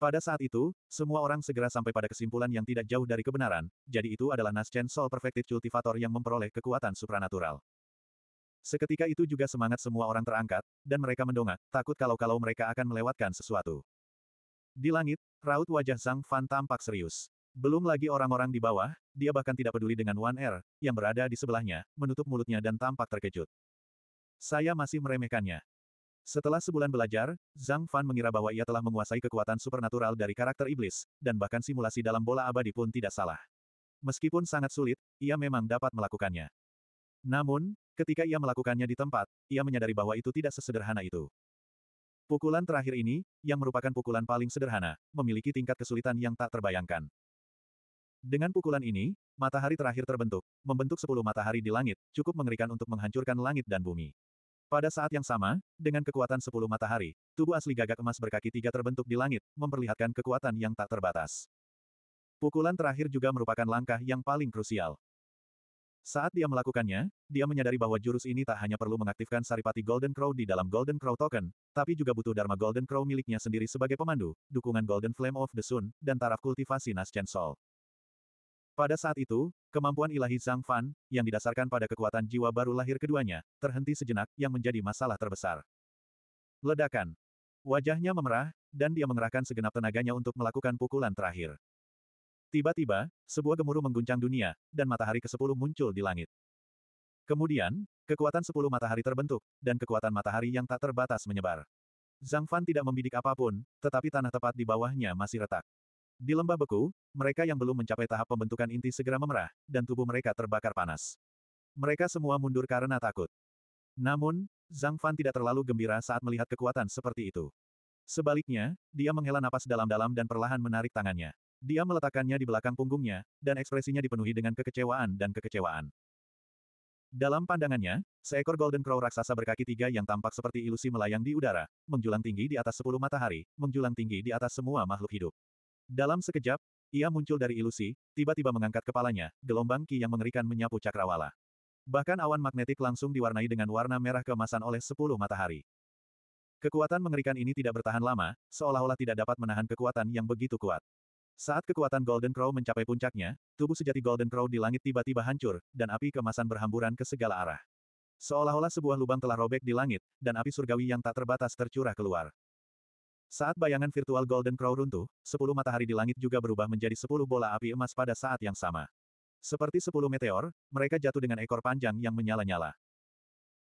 Speaker 1: Pada saat itu, semua orang segera sampai pada kesimpulan yang tidak jauh dari kebenaran, jadi itu adalah Naschen Soul Perfected Cultivator yang memperoleh kekuatan supranatural. Seketika itu juga semangat semua orang terangkat, dan mereka mendongak, takut kalau-kalau mereka akan melewatkan sesuatu. Di langit, raut wajah Zhang Fan tampak serius. Belum lagi orang-orang di bawah, dia bahkan tidak peduli dengan Wan Er, yang berada di sebelahnya, menutup mulutnya dan tampak terkejut. Saya masih meremehkannya. Setelah sebulan belajar, Zhang Fan mengira bahwa ia telah menguasai kekuatan supernatural dari karakter iblis, dan bahkan simulasi dalam bola abadi pun tidak salah. Meskipun sangat sulit, ia memang dapat melakukannya. Namun, ketika ia melakukannya di tempat, ia menyadari bahwa itu tidak sesederhana itu. Pukulan terakhir ini, yang merupakan pukulan paling sederhana, memiliki tingkat kesulitan yang tak terbayangkan. Dengan pukulan ini, matahari terakhir terbentuk, membentuk sepuluh matahari di langit, cukup mengerikan untuk menghancurkan langit dan bumi. Pada saat yang sama, dengan kekuatan sepuluh matahari, tubuh asli gagak emas berkaki tiga terbentuk di langit, memperlihatkan kekuatan yang tak terbatas. Pukulan terakhir juga merupakan langkah yang paling krusial. Saat dia melakukannya, dia menyadari bahwa jurus ini tak hanya perlu mengaktifkan Saripati Golden Crow di dalam Golden Crow Token, tapi juga butuh Dharma Golden Crow miliknya sendiri sebagai pemandu, dukungan Golden Flame of the Sun, dan taraf kultivasi Nascent Soul. Pada saat itu, kemampuan ilahi Zhang Fan, yang didasarkan pada kekuatan jiwa baru lahir keduanya, terhenti sejenak yang menjadi masalah terbesar. Ledakan. Wajahnya memerah, dan dia mengerahkan segenap tenaganya untuk melakukan pukulan terakhir. Tiba-tiba, sebuah gemuruh mengguncang dunia, dan matahari ke-10 muncul di langit. Kemudian, kekuatan 10 matahari terbentuk, dan kekuatan matahari yang tak terbatas menyebar. Zhang Fan tidak membidik apapun, tetapi tanah tepat di bawahnya masih retak. Di lembah beku, mereka yang belum mencapai tahap pembentukan inti segera memerah, dan tubuh mereka terbakar panas. Mereka semua mundur karena takut. Namun, Zhang Fan tidak terlalu gembira saat melihat kekuatan seperti itu. Sebaliknya, dia menghela napas dalam-dalam dan perlahan menarik tangannya. Dia meletakkannya di belakang punggungnya, dan ekspresinya dipenuhi dengan kekecewaan dan kekecewaan. Dalam pandangannya, seekor Golden Crow raksasa berkaki tiga yang tampak seperti ilusi melayang di udara, menjulang tinggi di atas sepuluh matahari, menjulang tinggi di atas semua makhluk hidup. Dalam sekejap, ia muncul dari ilusi, tiba-tiba mengangkat kepalanya, gelombang ki yang mengerikan menyapu cakrawala. Bahkan awan magnetik langsung diwarnai dengan warna merah kemasan oleh sepuluh matahari. Kekuatan mengerikan ini tidak bertahan lama, seolah-olah tidak dapat menahan kekuatan yang begitu kuat. Saat kekuatan Golden Crow mencapai puncaknya, tubuh sejati Golden Crow di langit tiba-tiba hancur, dan api kemasan berhamburan ke segala arah. Seolah-olah sebuah lubang telah robek di langit, dan api surgawi yang tak terbatas tercurah keluar. Saat bayangan virtual Golden Crow runtuh, sepuluh matahari di langit juga berubah menjadi sepuluh bola api emas pada saat yang sama. Seperti sepuluh meteor, mereka jatuh dengan ekor panjang yang menyala-nyala.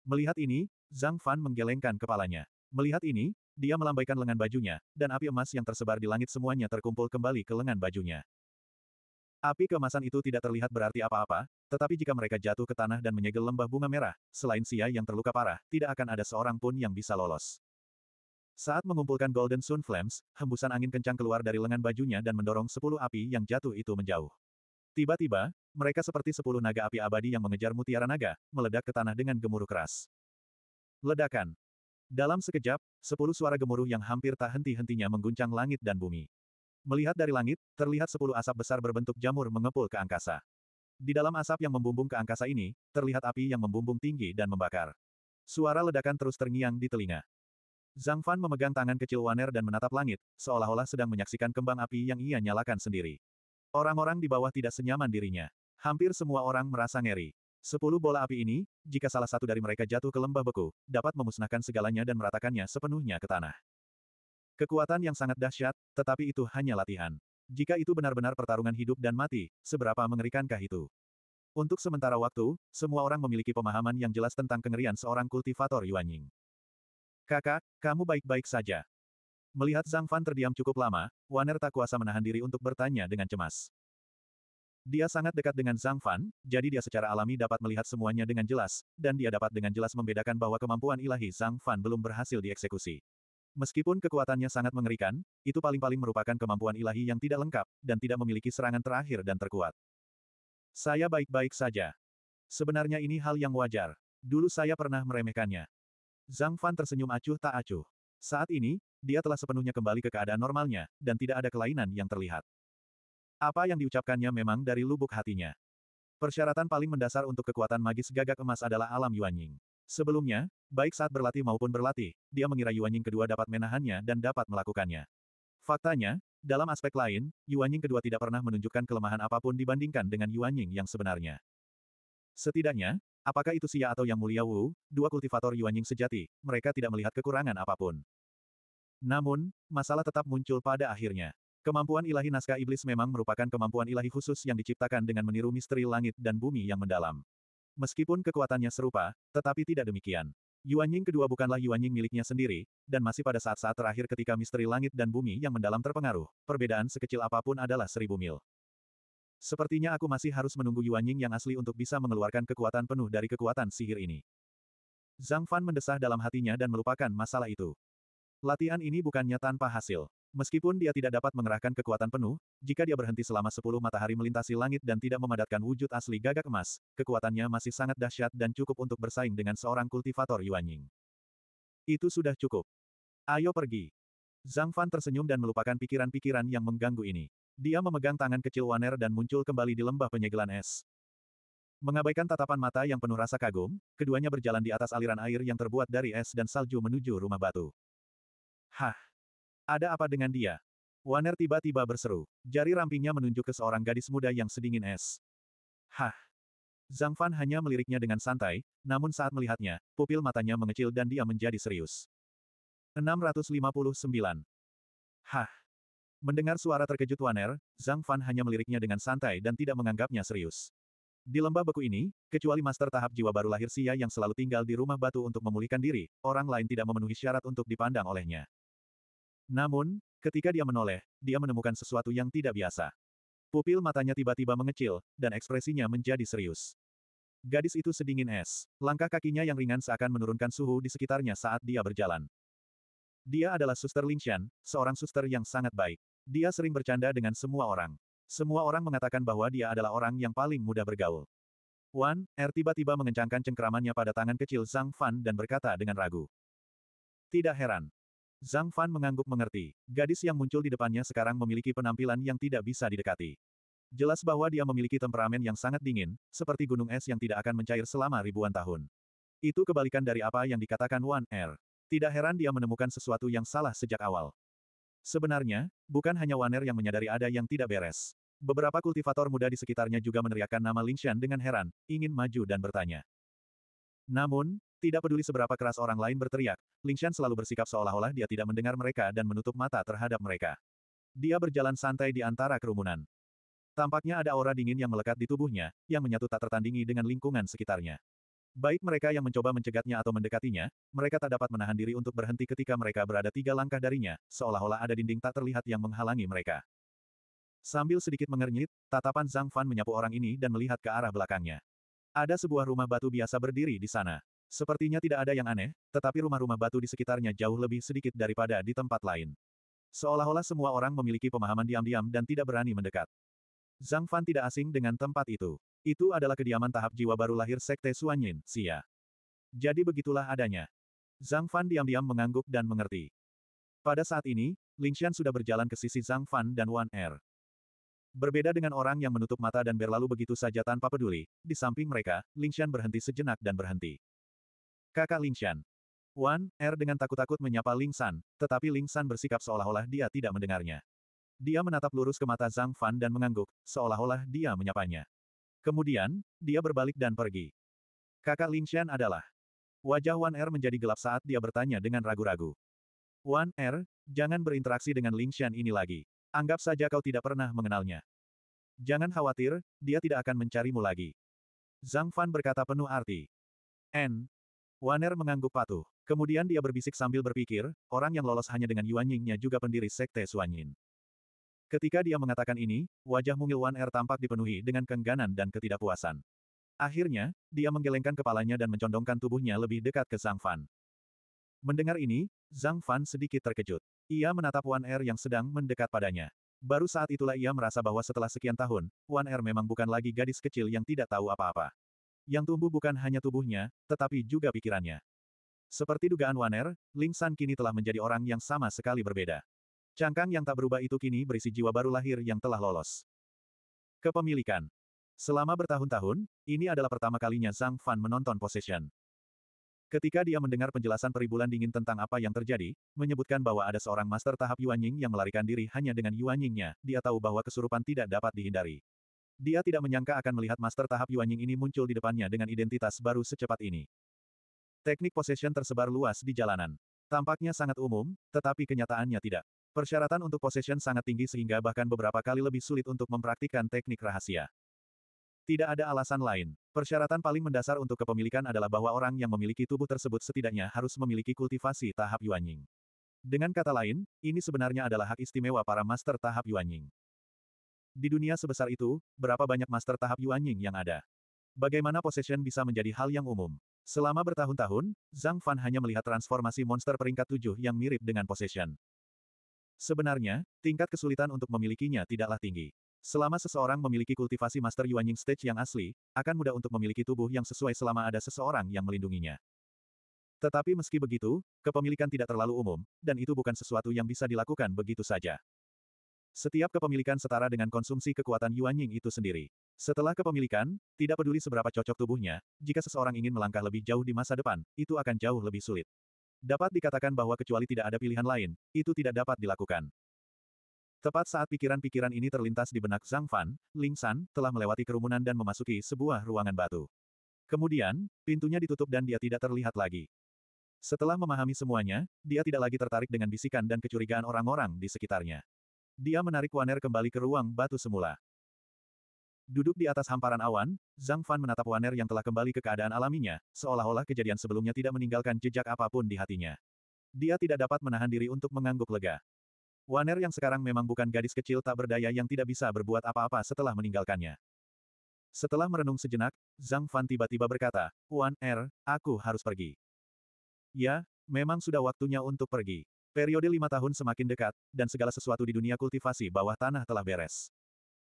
Speaker 1: Melihat ini, Zhang Fan menggelengkan kepalanya. Melihat ini, dia melambaikan lengan bajunya, dan api emas yang tersebar di langit semuanya terkumpul kembali ke lengan bajunya. Api kemasan itu tidak terlihat berarti apa-apa, tetapi jika mereka jatuh ke tanah dan menyegel lembah bunga merah, selain Sia yang terluka parah, tidak akan ada seorang pun yang bisa lolos. Saat mengumpulkan Golden Sun Flames, hembusan angin kencang keluar dari lengan bajunya dan mendorong sepuluh api yang jatuh itu menjauh. Tiba-tiba, mereka seperti sepuluh naga api abadi yang mengejar mutiara naga, meledak ke tanah dengan gemuruh keras. Ledakan. Dalam sekejap, sepuluh suara gemuruh yang hampir tak henti-hentinya mengguncang langit dan bumi. Melihat dari langit, terlihat sepuluh asap besar berbentuk jamur mengepul ke angkasa. Di dalam asap yang membumbung ke angkasa ini, terlihat api yang membumbung tinggi dan membakar. Suara ledakan terus terngiang di telinga. Zhang Fan memegang tangan kecil Waner dan menatap langit, seolah-olah sedang menyaksikan kembang api yang ia nyalakan sendiri. Orang-orang di bawah tidak senyaman dirinya. Hampir semua orang merasa ngeri. Sepuluh bola api ini, jika salah satu dari mereka jatuh ke lembah beku, dapat memusnahkan segalanya dan meratakannya sepenuhnya ke tanah. Kekuatan yang sangat dahsyat, tetapi itu hanya latihan. Jika itu benar-benar pertarungan hidup dan mati, seberapa mengerikankah itu? Untuk sementara waktu, semua orang memiliki pemahaman yang jelas tentang kengerian seorang kultivator Yuanying. Kakak, kamu baik-baik saja. Melihat Zhang Fan terdiam cukup lama, Waner tak kuasa menahan diri untuk bertanya dengan cemas. Dia sangat dekat dengan Zhang Fan, jadi dia secara alami dapat melihat semuanya dengan jelas, dan dia dapat dengan jelas membedakan bahwa kemampuan ilahi Zhang Fan belum berhasil dieksekusi. Meskipun kekuatannya sangat mengerikan, itu paling-paling merupakan kemampuan ilahi yang tidak lengkap, dan tidak memiliki serangan terakhir dan terkuat. Saya baik-baik saja. Sebenarnya ini hal yang wajar. Dulu saya pernah meremehkannya. Zhang Fan tersenyum acuh tak acuh. Saat ini, dia telah sepenuhnya kembali ke keadaan normalnya, dan tidak ada kelainan yang terlihat. Apa yang diucapkannya memang dari lubuk hatinya. Persyaratan paling mendasar untuk kekuatan magis gagak emas adalah alam Yuanying. Sebelumnya, baik saat berlatih maupun berlatih, dia mengira Yuanying kedua dapat menahannya dan dapat melakukannya. Faktanya, dalam aspek lain, Yuanying kedua tidak pernah menunjukkan kelemahan apapun dibandingkan dengan Yuanying yang sebenarnya. Setidaknya, Apakah itu Xia atau Yang Mulia Wu, dua kultivator Yuan Ying sejati, mereka tidak melihat kekurangan apapun. Namun, masalah tetap muncul pada akhirnya. Kemampuan ilahi naskah iblis memang merupakan kemampuan ilahi khusus yang diciptakan dengan meniru misteri langit dan bumi yang mendalam. Meskipun kekuatannya serupa, tetapi tidak demikian. Yuan Ying kedua bukanlah Yuan Ying miliknya sendiri, dan masih pada saat-saat terakhir ketika misteri langit dan bumi yang mendalam terpengaruh, perbedaan sekecil apapun adalah seribu mil. Sepertinya aku masih harus menunggu Yuan Ying yang asli untuk bisa mengeluarkan kekuatan penuh dari kekuatan sihir ini. Zhang Fan mendesah dalam hatinya dan melupakan masalah itu. Latihan ini bukannya tanpa hasil. Meskipun dia tidak dapat mengerahkan kekuatan penuh, jika dia berhenti selama sepuluh matahari melintasi langit dan tidak memadatkan wujud asli gagak emas, kekuatannya masih sangat dahsyat dan cukup untuk bersaing dengan seorang kultivator Yuan Ying. Itu sudah cukup. Ayo pergi. Zhang Fan tersenyum dan melupakan pikiran-pikiran yang mengganggu ini. Dia memegang tangan kecil Waner dan muncul kembali di lembah penyegelan es. Mengabaikan tatapan mata yang penuh rasa kagum, keduanya berjalan di atas aliran air yang terbuat dari es dan salju menuju rumah batu. Hah! Ada apa dengan dia? Waner tiba-tiba berseru. Jari rampingnya menunjuk ke seorang gadis muda yang sedingin es. Hah! Zhang Fan hanya meliriknya dengan santai, namun saat melihatnya, pupil matanya mengecil dan dia menjadi serius. 659. Hah! Mendengar suara terkejut Waner, Zhang Fan hanya meliriknya dengan santai dan tidak menganggapnya serius. Di lembah beku ini, kecuali master tahap jiwa baru lahir Sia yang selalu tinggal di rumah batu untuk memulihkan diri, orang lain tidak memenuhi syarat untuk dipandang olehnya. Namun, ketika dia menoleh, dia menemukan sesuatu yang tidak biasa. Pupil matanya tiba-tiba mengecil, dan ekspresinya menjadi serius. Gadis itu sedingin es. Langkah kakinya yang ringan seakan menurunkan suhu di sekitarnya saat dia berjalan. Dia adalah suster Lingshan, seorang suster yang sangat baik. Dia sering bercanda dengan semua orang. Semua orang mengatakan bahwa dia adalah orang yang paling mudah bergaul. Wan Er tiba-tiba mengencangkan cengkeramannya pada tangan kecil Zhang Fan dan berkata dengan ragu. Tidak heran. Zhang Fan mengangguk mengerti. Gadis yang muncul di depannya sekarang memiliki penampilan yang tidak bisa didekati. Jelas bahwa dia memiliki temperamen yang sangat dingin, seperti gunung es yang tidak akan mencair selama ribuan tahun. Itu kebalikan dari apa yang dikatakan Wan Er. Tidak heran dia menemukan sesuatu yang salah sejak awal. Sebenarnya, bukan hanya Waner yang menyadari ada yang tidak beres. Beberapa kultivator muda di sekitarnya juga meneriakkan nama Lingshan dengan heran, ingin maju dan bertanya. Namun, tidak peduli seberapa keras orang lain berteriak, Lingshan selalu bersikap seolah-olah dia tidak mendengar mereka dan menutup mata terhadap mereka. Dia berjalan santai di antara kerumunan. Tampaknya ada aura dingin yang melekat di tubuhnya, yang menyatu tak tertandingi dengan lingkungan sekitarnya. Baik mereka yang mencoba mencegatnya atau mendekatinya, mereka tak dapat menahan diri untuk berhenti ketika mereka berada tiga langkah darinya, seolah-olah ada dinding tak terlihat yang menghalangi mereka. Sambil sedikit mengernyit, tatapan Zhang Fan menyapu orang ini dan melihat ke arah belakangnya. Ada sebuah rumah batu biasa berdiri di sana. Sepertinya tidak ada yang aneh, tetapi rumah-rumah batu di sekitarnya jauh lebih sedikit daripada di tempat lain. Seolah-olah semua orang memiliki pemahaman diam-diam dan tidak berani mendekat. Zhang Fan tidak asing dengan tempat itu. Itu adalah kediaman tahap jiwa baru lahir Sekte Suanyin, sia. Jadi begitulah adanya. Zhang Fan diam-diam mengangguk dan mengerti. Pada saat ini, Ling Xian sudah berjalan ke sisi Zhang Fan dan Wan Er. Berbeda dengan orang yang menutup mata dan berlalu begitu saja tanpa peduli, di samping mereka, Ling Xian berhenti sejenak dan berhenti. Kakak Ling Xian, Wan Er dengan takut-takut menyapa Ling San, tetapi Ling San bersikap seolah-olah dia tidak mendengarnya. Dia menatap lurus ke mata Zhang Fan dan mengangguk, seolah-olah dia menyapanya. Kemudian, dia berbalik dan pergi. Kakak Ling Xian adalah. Wajah Wan Er menjadi gelap saat dia bertanya dengan ragu-ragu. Wan Er, jangan berinteraksi dengan Ling Xian ini lagi. Anggap saja kau tidak pernah mengenalnya. Jangan khawatir, dia tidak akan mencarimu lagi. Zhang Fan berkata penuh arti. N. Er mengangguk patuh. Kemudian dia berbisik sambil berpikir, orang yang lolos hanya dengan Yuan Yingnya juga pendiri Sekte Suanyin. Ketika dia mengatakan ini, wajah mungil Wan Er tampak dipenuhi dengan kengganan dan ketidakpuasan. Akhirnya, dia menggelengkan kepalanya dan mencondongkan tubuhnya lebih dekat ke Zhang Fan. Mendengar ini, Zhang Fan sedikit terkejut. Ia menatap Wan Er yang sedang mendekat padanya. Baru saat itulah ia merasa bahwa setelah sekian tahun, Wan Er memang bukan lagi gadis kecil yang tidak tahu apa-apa. Yang tumbuh bukan hanya tubuhnya, tetapi juga pikirannya. Seperti dugaan Wan Er, Ling San kini telah menjadi orang yang sama sekali berbeda. Cangkang yang tak berubah itu kini berisi jiwa baru lahir yang telah lolos. Kepemilikan. Selama bertahun-tahun, ini adalah pertama kalinya Zhang Fan menonton Possession. Ketika dia mendengar penjelasan peribulan dingin tentang apa yang terjadi, menyebutkan bahwa ada seorang master tahap Yuanying yang melarikan diri hanya dengan Yuanyingnya, dia tahu bahwa kesurupan tidak dapat dihindari. Dia tidak menyangka akan melihat master tahap Yuanying ini muncul di depannya dengan identitas baru secepat ini. Teknik possession tersebar luas di jalanan. Tampaknya sangat umum, tetapi kenyataannya tidak. Persyaratan untuk possession sangat tinggi sehingga bahkan beberapa kali lebih sulit untuk mempraktikkan teknik rahasia. Tidak ada alasan lain. Persyaratan paling mendasar untuk kepemilikan adalah bahwa orang yang memiliki tubuh tersebut setidaknya harus memiliki kultivasi tahap Yuanying. Dengan kata lain, ini sebenarnya adalah hak istimewa para master tahap Yuanying. Di dunia sebesar itu, berapa banyak master tahap Yuanying yang ada? Bagaimana possession bisa menjadi hal yang umum? Selama bertahun-tahun, Zhang Fan hanya melihat transformasi monster peringkat tujuh yang mirip dengan possession. Sebenarnya, tingkat kesulitan untuk memilikinya tidaklah tinggi. Selama seseorang memiliki kultivasi Master Yuan Ying Stage yang asli, akan mudah untuk memiliki tubuh yang sesuai selama ada seseorang yang melindunginya. Tetapi meski begitu, kepemilikan tidak terlalu umum, dan itu bukan sesuatu yang bisa dilakukan begitu saja. Setiap kepemilikan setara dengan konsumsi kekuatan Yuan Ying itu sendiri. Setelah kepemilikan, tidak peduli seberapa cocok tubuhnya, jika seseorang ingin melangkah lebih jauh di masa depan, itu akan jauh lebih sulit. Dapat dikatakan bahwa kecuali tidak ada pilihan lain, itu tidak dapat dilakukan. Tepat saat pikiran-pikiran ini terlintas di benak Zhang Fan, Ling San telah melewati kerumunan dan memasuki sebuah ruangan batu. Kemudian, pintunya ditutup dan dia tidak terlihat lagi. Setelah memahami semuanya, dia tidak lagi tertarik dengan bisikan dan kecurigaan orang-orang di sekitarnya. Dia menarik Waner kembali ke ruang batu semula. Duduk di atas hamparan awan, Zhang Fan menatap Waner yang telah kembali ke keadaan alaminya, seolah-olah kejadian sebelumnya tidak meninggalkan jejak apapun di hatinya. Dia tidak dapat menahan diri untuk mengangguk lega. Waner yang sekarang memang bukan gadis kecil tak berdaya yang tidak bisa berbuat apa-apa setelah meninggalkannya. Setelah merenung sejenak, Zhang Fan tiba-tiba berkata, Wan Er, aku harus pergi. Ya, memang sudah waktunya untuk pergi. Periode lima tahun semakin dekat, dan segala sesuatu di dunia kultivasi bawah tanah telah beres.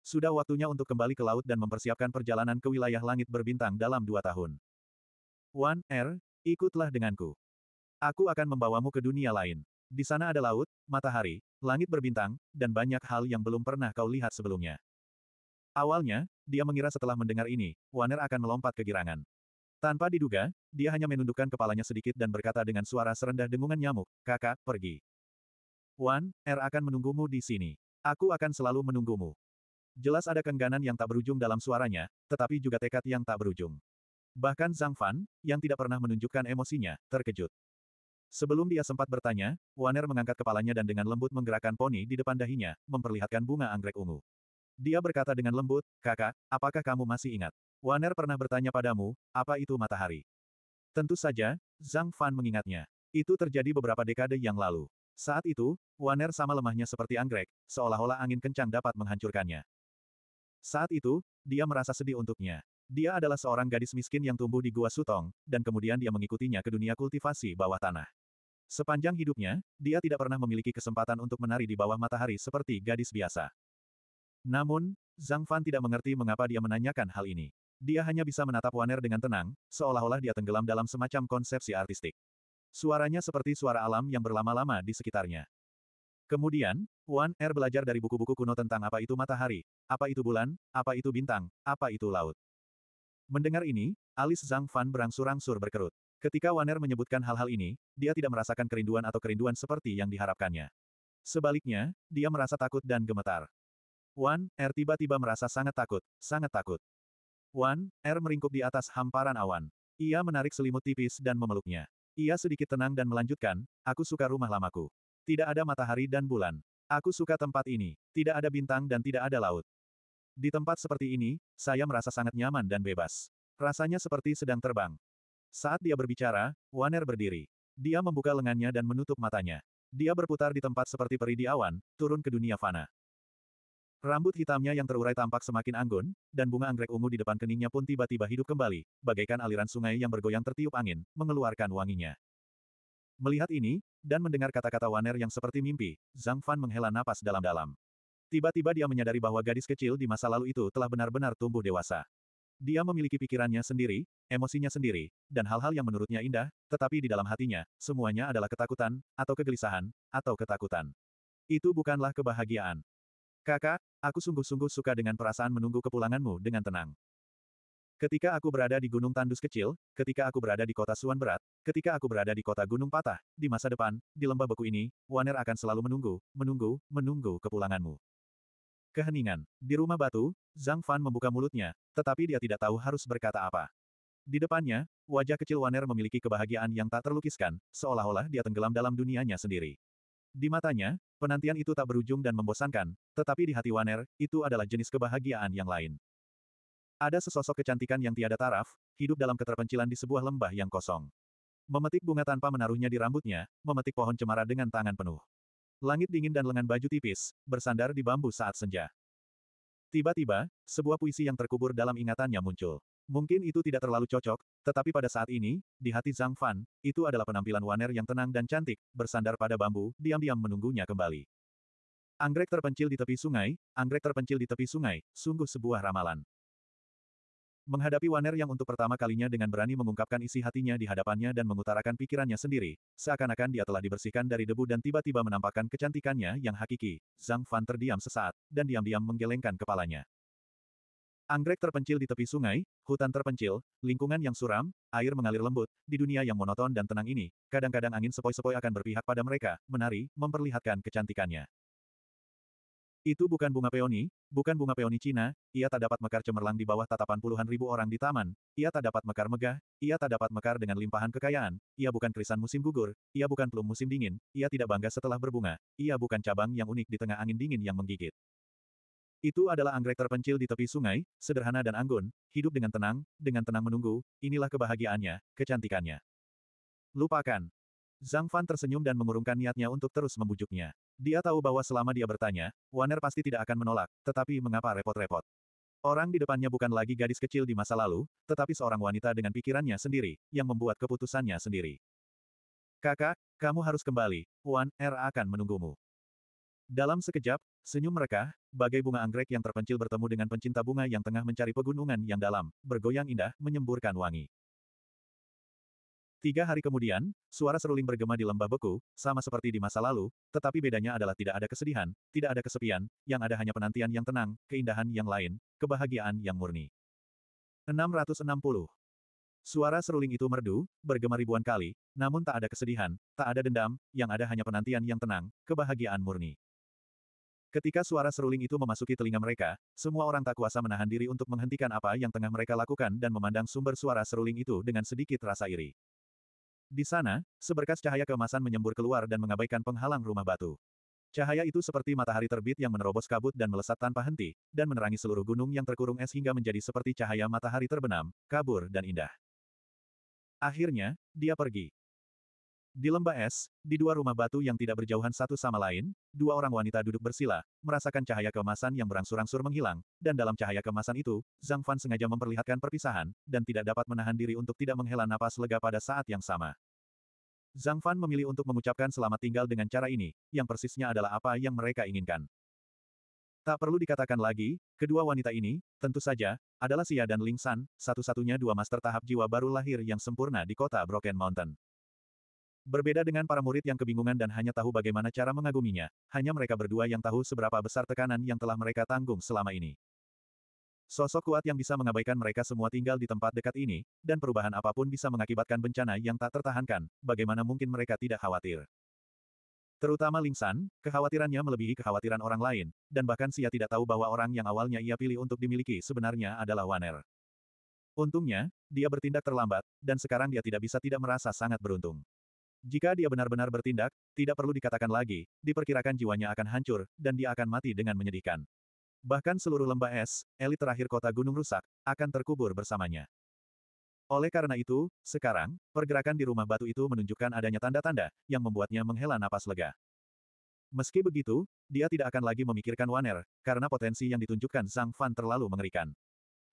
Speaker 1: Sudah waktunya untuk kembali ke laut dan mempersiapkan perjalanan ke wilayah langit berbintang dalam dua tahun. Wan, Er, ikutlah denganku. Aku akan membawamu ke dunia lain. Di sana ada laut, matahari, langit berbintang, dan banyak hal yang belum pernah kau lihat sebelumnya. Awalnya, dia mengira setelah mendengar ini, Wan Er akan melompat ke girangan. Tanpa diduga, dia hanya menundukkan kepalanya sedikit dan berkata dengan suara serendah dengungan nyamuk, kakak, pergi. Wan, Er akan menunggumu di sini. Aku akan selalu menunggumu. Jelas ada kengganan yang tak berujung dalam suaranya, tetapi juga tekad yang tak berujung. Bahkan Zhang Fan, yang tidak pernah menunjukkan emosinya, terkejut. Sebelum dia sempat bertanya, Waner mengangkat kepalanya dan dengan lembut menggerakkan poni di depan dahinya, memperlihatkan bunga anggrek ungu. Dia berkata dengan lembut, kakak, apakah kamu masih ingat? Waner pernah bertanya padamu, apa itu matahari? Tentu saja, Zhang Fan mengingatnya. Itu terjadi beberapa dekade yang lalu. Saat itu, Waner sama lemahnya seperti anggrek, seolah-olah angin kencang dapat menghancurkannya. Saat itu, dia merasa sedih untuknya. Dia adalah seorang gadis miskin yang tumbuh di Gua Sutong, dan kemudian dia mengikutinya ke dunia kultivasi bawah tanah. Sepanjang hidupnya, dia tidak pernah memiliki kesempatan untuk menari di bawah matahari seperti gadis biasa. Namun, Zhang Fan tidak mengerti mengapa dia menanyakan hal ini. Dia hanya bisa menatap Waner dengan tenang, seolah-olah dia tenggelam dalam semacam konsepsi artistik. Suaranya seperti suara alam yang berlama-lama di sekitarnya. Kemudian, Wan Er belajar dari buku-buku kuno tentang apa itu matahari, apa itu bulan, apa itu bintang, apa itu laut. Mendengar ini, alis Zhang Fan berangsur-angsur berkerut. Ketika Wan Er menyebutkan hal-hal ini, dia tidak merasakan kerinduan atau kerinduan seperti yang diharapkannya. Sebaliknya, dia merasa takut dan gemetar. Wan Er tiba-tiba merasa sangat takut, sangat takut. Wan Er meringkuk di atas hamparan awan. Ia menarik selimut tipis dan memeluknya. Ia sedikit tenang dan melanjutkan, aku suka rumah lamaku. Tidak ada matahari dan bulan. Aku suka tempat ini. Tidak ada bintang dan tidak ada laut. Di tempat seperti ini, saya merasa sangat nyaman dan bebas. Rasanya seperti sedang terbang. Saat dia berbicara, Waner berdiri. Dia membuka lengannya dan menutup matanya. Dia berputar di tempat seperti peri di awan, turun ke dunia fana. Rambut hitamnya yang terurai tampak semakin anggun, dan bunga anggrek ungu di depan keningnya pun tiba-tiba hidup kembali, bagaikan aliran sungai yang bergoyang tertiup angin, mengeluarkan wanginya. Melihat ini, dan mendengar kata-kata Waner yang seperti mimpi, Zhang Fan menghela napas dalam-dalam. Tiba-tiba dia menyadari bahwa gadis kecil di masa lalu itu telah benar-benar tumbuh dewasa. Dia memiliki pikirannya sendiri, emosinya sendiri, dan hal-hal yang menurutnya indah, tetapi di dalam hatinya, semuanya adalah ketakutan, atau kegelisahan, atau ketakutan. Itu bukanlah kebahagiaan. Kakak, aku sungguh-sungguh suka dengan perasaan menunggu kepulanganmu dengan tenang. Ketika aku berada di Gunung Tandus kecil, ketika aku berada di kota Suan berat, ketika aku berada di kota Gunung Patah, di masa depan, di lembah beku ini, Waner akan selalu menunggu, menunggu, menunggu kepulanganmu. Keheningan. Di rumah batu, Zhang Fan membuka mulutnya, tetapi dia tidak tahu harus berkata apa. Di depannya, wajah kecil Waner memiliki kebahagiaan yang tak terlukiskan, seolah-olah dia tenggelam dalam dunianya sendiri. Di matanya, penantian itu tak berujung dan membosankan, tetapi di hati Waner, itu adalah jenis kebahagiaan yang lain. Ada sesosok kecantikan yang tiada taraf, hidup dalam keterpencilan di sebuah lembah yang kosong. Memetik bunga tanpa menaruhnya di rambutnya, memetik pohon cemara dengan tangan penuh. Langit dingin dan lengan baju tipis, bersandar di bambu saat senja. Tiba-tiba, sebuah puisi yang terkubur dalam ingatannya muncul. Mungkin itu tidak terlalu cocok, tetapi pada saat ini, di hati Zhang Fan, itu adalah penampilan Waner yang tenang dan cantik, bersandar pada bambu, diam-diam menunggunya kembali. Anggrek terpencil di tepi sungai, anggrek terpencil di tepi sungai, sungguh sebuah ramalan. Menghadapi Waner yang untuk pertama kalinya dengan berani mengungkapkan isi hatinya di hadapannya dan mengutarakan pikirannya sendiri, seakan-akan dia telah dibersihkan dari debu dan tiba-tiba menampakkan kecantikannya yang hakiki, Zhang Fan terdiam sesaat, dan diam-diam menggelengkan kepalanya. Anggrek terpencil di tepi sungai, hutan terpencil, lingkungan yang suram, air mengalir lembut, di dunia yang monoton dan tenang ini, kadang-kadang angin sepoi-sepoi akan berpihak pada mereka, menari, memperlihatkan kecantikannya. Itu bukan bunga peoni, bukan bunga peoni Cina, ia tak dapat mekar cemerlang di bawah tatapan puluhan ribu orang di taman, ia tak dapat mekar megah, ia tak dapat mekar dengan limpahan kekayaan, ia bukan krisan musim gugur, ia bukan plum musim dingin, ia tidak bangga setelah berbunga, ia bukan cabang yang unik di tengah angin dingin yang menggigit. Itu adalah anggrek terpencil di tepi sungai, sederhana dan anggun, hidup dengan tenang, dengan tenang menunggu, inilah kebahagiaannya, kecantikannya. Lupakan. Zhang Fan tersenyum dan mengurungkan niatnya untuk terus membujuknya. Dia tahu bahwa selama dia bertanya, Waner pasti tidak akan menolak, tetapi mengapa repot-repot? Orang di depannya bukan lagi gadis kecil di masa lalu, tetapi seorang wanita dengan pikirannya sendiri, yang membuat keputusannya sendiri. Kakak, kamu harus kembali, Wan Er akan menunggumu. Dalam sekejap, senyum mereka, bagai bunga anggrek yang terpencil bertemu dengan pencinta bunga yang tengah mencari pegunungan yang dalam, bergoyang indah, menyemburkan wangi. Tiga hari kemudian, suara seruling bergema di lembah beku, sama seperti di masa lalu, tetapi bedanya adalah tidak ada kesedihan, tidak ada kesepian, yang ada hanya penantian yang tenang, keindahan yang lain, kebahagiaan yang murni. 660. Suara seruling itu merdu, bergema ribuan kali, namun tak ada kesedihan, tak ada dendam, yang ada hanya penantian yang tenang, kebahagiaan murni. Ketika suara seruling itu memasuki telinga mereka, semua orang tak kuasa menahan diri untuk menghentikan apa yang tengah mereka lakukan dan memandang sumber suara seruling itu dengan sedikit rasa iri. Di sana, seberkas cahaya keemasan menyembur keluar dan mengabaikan penghalang rumah batu. Cahaya itu seperti matahari terbit yang menerobos kabut dan melesat tanpa henti, dan menerangi seluruh gunung yang terkurung es hingga menjadi seperti cahaya matahari terbenam, kabur dan indah. Akhirnya, dia pergi. Di lembah es, di dua rumah batu yang tidak berjauhan satu sama lain, dua orang wanita duduk bersila, merasakan cahaya kemasan yang berangsur-angsur menghilang, dan dalam cahaya kemasan itu, Zhang Fan sengaja memperlihatkan perpisahan, dan tidak dapat menahan diri untuk tidak menghela napas lega pada saat yang sama. Zhang Fan memilih untuk mengucapkan selamat tinggal dengan cara ini, yang persisnya adalah apa yang mereka inginkan. Tak perlu dikatakan lagi, kedua wanita ini, tentu saja, adalah Xia dan Ling San, satu-satunya dua master tahap jiwa baru lahir yang sempurna di kota Broken Mountain. Berbeda dengan para murid yang kebingungan dan hanya tahu bagaimana cara mengaguminya, hanya mereka berdua yang tahu seberapa besar tekanan yang telah mereka tanggung selama ini. Sosok kuat yang bisa mengabaikan mereka semua tinggal di tempat dekat ini, dan perubahan apapun bisa mengakibatkan bencana yang tak tertahankan, bagaimana mungkin mereka tidak khawatir. Terutama Ling San, kekhawatirannya melebihi kekhawatiran orang lain, dan bahkan Sia tidak tahu bahwa orang yang awalnya ia pilih untuk dimiliki sebenarnya adalah Waner. Untungnya, dia bertindak terlambat, dan sekarang dia tidak bisa tidak merasa sangat beruntung. Jika dia benar-benar bertindak, tidak perlu dikatakan lagi, diperkirakan jiwanya akan hancur, dan dia akan mati dengan menyedihkan. Bahkan seluruh lembah es, elit terakhir kota gunung rusak, akan terkubur bersamanya. Oleh karena itu, sekarang, pergerakan di rumah batu itu menunjukkan adanya tanda-tanda, yang membuatnya menghela napas lega. Meski begitu, dia tidak akan lagi memikirkan Waner, karena potensi yang ditunjukkan Zhang Fan terlalu mengerikan.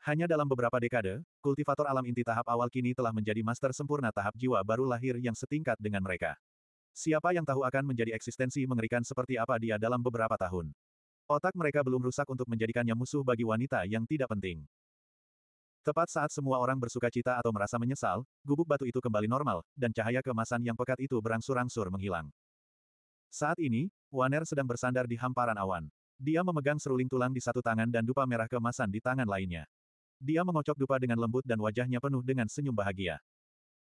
Speaker 1: Hanya dalam beberapa dekade, kultivator alam inti tahap awal kini telah menjadi master sempurna tahap jiwa baru lahir yang setingkat dengan mereka. Siapa yang tahu akan menjadi eksistensi mengerikan seperti apa dia dalam beberapa tahun. Otak mereka belum rusak untuk menjadikannya musuh bagi wanita yang tidak penting. Tepat saat semua orang bersuka cita atau merasa menyesal, gubuk batu itu kembali normal, dan cahaya kemasan yang pekat itu berangsur-angsur menghilang. Saat ini, Waner sedang bersandar di hamparan awan. Dia memegang seruling tulang di satu tangan dan dupa merah kemasan di tangan lainnya. Dia mengocok dupa dengan lembut dan wajahnya penuh dengan senyum bahagia.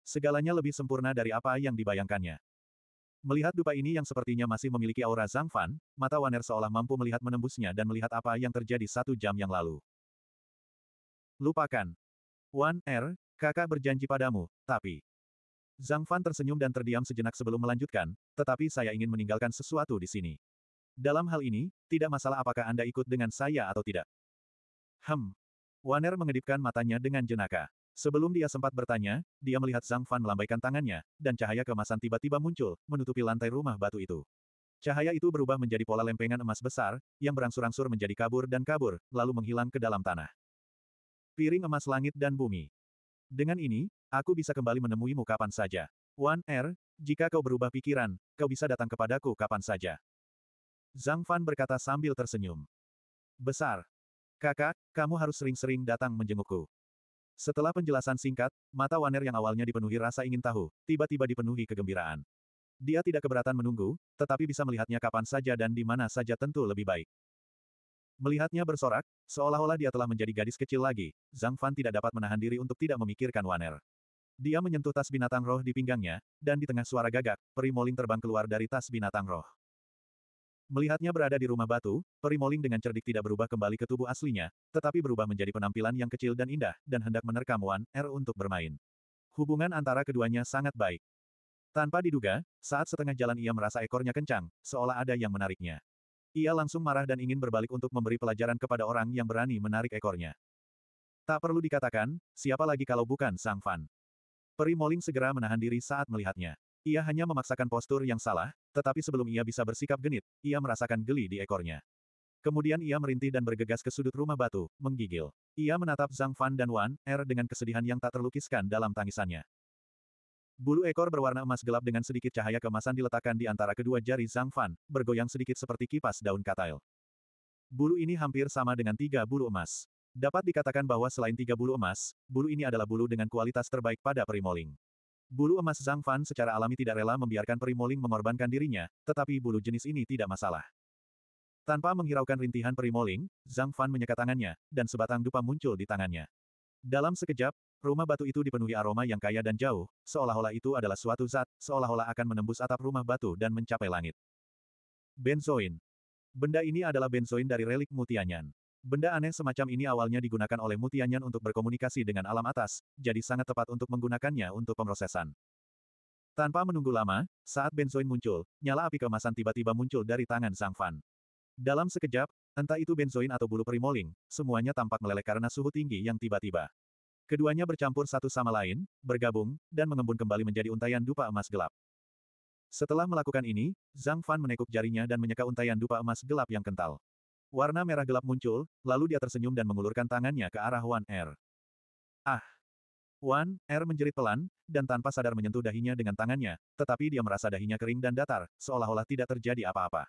Speaker 1: Segalanya lebih sempurna dari apa yang dibayangkannya. Melihat dupa ini yang sepertinya masih memiliki aura Zhang Fan, mata Waner seolah mampu melihat menembusnya dan melihat apa yang terjadi satu jam yang lalu. Lupakan. Wan Er, kakak berjanji padamu, tapi... Zhang Fan tersenyum dan terdiam sejenak sebelum melanjutkan, tetapi saya ingin meninggalkan sesuatu di sini. Dalam hal ini, tidak masalah apakah Anda ikut dengan saya atau tidak. Hem, Waner mengedipkan matanya dengan jenaka. Sebelum dia sempat bertanya, dia melihat Zhang Fan melambaikan tangannya, dan cahaya kemasan tiba-tiba muncul, menutupi lantai rumah batu itu. Cahaya itu berubah menjadi pola lempengan emas besar, yang berangsur-angsur menjadi kabur dan kabur, lalu menghilang ke dalam tanah. Piring emas langit dan bumi. Dengan ini, aku bisa kembali menemuimu kapan saja. Wan Er, jika kau berubah pikiran, kau bisa datang kepadaku kapan saja. Zhang Fan berkata sambil tersenyum. Besar, Kakak, kamu harus sering-sering datang menjengukku. Setelah penjelasan singkat, mata Waner yang awalnya dipenuhi rasa ingin tahu, tiba-tiba dipenuhi kegembiraan. Dia tidak keberatan menunggu, tetapi bisa melihatnya kapan saja dan di mana saja tentu lebih baik. Melihatnya bersorak, seolah-olah dia telah menjadi gadis kecil lagi, Zhang Fan tidak dapat menahan diri untuk tidak memikirkan Waner. Dia menyentuh tas binatang roh di pinggangnya, dan di tengah suara gagak, peri moling terbang keluar dari tas binatang roh. Melihatnya berada di rumah batu, Peri perimoling dengan cerdik tidak berubah kembali ke tubuh aslinya, tetapi berubah menjadi penampilan yang kecil dan indah, dan hendak menerkam Wan Er untuk bermain. Hubungan antara keduanya sangat baik. Tanpa diduga, saat setengah jalan ia merasa ekornya kencang, seolah ada yang menariknya. Ia langsung marah dan ingin berbalik untuk memberi pelajaran kepada orang yang berani menarik ekornya. Tak perlu dikatakan, siapa lagi kalau bukan Sang Fan. Peri Perimoling segera menahan diri saat melihatnya. Ia hanya memaksakan postur yang salah, tetapi sebelum ia bisa bersikap genit, ia merasakan geli di ekornya. Kemudian ia merintih dan bergegas ke sudut rumah batu, menggigil. Ia menatap Zhang Fan dan Wan Er dengan kesedihan yang tak terlukiskan dalam tangisannya. Bulu ekor berwarna emas gelap dengan sedikit cahaya kemasan diletakkan di antara kedua jari Zhang Fan, bergoyang sedikit seperti kipas daun katail. Bulu ini hampir sama dengan tiga bulu emas. Dapat dikatakan bahwa selain tiga bulu emas, bulu ini adalah bulu dengan kualitas terbaik pada Primoling. Bulu emas Zhang Fan secara alami tidak rela membiarkan Primoling mengorbankan dirinya, tetapi bulu jenis ini tidak masalah. Tanpa menghiraukan rintihan Primoling, Zhang Fan menyekat tangannya, dan sebatang dupa muncul di tangannya. Dalam sekejap, rumah batu itu dipenuhi aroma yang kaya dan jauh, seolah-olah itu adalah suatu zat, seolah-olah akan menembus atap rumah batu dan mencapai langit. Benzoin. Benda ini adalah benzoin dari relik mutianyan. Benda aneh semacam ini awalnya digunakan oleh Mutianyan untuk berkomunikasi dengan alam atas, jadi sangat tepat untuk menggunakannya untuk pemrosesan. Tanpa menunggu lama, saat benzoin muncul, nyala api kemasan tiba-tiba muncul dari tangan Zhang Fan. Dalam sekejap, entah itu benzoin atau bulu primoling, semuanya tampak meleleh karena suhu tinggi yang tiba-tiba. Keduanya bercampur satu sama lain, bergabung, dan mengembun kembali menjadi untaian dupa emas gelap. Setelah melakukan ini, Zhang Fan menekuk jarinya dan menyeka untaian dupa emas gelap yang kental. Warna merah gelap muncul, lalu dia tersenyum dan mengulurkan tangannya ke arah Wan Er. Ah! Wan Er menjerit pelan, dan tanpa sadar menyentuh dahinya dengan tangannya, tetapi dia merasa dahinya kering dan datar, seolah-olah tidak terjadi apa-apa.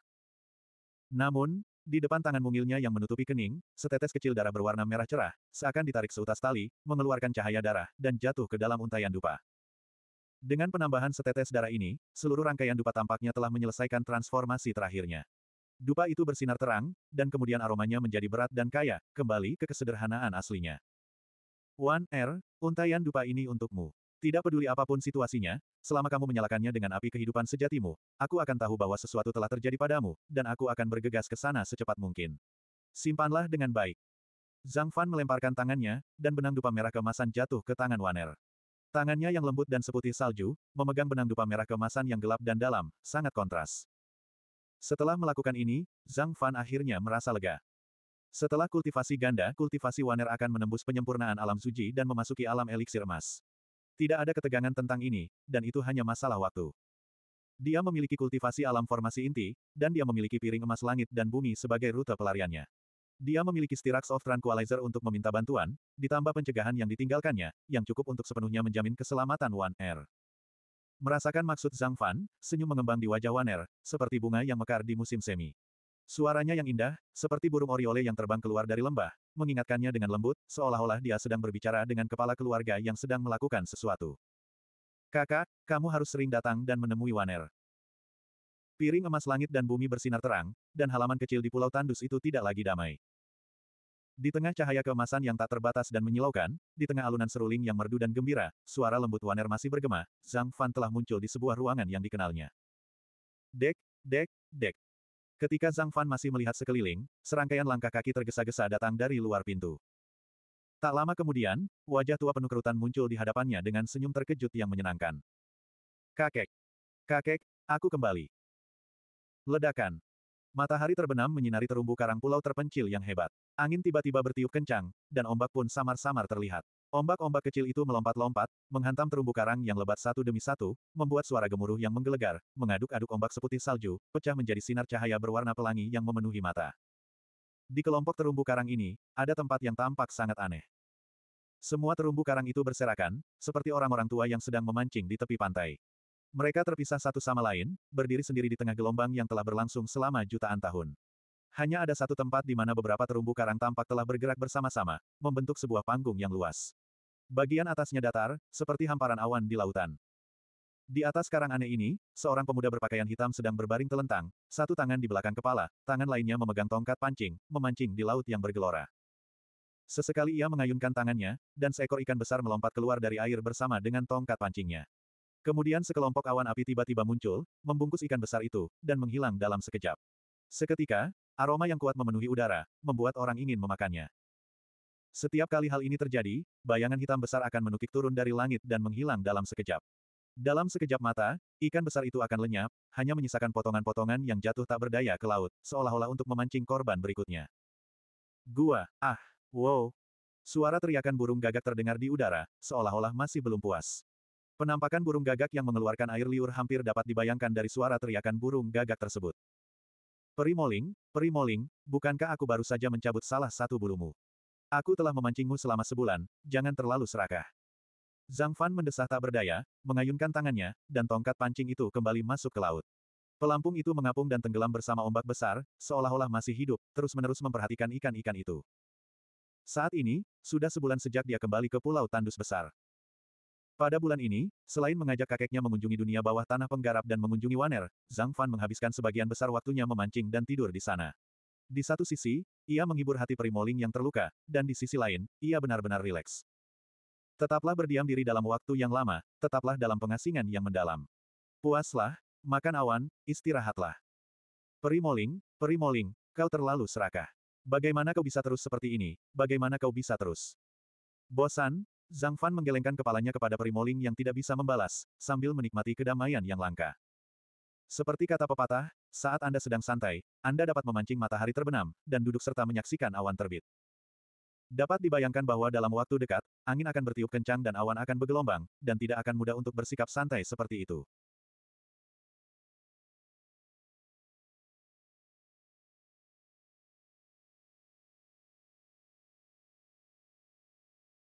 Speaker 1: Namun, di depan tangan mungilnya yang menutupi kening, setetes kecil darah berwarna merah cerah, seakan ditarik seutas tali, mengeluarkan cahaya darah, dan jatuh ke dalam untaian dupa. Dengan penambahan setetes darah ini, seluruh rangkaian dupa tampaknya telah menyelesaikan transformasi terakhirnya. Dupa itu bersinar terang, dan kemudian aromanya menjadi berat dan kaya, kembali ke kesederhanaan aslinya. Wan Er, untayan dupa ini untukmu. Tidak peduli apapun situasinya, selama kamu menyalakannya dengan api kehidupan sejatimu, aku akan tahu bahwa sesuatu telah terjadi padamu, dan aku akan bergegas ke sana secepat mungkin. Simpanlah dengan baik. Zhang Fan melemparkan tangannya, dan benang dupa merah kemasan jatuh ke tangan Waner. Tangannya yang lembut dan seputih salju, memegang benang dupa merah kemasan yang gelap dan dalam, sangat kontras. Setelah melakukan ini, Zhang Fan akhirnya merasa lega. Setelah kultivasi ganda, kultivasi waner akan menembus penyempurnaan alam suji dan memasuki alam eliksir emas. Tidak ada ketegangan tentang ini, dan itu hanya masalah waktu. Dia memiliki kultivasi alam formasi inti, dan dia memiliki piring emas langit dan bumi sebagai rute pelariannya. Dia memiliki Styrax of Tranquilizer untuk meminta bantuan, ditambah pencegahan yang ditinggalkannya, yang cukup untuk sepenuhnya menjamin keselamatan Wan Er. Merasakan maksud Zhang Fan, senyum mengembang di wajah Waner, seperti bunga yang mekar di musim semi. Suaranya yang indah, seperti burung oriole yang terbang keluar dari lembah, mengingatkannya dengan lembut, seolah-olah dia sedang berbicara dengan kepala keluarga yang sedang melakukan sesuatu. Kakak, kamu harus sering datang dan menemui Waner. Piring emas langit dan bumi bersinar terang, dan halaman kecil di Pulau Tandus itu tidak lagi damai. Di tengah cahaya keemasan yang tak terbatas dan menyilaukan, di tengah alunan seruling yang merdu dan gembira, suara lembut Waner masih bergema, Zhang Fan telah muncul di sebuah ruangan yang dikenalnya. Dek, dek, dek. Ketika Zhang Fan masih melihat sekeliling, serangkaian langkah kaki tergesa-gesa datang dari luar pintu. Tak lama kemudian, wajah tua penuh kerutan muncul di hadapannya dengan senyum terkejut yang menyenangkan. Kakek! Kakek, aku kembali. Ledakan! Matahari terbenam menyinari terumbu karang pulau terpencil yang hebat. Angin tiba-tiba bertiup kencang, dan ombak pun samar-samar terlihat. Ombak-ombak kecil itu melompat-lompat, menghantam terumbu karang yang lebat satu demi satu, membuat suara gemuruh yang menggelegar, mengaduk-aduk ombak seputih salju, pecah menjadi sinar cahaya berwarna pelangi yang memenuhi mata. Di kelompok terumbu karang ini, ada tempat yang tampak sangat aneh. Semua terumbu karang itu berserakan, seperti orang-orang tua yang sedang memancing di tepi pantai. Mereka terpisah satu sama lain, berdiri sendiri di tengah gelombang yang telah berlangsung selama jutaan tahun. Hanya ada satu tempat di mana beberapa terumbu karang tampak telah bergerak bersama-sama, membentuk sebuah panggung yang luas. Bagian atasnya datar, seperti hamparan awan di lautan. Di atas karang aneh ini, seorang pemuda berpakaian hitam sedang berbaring telentang, satu tangan di belakang kepala, tangan lainnya memegang tongkat pancing, memancing di laut yang bergelora. Sesekali ia mengayunkan tangannya, dan seekor ikan besar melompat keluar dari air bersama dengan tongkat pancingnya. Kemudian sekelompok awan api tiba-tiba muncul, membungkus ikan besar itu, dan menghilang dalam sekejap. Seketika, aroma yang kuat memenuhi udara, membuat orang ingin memakannya. Setiap kali hal ini terjadi, bayangan hitam besar akan menukik turun dari langit dan menghilang dalam sekejap. Dalam sekejap mata, ikan besar itu akan lenyap, hanya menyisakan potongan-potongan yang jatuh tak berdaya ke laut, seolah-olah untuk memancing korban berikutnya. Gua, ah, wow. Suara teriakan burung gagak terdengar di udara, seolah-olah masih belum puas. Penampakan burung gagak yang mengeluarkan air liur hampir dapat dibayangkan dari suara teriakan burung gagak tersebut. Peri peri Perimoling, bukankah aku baru saja mencabut salah satu bulumu? Aku telah memancingmu selama sebulan, jangan terlalu serakah. Zhang Fan mendesah tak berdaya, mengayunkan tangannya, dan tongkat pancing itu kembali masuk ke laut. Pelampung itu mengapung dan tenggelam bersama ombak besar, seolah-olah masih hidup, terus-menerus memperhatikan ikan-ikan itu. Saat ini, sudah sebulan sejak dia kembali ke Pulau Tandus Besar. Pada bulan ini, selain mengajak kakeknya mengunjungi dunia bawah tanah penggarap dan mengunjungi Waner, Zhang Fan menghabiskan sebagian besar waktunya memancing dan tidur di sana. Di satu sisi, ia menghibur hati Primoling yang terluka, dan di sisi lain, ia benar-benar rileks. Tetaplah berdiam diri dalam waktu yang lama, tetaplah dalam pengasingan yang mendalam. Puaslah, makan awan, istirahatlah. Primoling, Primoling, kau terlalu serakah. Bagaimana kau bisa terus seperti ini, bagaimana kau bisa terus? Bosan, Zhang Fan menggelengkan kepalanya kepada peri Perimoling yang tidak bisa membalas, sambil menikmati kedamaian yang langka. Seperti kata pepatah, saat Anda sedang santai, Anda dapat memancing matahari terbenam, dan duduk serta menyaksikan awan terbit. Dapat dibayangkan bahwa dalam waktu dekat, angin akan bertiup kencang dan awan akan bergelombang, dan tidak akan mudah untuk bersikap santai seperti itu.